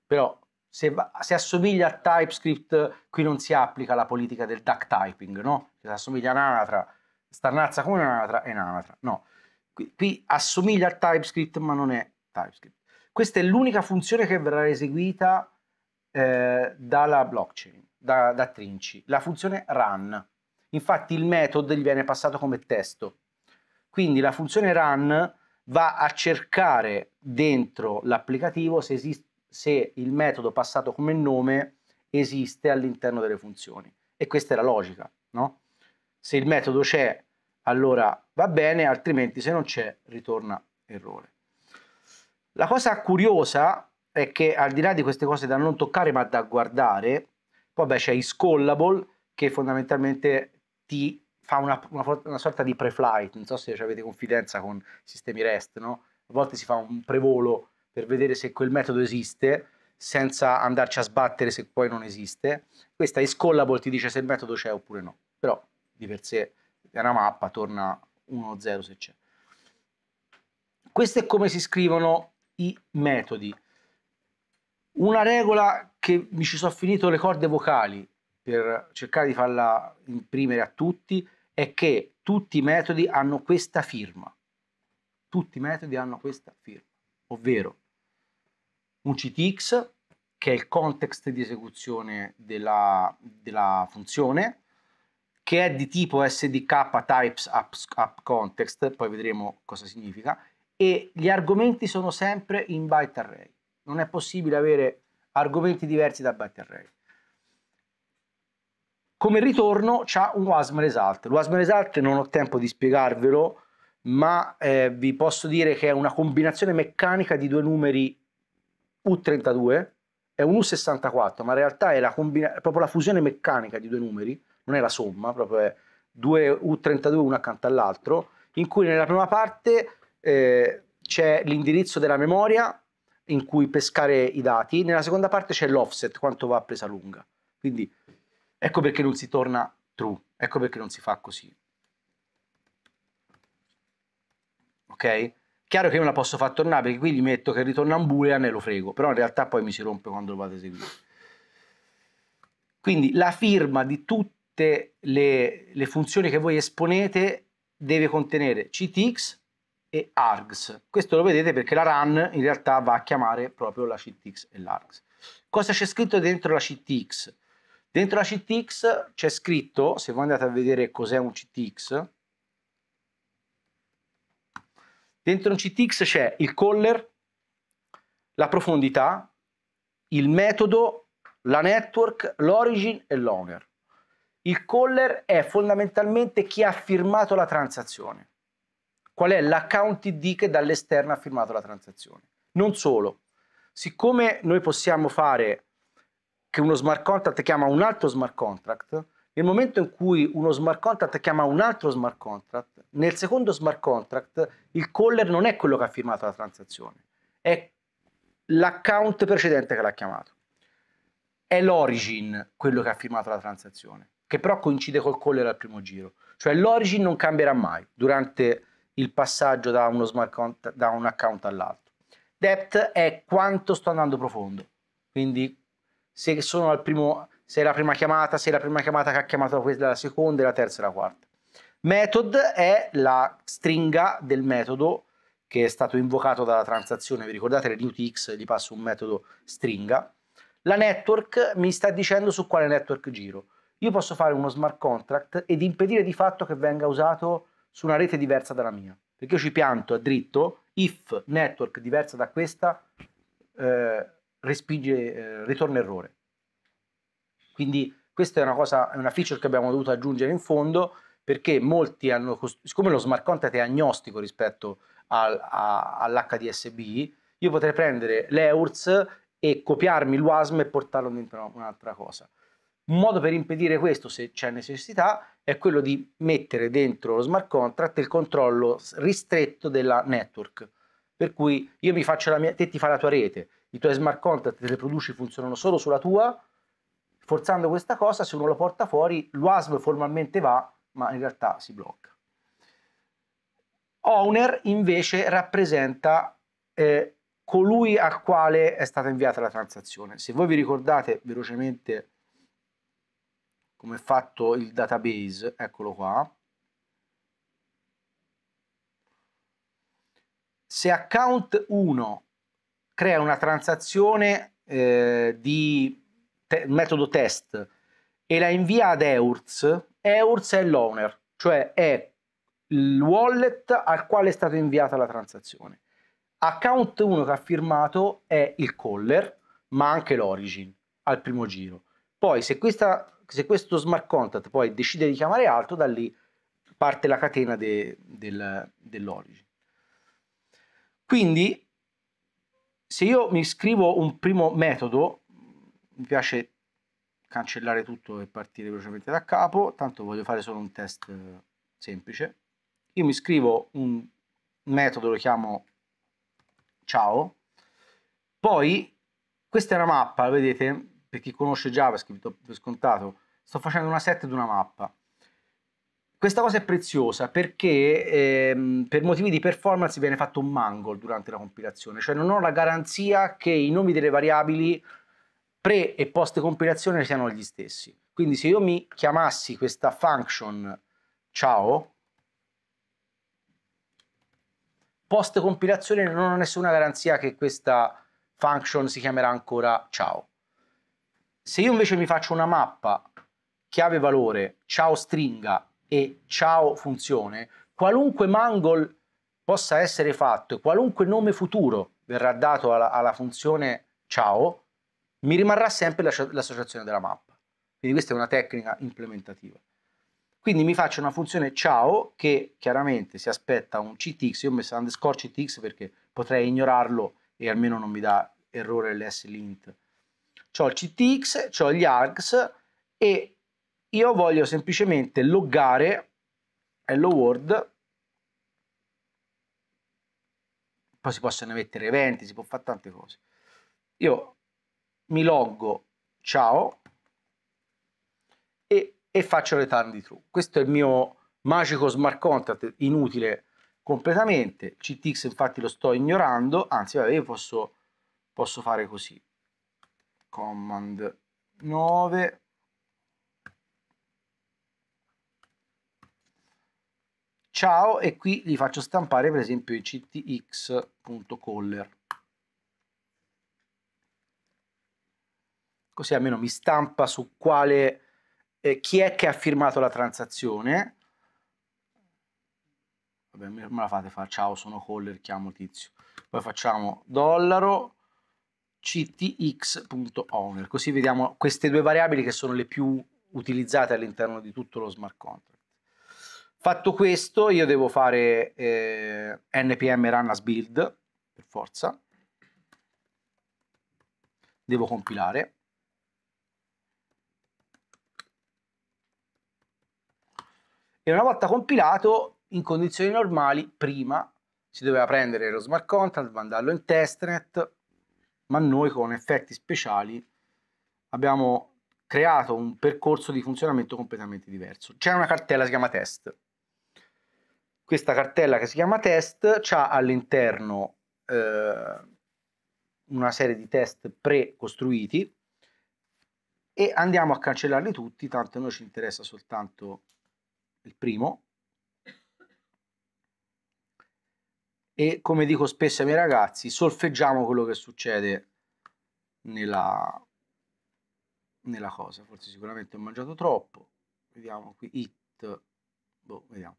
Però se, se, assomiglia a TypeScript, qui non si applica la politica del duck typing, no? Se assomiglia a un'anatra, starnazza come un'anatra è un'anatra. No, qui, qui assomiglia a TypeScript ma non è TypeScript. Questa è l'unica funzione che verrà eseguita eh, dalla blockchain, da, da Trinci, la funzione run. Infatti il method gli viene passato come testo quindi la funzione run va a cercare dentro l'applicativo se, esiste, se il metodo passato come nome esiste all'interno delle funzioni. E questa è la logica, no? Se il metodo c'è, allora va bene, altrimenti se non c'è ritorna errore. La cosa curiosa è che al di là di queste cose da non toccare ma da guardare, poi c'è Iscollable che fondamentalmente ti fa una, una, una sorta di pre-flight, non so se avete confidenza con sistemi REST, no? a volte si fa un prevolo per vedere se quel metodo esiste senza andarci a sbattere se poi non esiste. Questa is callable ti dice se il metodo c'è oppure no, però di per sé è una mappa, torna 1-0 se c'è. Questo è come si scrivono i metodi. Una regola che mi ci sono finito le corde vocali per cercare di farla imprimere a tutti è che tutti i metodi hanno questa firma. Tutti i metodi hanno questa firma, ovvero un CTX che è il context di esecuzione della, della funzione, che è di tipo SDK types up, app context, poi vedremo cosa significa, e gli argomenti sono sempre in byte array. Non è possibile avere argomenti diversi da byte array. Come ritorno c'ha un Wasm Result. L'Wasm Result non ho tempo di spiegarvelo, ma eh, vi posso dire che è una combinazione meccanica di due numeri U32 è un U64, ma in realtà è, la è proprio la fusione meccanica di due numeri, non è la somma, proprio è due U32 uno accanto all'altro, in cui nella prima parte eh, c'è l'indirizzo della memoria in cui pescare i dati, nella seconda parte c'è l'offset, quanto va a presa lunga. Quindi Ecco perché non si torna true, ecco perché non si fa così. Ok? Chiaro che io non la posso far tornare perché qui gli metto che ritorna un boolean e lo frego, però in realtà poi mi si rompe quando lo vado a eseguire. Quindi la firma di tutte le, le funzioni che voi esponete deve contenere ctx e args. Questo lo vedete perché la run in realtà va a chiamare proprio la ctx e l'args. Cosa c'è scritto dentro la ctx? Dentro la CTX c'è scritto, se voi andate a vedere cos'è un CTX, dentro un CTX c'è il caller, la profondità, il metodo, la network, l'origin e l'owner. Il caller è fondamentalmente chi ha firmato la transazione. Qual è l'account ID che dall'esterno ha firmato la transazione? Non solo. Siccome noi possiamo fare che uno smart contract chiama un altro smart contract, nel momento in cui uno smart contract chiama un altro smart contract, nel secondo smart contract il caller non è quello che ha firmato la transazione, è l'account precedente che l'ha chiamato. È l'origin quello che ha firmato la transazione, che però coincide col caller al primo giro. Cioè l'origin non cambierà mai durante il passaggio da, uno smart contract, da un account all'altro. Depth è quanto sto andando profondo, quindi se sono al primo, se è la prima chiamata, se è la prima chiamata che ha chiamato questa, la seconda, la terza e la quarta. Method è la stringa del metodo che è stato invocato dalla transazione, vi ricordate le NewTX, gli passo un metodo stringa. La network mi sta dicendo su quale network giro. Io posso fare uno smart contract ed impedire di fatto che venga usato su una rete diversa dalla mia. Perché io ci pianto a dritto if network diversa da questa eh, respinge eh, ritorno errore. Quindi questa è una, cosa, è una feature che abbiamo dovuto aggiungere in fondo perché molti hanno, siccome lo smart contract è agnostico rispetto al, all'HDSB, io potrei prendere l'EURS e copiarmi l'UASM e portarlo dentro un'altra cosa. Un modo per impedire questo, se c'è necessità, è quello di mettere dentro lo smart contract il controllo ristretto della network. Per cui io mi faccio la mia, te ti fai la tua rete, i tuoi smart contract che produci funzionano solo sulla tua, forzando questa cosa, se uno lo porta fuori, l'UASM formalmente va, ma in realtà si blocca. Owner invece rappresenta eh, colui al quale è stata inviata la transazione. Se voi vi ricordate velocemente come è fatto il database, eccolo qua, se account 1 crea una transazione eh, di te- metodo test e la invia ad EURTS, EURTS è l'owner, cioè è il wallet al quale è stata inviata la transazione. Account 1 che ha firmato è il caller, ma anche l'origin al primo giro. Poi se, questa, se questo smart contract poi decide di chiamare altro, da lì parte la catena de, del, dell'origin. Quindi se io mi scrivo un primo metodo, mi piace cancellare tutto e partire velocemente da capo, tanto voglio fare solo un test eh, semplice. Io mi scrivo un metodo, lo chiamo ciao, poi questa è una mappa, vedete, per chi conosce JavaScript, per scontato, sto facendo una set di una mappa. Questa cosa è preziosa perché ehm, per motivi di performance viene fatto un mangle durante la compilazione, cioè non ho la garanzia che i nomi delle variabili pre e post compilazione siano gli stessi. Quindi se io mi chiamassi questa function ciao, post compilazione non ho nessuna garanzia che questa function si chiamerà ancora ciao. Se io invece mi faccio una mappa chiave valore ciao stringa e ciao funzione, qualunque mangle possa essere fatto e qualunque nome futuro verrà dato alla, alla funzione ciao, mi rimarrà sempre l'associazione della mappa. Quindi questa è una tecnica implementativa. Quindi mi faccio una funzione ciao che chiaramente si aspetta un ctx, io ho messo underscore ctx perché potrei ignorarlo e almeno non mi dà errore l'slint. C'ho il ctx, c'ho gli args e io voglio semplicemente loggare hello world poi si possono mettere eventi si può fare tante cose io mi loggo ciao e, e faccio return di true questo è il mio magico smart contract inutile completamente ctx infatti lo sto ignorando anzi vabbè io posso posso fare così command 9 ciao e qui gli faccio stampare per esempio i ctx.color così almeno mi stampa su quale eh, chi è che ha firmato la transazione vabbè me la fate fare ciao sono caller chiamo tizio poi facciamo dollaro ctx.owner così vediamo queste due variabili che sono le più utilizzate all'interno di tutto lo smart contract Fatto questo, io devo fare eh, npm run as build, per forza. Devo compilare. E una volta compilato, in condizioni normali, prima si doveva prendere lo smart contract, mandarlo in testnet, ma noi con effetti speciali abbiamo creato un percorso di funzionamento completamente diverso. C'è una cartella che si chiama test questa cartella che si chiama test ha all'interno eh, una serie di test pre-costruiti e andiamo a cancellarli tutti, tanto a noi ci interessa soltanto il primo. E come dico spesso ai miei ragazzi, solfeggiamo quello che succede nella, nella cosa. Forse sicuramente ho mangiato troppo. Vediamo qui, hit, boh, vediamo.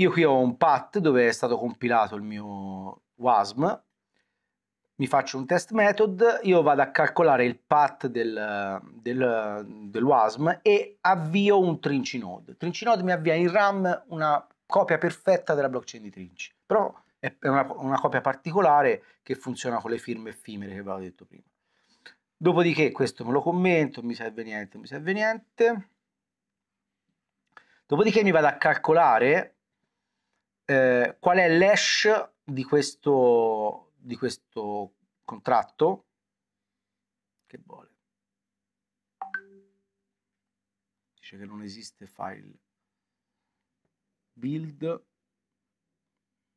Io qui ho un path dove è stato compilato il mio WASM, mi faccio un test method, io vado a calcolare il path del, del, del WASM e avvio un Trinci node. Trinci node mi avvia in RAM una copia perfetta della blockchain di Trinci, però è una, una copia particolare che funziona con le firme effimere che avevo detto prima. Dopodiché questo me lo commento, mi serve niente, mi serve niente. Dopodiché mi vado a calcolare eh, qual è l'hash di questo, di questo contratto? Che vuole? Dice che non esiste file build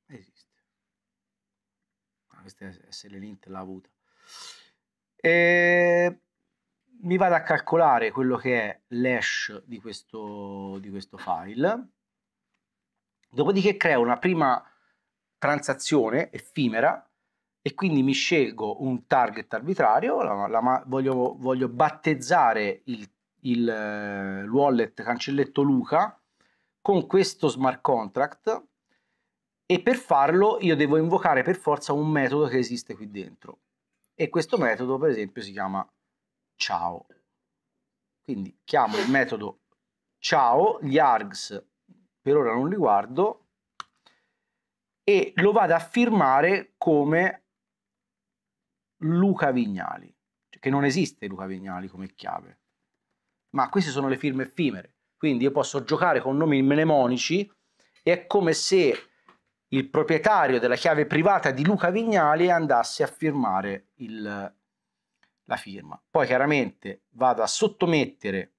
esiste. Ah, questa è SLint l'ha avuta. E ehm, mi vado a calcolare quello che è l'hash di questo, di questo file Dopodiché creo una prima transazione effimera e quindi mi scelgo un target arbitrario, la, la, voglio, voglio, battezzare il, il eh, wallet cancelletto Luca con questo smart contract e per farlo io devo invocare per forza un metodo che esiste qui dentro e questo metodo per esempio si chiama ciao quindi chiamo il metodo ciao gli args per ora non li guardo, e lo vado a firmare come Luca Vignali, cioè che non esiste Luca Vignali come chiave, ma queste sono le firme effimere, quindi io posso giocare con nomi mnemonici e è come se il proprietario della chiave privata di Luca Vignali andasse a firmare il, la firma. Poi chiaramente vado a sottomettere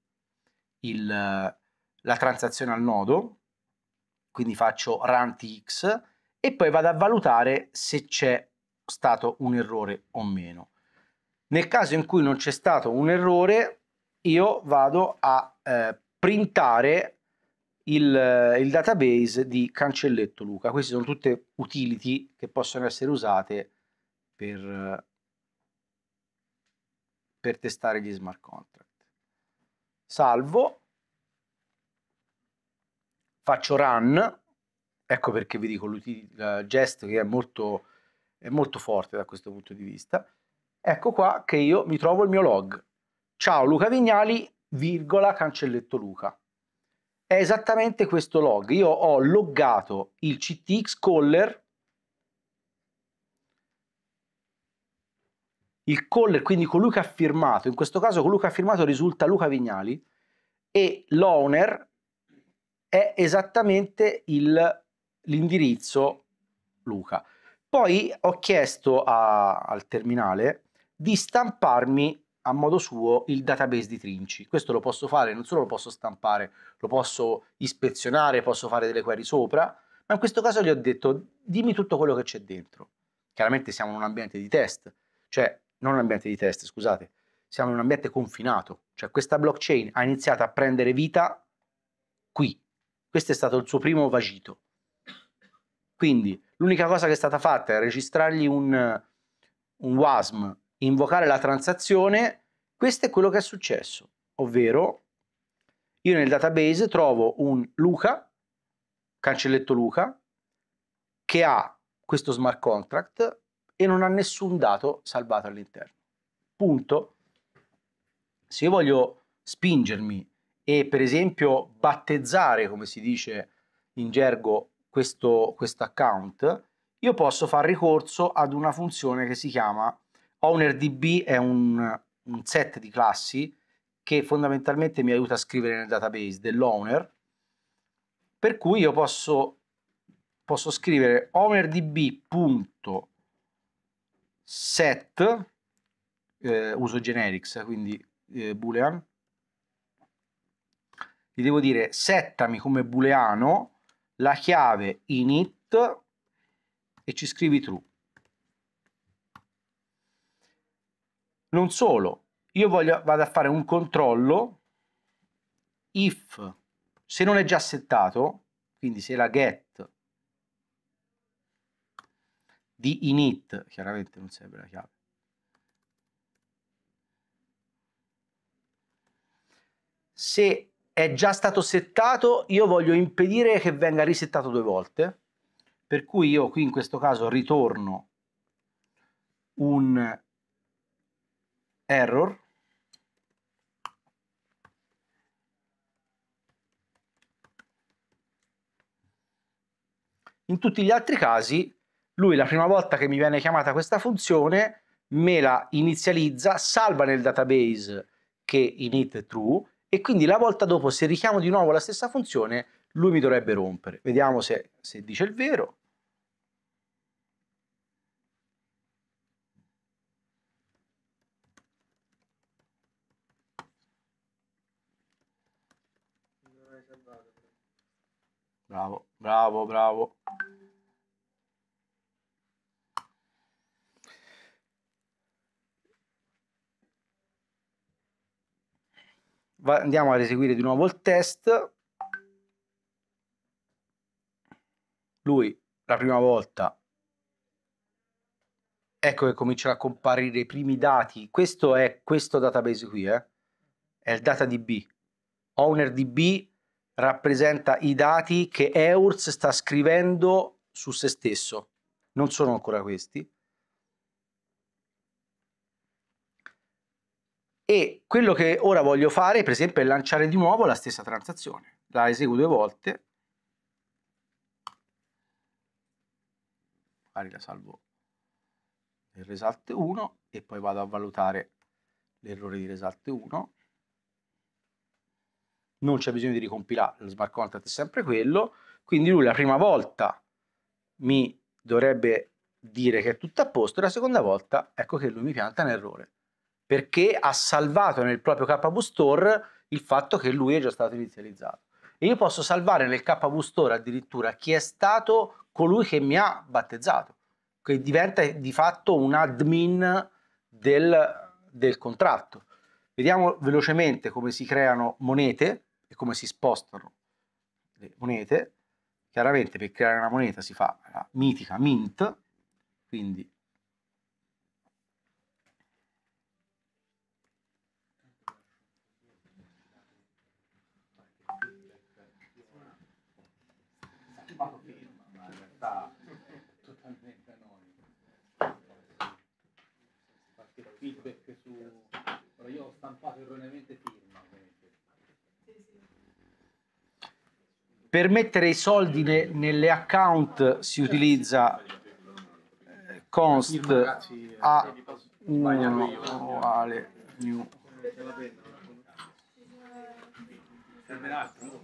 il, la transazione al nodo quindi faccio run tx e poi vado a valutare se c'è stato un errore o meno. Nel caso in cui non c'è stato un errore, io vado a eh, printare il, il, database di Cancelletto Luca. Queste sono tutte utility che possono essere usate per, per testare gli smart contract. Salvo faccio run, ecco perché vi dico il gest che è molto, è molto forte da questo punto di vista, ecco qua che io mi trovo il mio log. Ciao Luca Vignali, virgola, cancelletto Luca. È esattamente questo log. Io ho loggato il CTX caller il caller, quindi colui che ha firmato, in questo caso colui che ha firmato risulta Luca Vignali e l'owner è esattamente il, l'indirizzo Luca. Poi ho chiesto a, al terminale di stamparmi a modo suo il database di Trinci. Questo lo posso fare, non solo lo posso stampare, lo posso ispezionare, posso fare delle query sopra, ma in questo caso gli ho detto dimmi tutto quello che c'è dentro. Chiaramente siamo in un ambiente di test, cioè non un ambiente di test, scusate, siamo in un ambiente confinato, cioè questa blockchain ha iniziato a prendere vita qui, questo è stato il suo primo vagito. Quindi l'unica cosa che è stata fatta è registrargli un, un WASM, invocare la transazione. Questo è quello che è successo, ovvero io nel database trovo un Luca, cancelletto Luca, che ha questo smart contract e non ha nessun dato salvato all'interno. Punto. Se io voglio spingermi e per esempio battezzare, come si dice in gergo, questo account, io posso fare ricorso ad una funzione che si chiama OwnerDB, è un, un set di classi che fondamentalmente mi aiuta a scrivere nel database dell'owner, per cui io posso, posso scrivere owner.db.set, eh, uso generics, quindi eh, boolean, gli devo dire settami come booleano la chiave init e ci scrivi true. Non solo, io voglio, vado a fare un controllo if, se non è già settato, quindi se la get di init, chiaramente non serve la chiave, se è già stato settato, io voglio impedire che venga risettato due volte, per cui io qui in questo caso ritorno un error In tutti gli altri casi, lui la prima volta che mi viene chiamata questa funzione me la inizializza, salva nel database che init true e quindi la volta dopo se richiamo di nuovo la stessa funzione lui mi dovrebbe rompere. Vediamo se, se dice il vero. Bravo, bravo, bravo. andiamo ad eseguire di nuovo il test lui la prima volta ecco che cominciano a comparire i primi dati questo è questo database qui eh? è il DataDB OwnerDB rappresenta i dati che EURS sta scrivendo su se stesso non sono ancora questi e quello che ora voglio fare per esempio è lanciare di nuovo la stessa transazione la eseguo due volte magari la salvo nel result 1 e poi vado a valutare l'errore di result 1 non c'è bisogno di ricompilare lo smart contract è sempre quello quindi lui la prima volta mi dovrebbe dire che è tutto a posto e la seconda volta ecco che lui mi pianta un errore perché ha salvato nel proprio KV Store il fatto che lui è già stato inizializzato. E io posso salvare nel KV Store addirittura chi è stato colui che mi ha battezzato, che diventa di fatto un admin del, del contratto. Vediamo velocemente come si creano monete e come si spostano le monete. Chiaramente per creare una moneta si fa la mitica mint, quindi erroneamente firma. Per mettere i soldi ne, nelle account si utilizza eh, const eh, a uguale new. Serve un altro?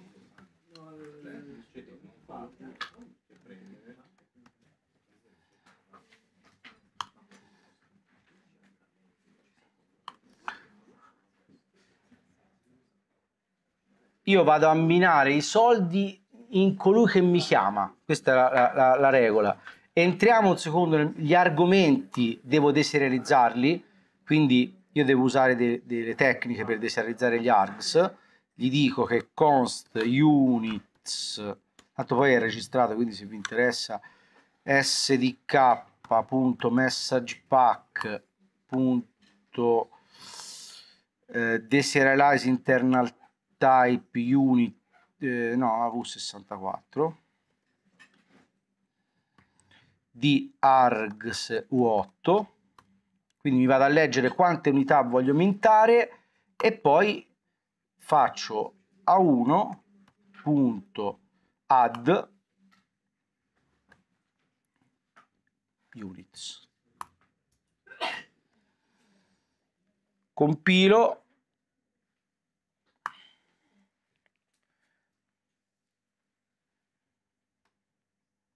io vado a minare i soldi in colui che mi chiama, questa è la, la, la regola. Entriamo secondo, gli argomenti devo deserializzarli, quindi io devo usare de, delle tecniche per deserializzare gli args, gli dico che const units, tanto poi è registrato, quindi se vi interessa, sdk.messagepack.deserialize eh, internal type unit eh, no RU64 di args U8 quindi mi vado a leggere quante unità voglio mintare e poi faccio a add units compilo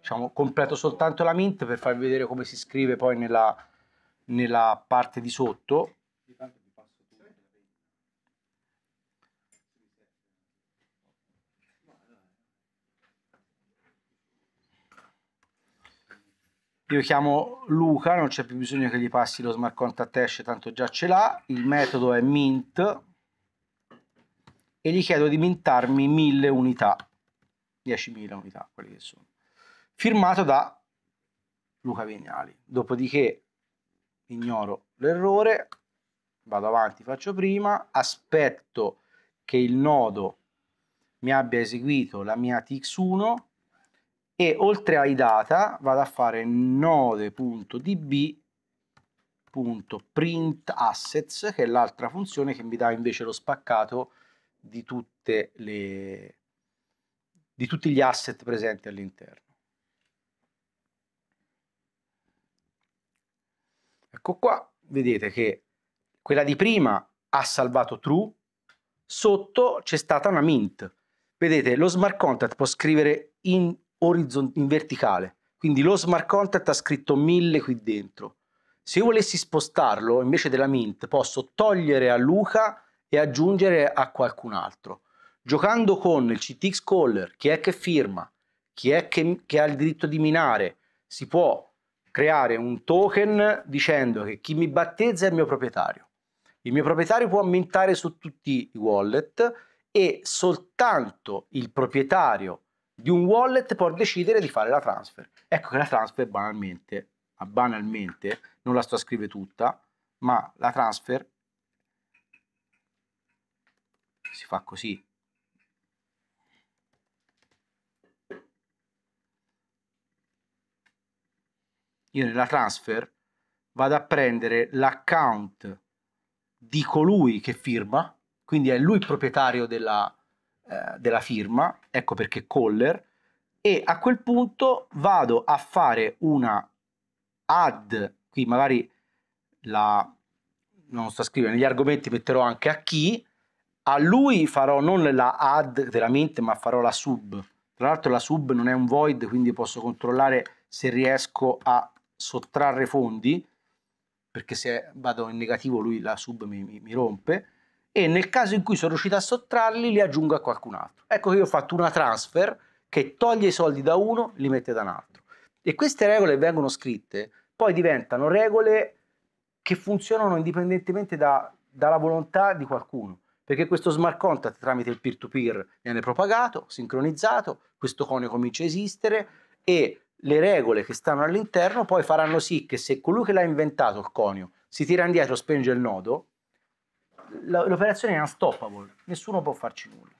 diciamo, completo soltanto la mint per farvi vedere come si scrive poi nella, nella parte di sotto io chiamo Luca, non c'è più bisogno che gli passi lo smart contact hash, tanto già ce l'ha, il metodo è mint e gli chiedo di mintarmi 1000 unità, 10.000 unità, quelle che sono firmato da Luca Vignali. Dopodiché ignoro l'errore, vado avanti, faccio prima, aspetto che il nodo mi abbia eseguito la mia tx1 e oltre ai data vado a fare node.db.printAssets che è l'altra funzione che mi dà invece lo spaccato di, le... di tutti gli asset presenti all'interno. Ecco qua, vedete che quella di prima ha salvato true, sotto c'è stata una mint. Vedete, lo smart contract può scrivere in, in verticale, quindi lo smart contract ha scritto 1000 qui dentro. Se io volessi spostarlo invece della mint, posso togliere a Luca e aggiungere a qualcun altro. Giocando con il CTX caller, chi è che firma, chi è che, che ha il diritto di minare, si può creare un token dicendo che chi mi battezza è il mio proprietario. Il mio proprietario può ammentare su tutti i wallet e soltanto il proprietario di un wallet può decidere di fare la transfer. Ecco che la transfer banalmente, banalmente non la sto a scrivere tutta, ma la transfer si fa così io nella transfer vado a prendere l'account di colui che firma, quindi è lui il proprietario della, eh, della firma, ecco perché caller, e a quel punto vado a fare una add, qui magari la, non sto a scrivere, negli argomenti metterò anche a chi, a lui farò non la add veramente ma farò la sub, tra l'altro la sub non è un void quindi posso controllare se riesco a sottrarre fondi, perché se vado in negativo lui la sub mi, mi, mi rompe, e nel caso in cui sono riuscito a sottrarli li aggiungo a qualcun altro. Ecco che io ho fatto una transfer che toglie i soldi da uno, li mette da un altro. E queste regole vengono scritte, poi diventano regole che funzionano indipendentemente da, dalla volontà di qualcuno perché questo smart contract tramite il peer-to-peer viene propagato, sincronizzato, questo conio comincia a esistere e le regole che stanno all'interno poi faranno sì che se colui che l'ha inventato il conio si tira indietro, spenge il nodo, l'operazione è unstoppable, nessuno può farci nulla.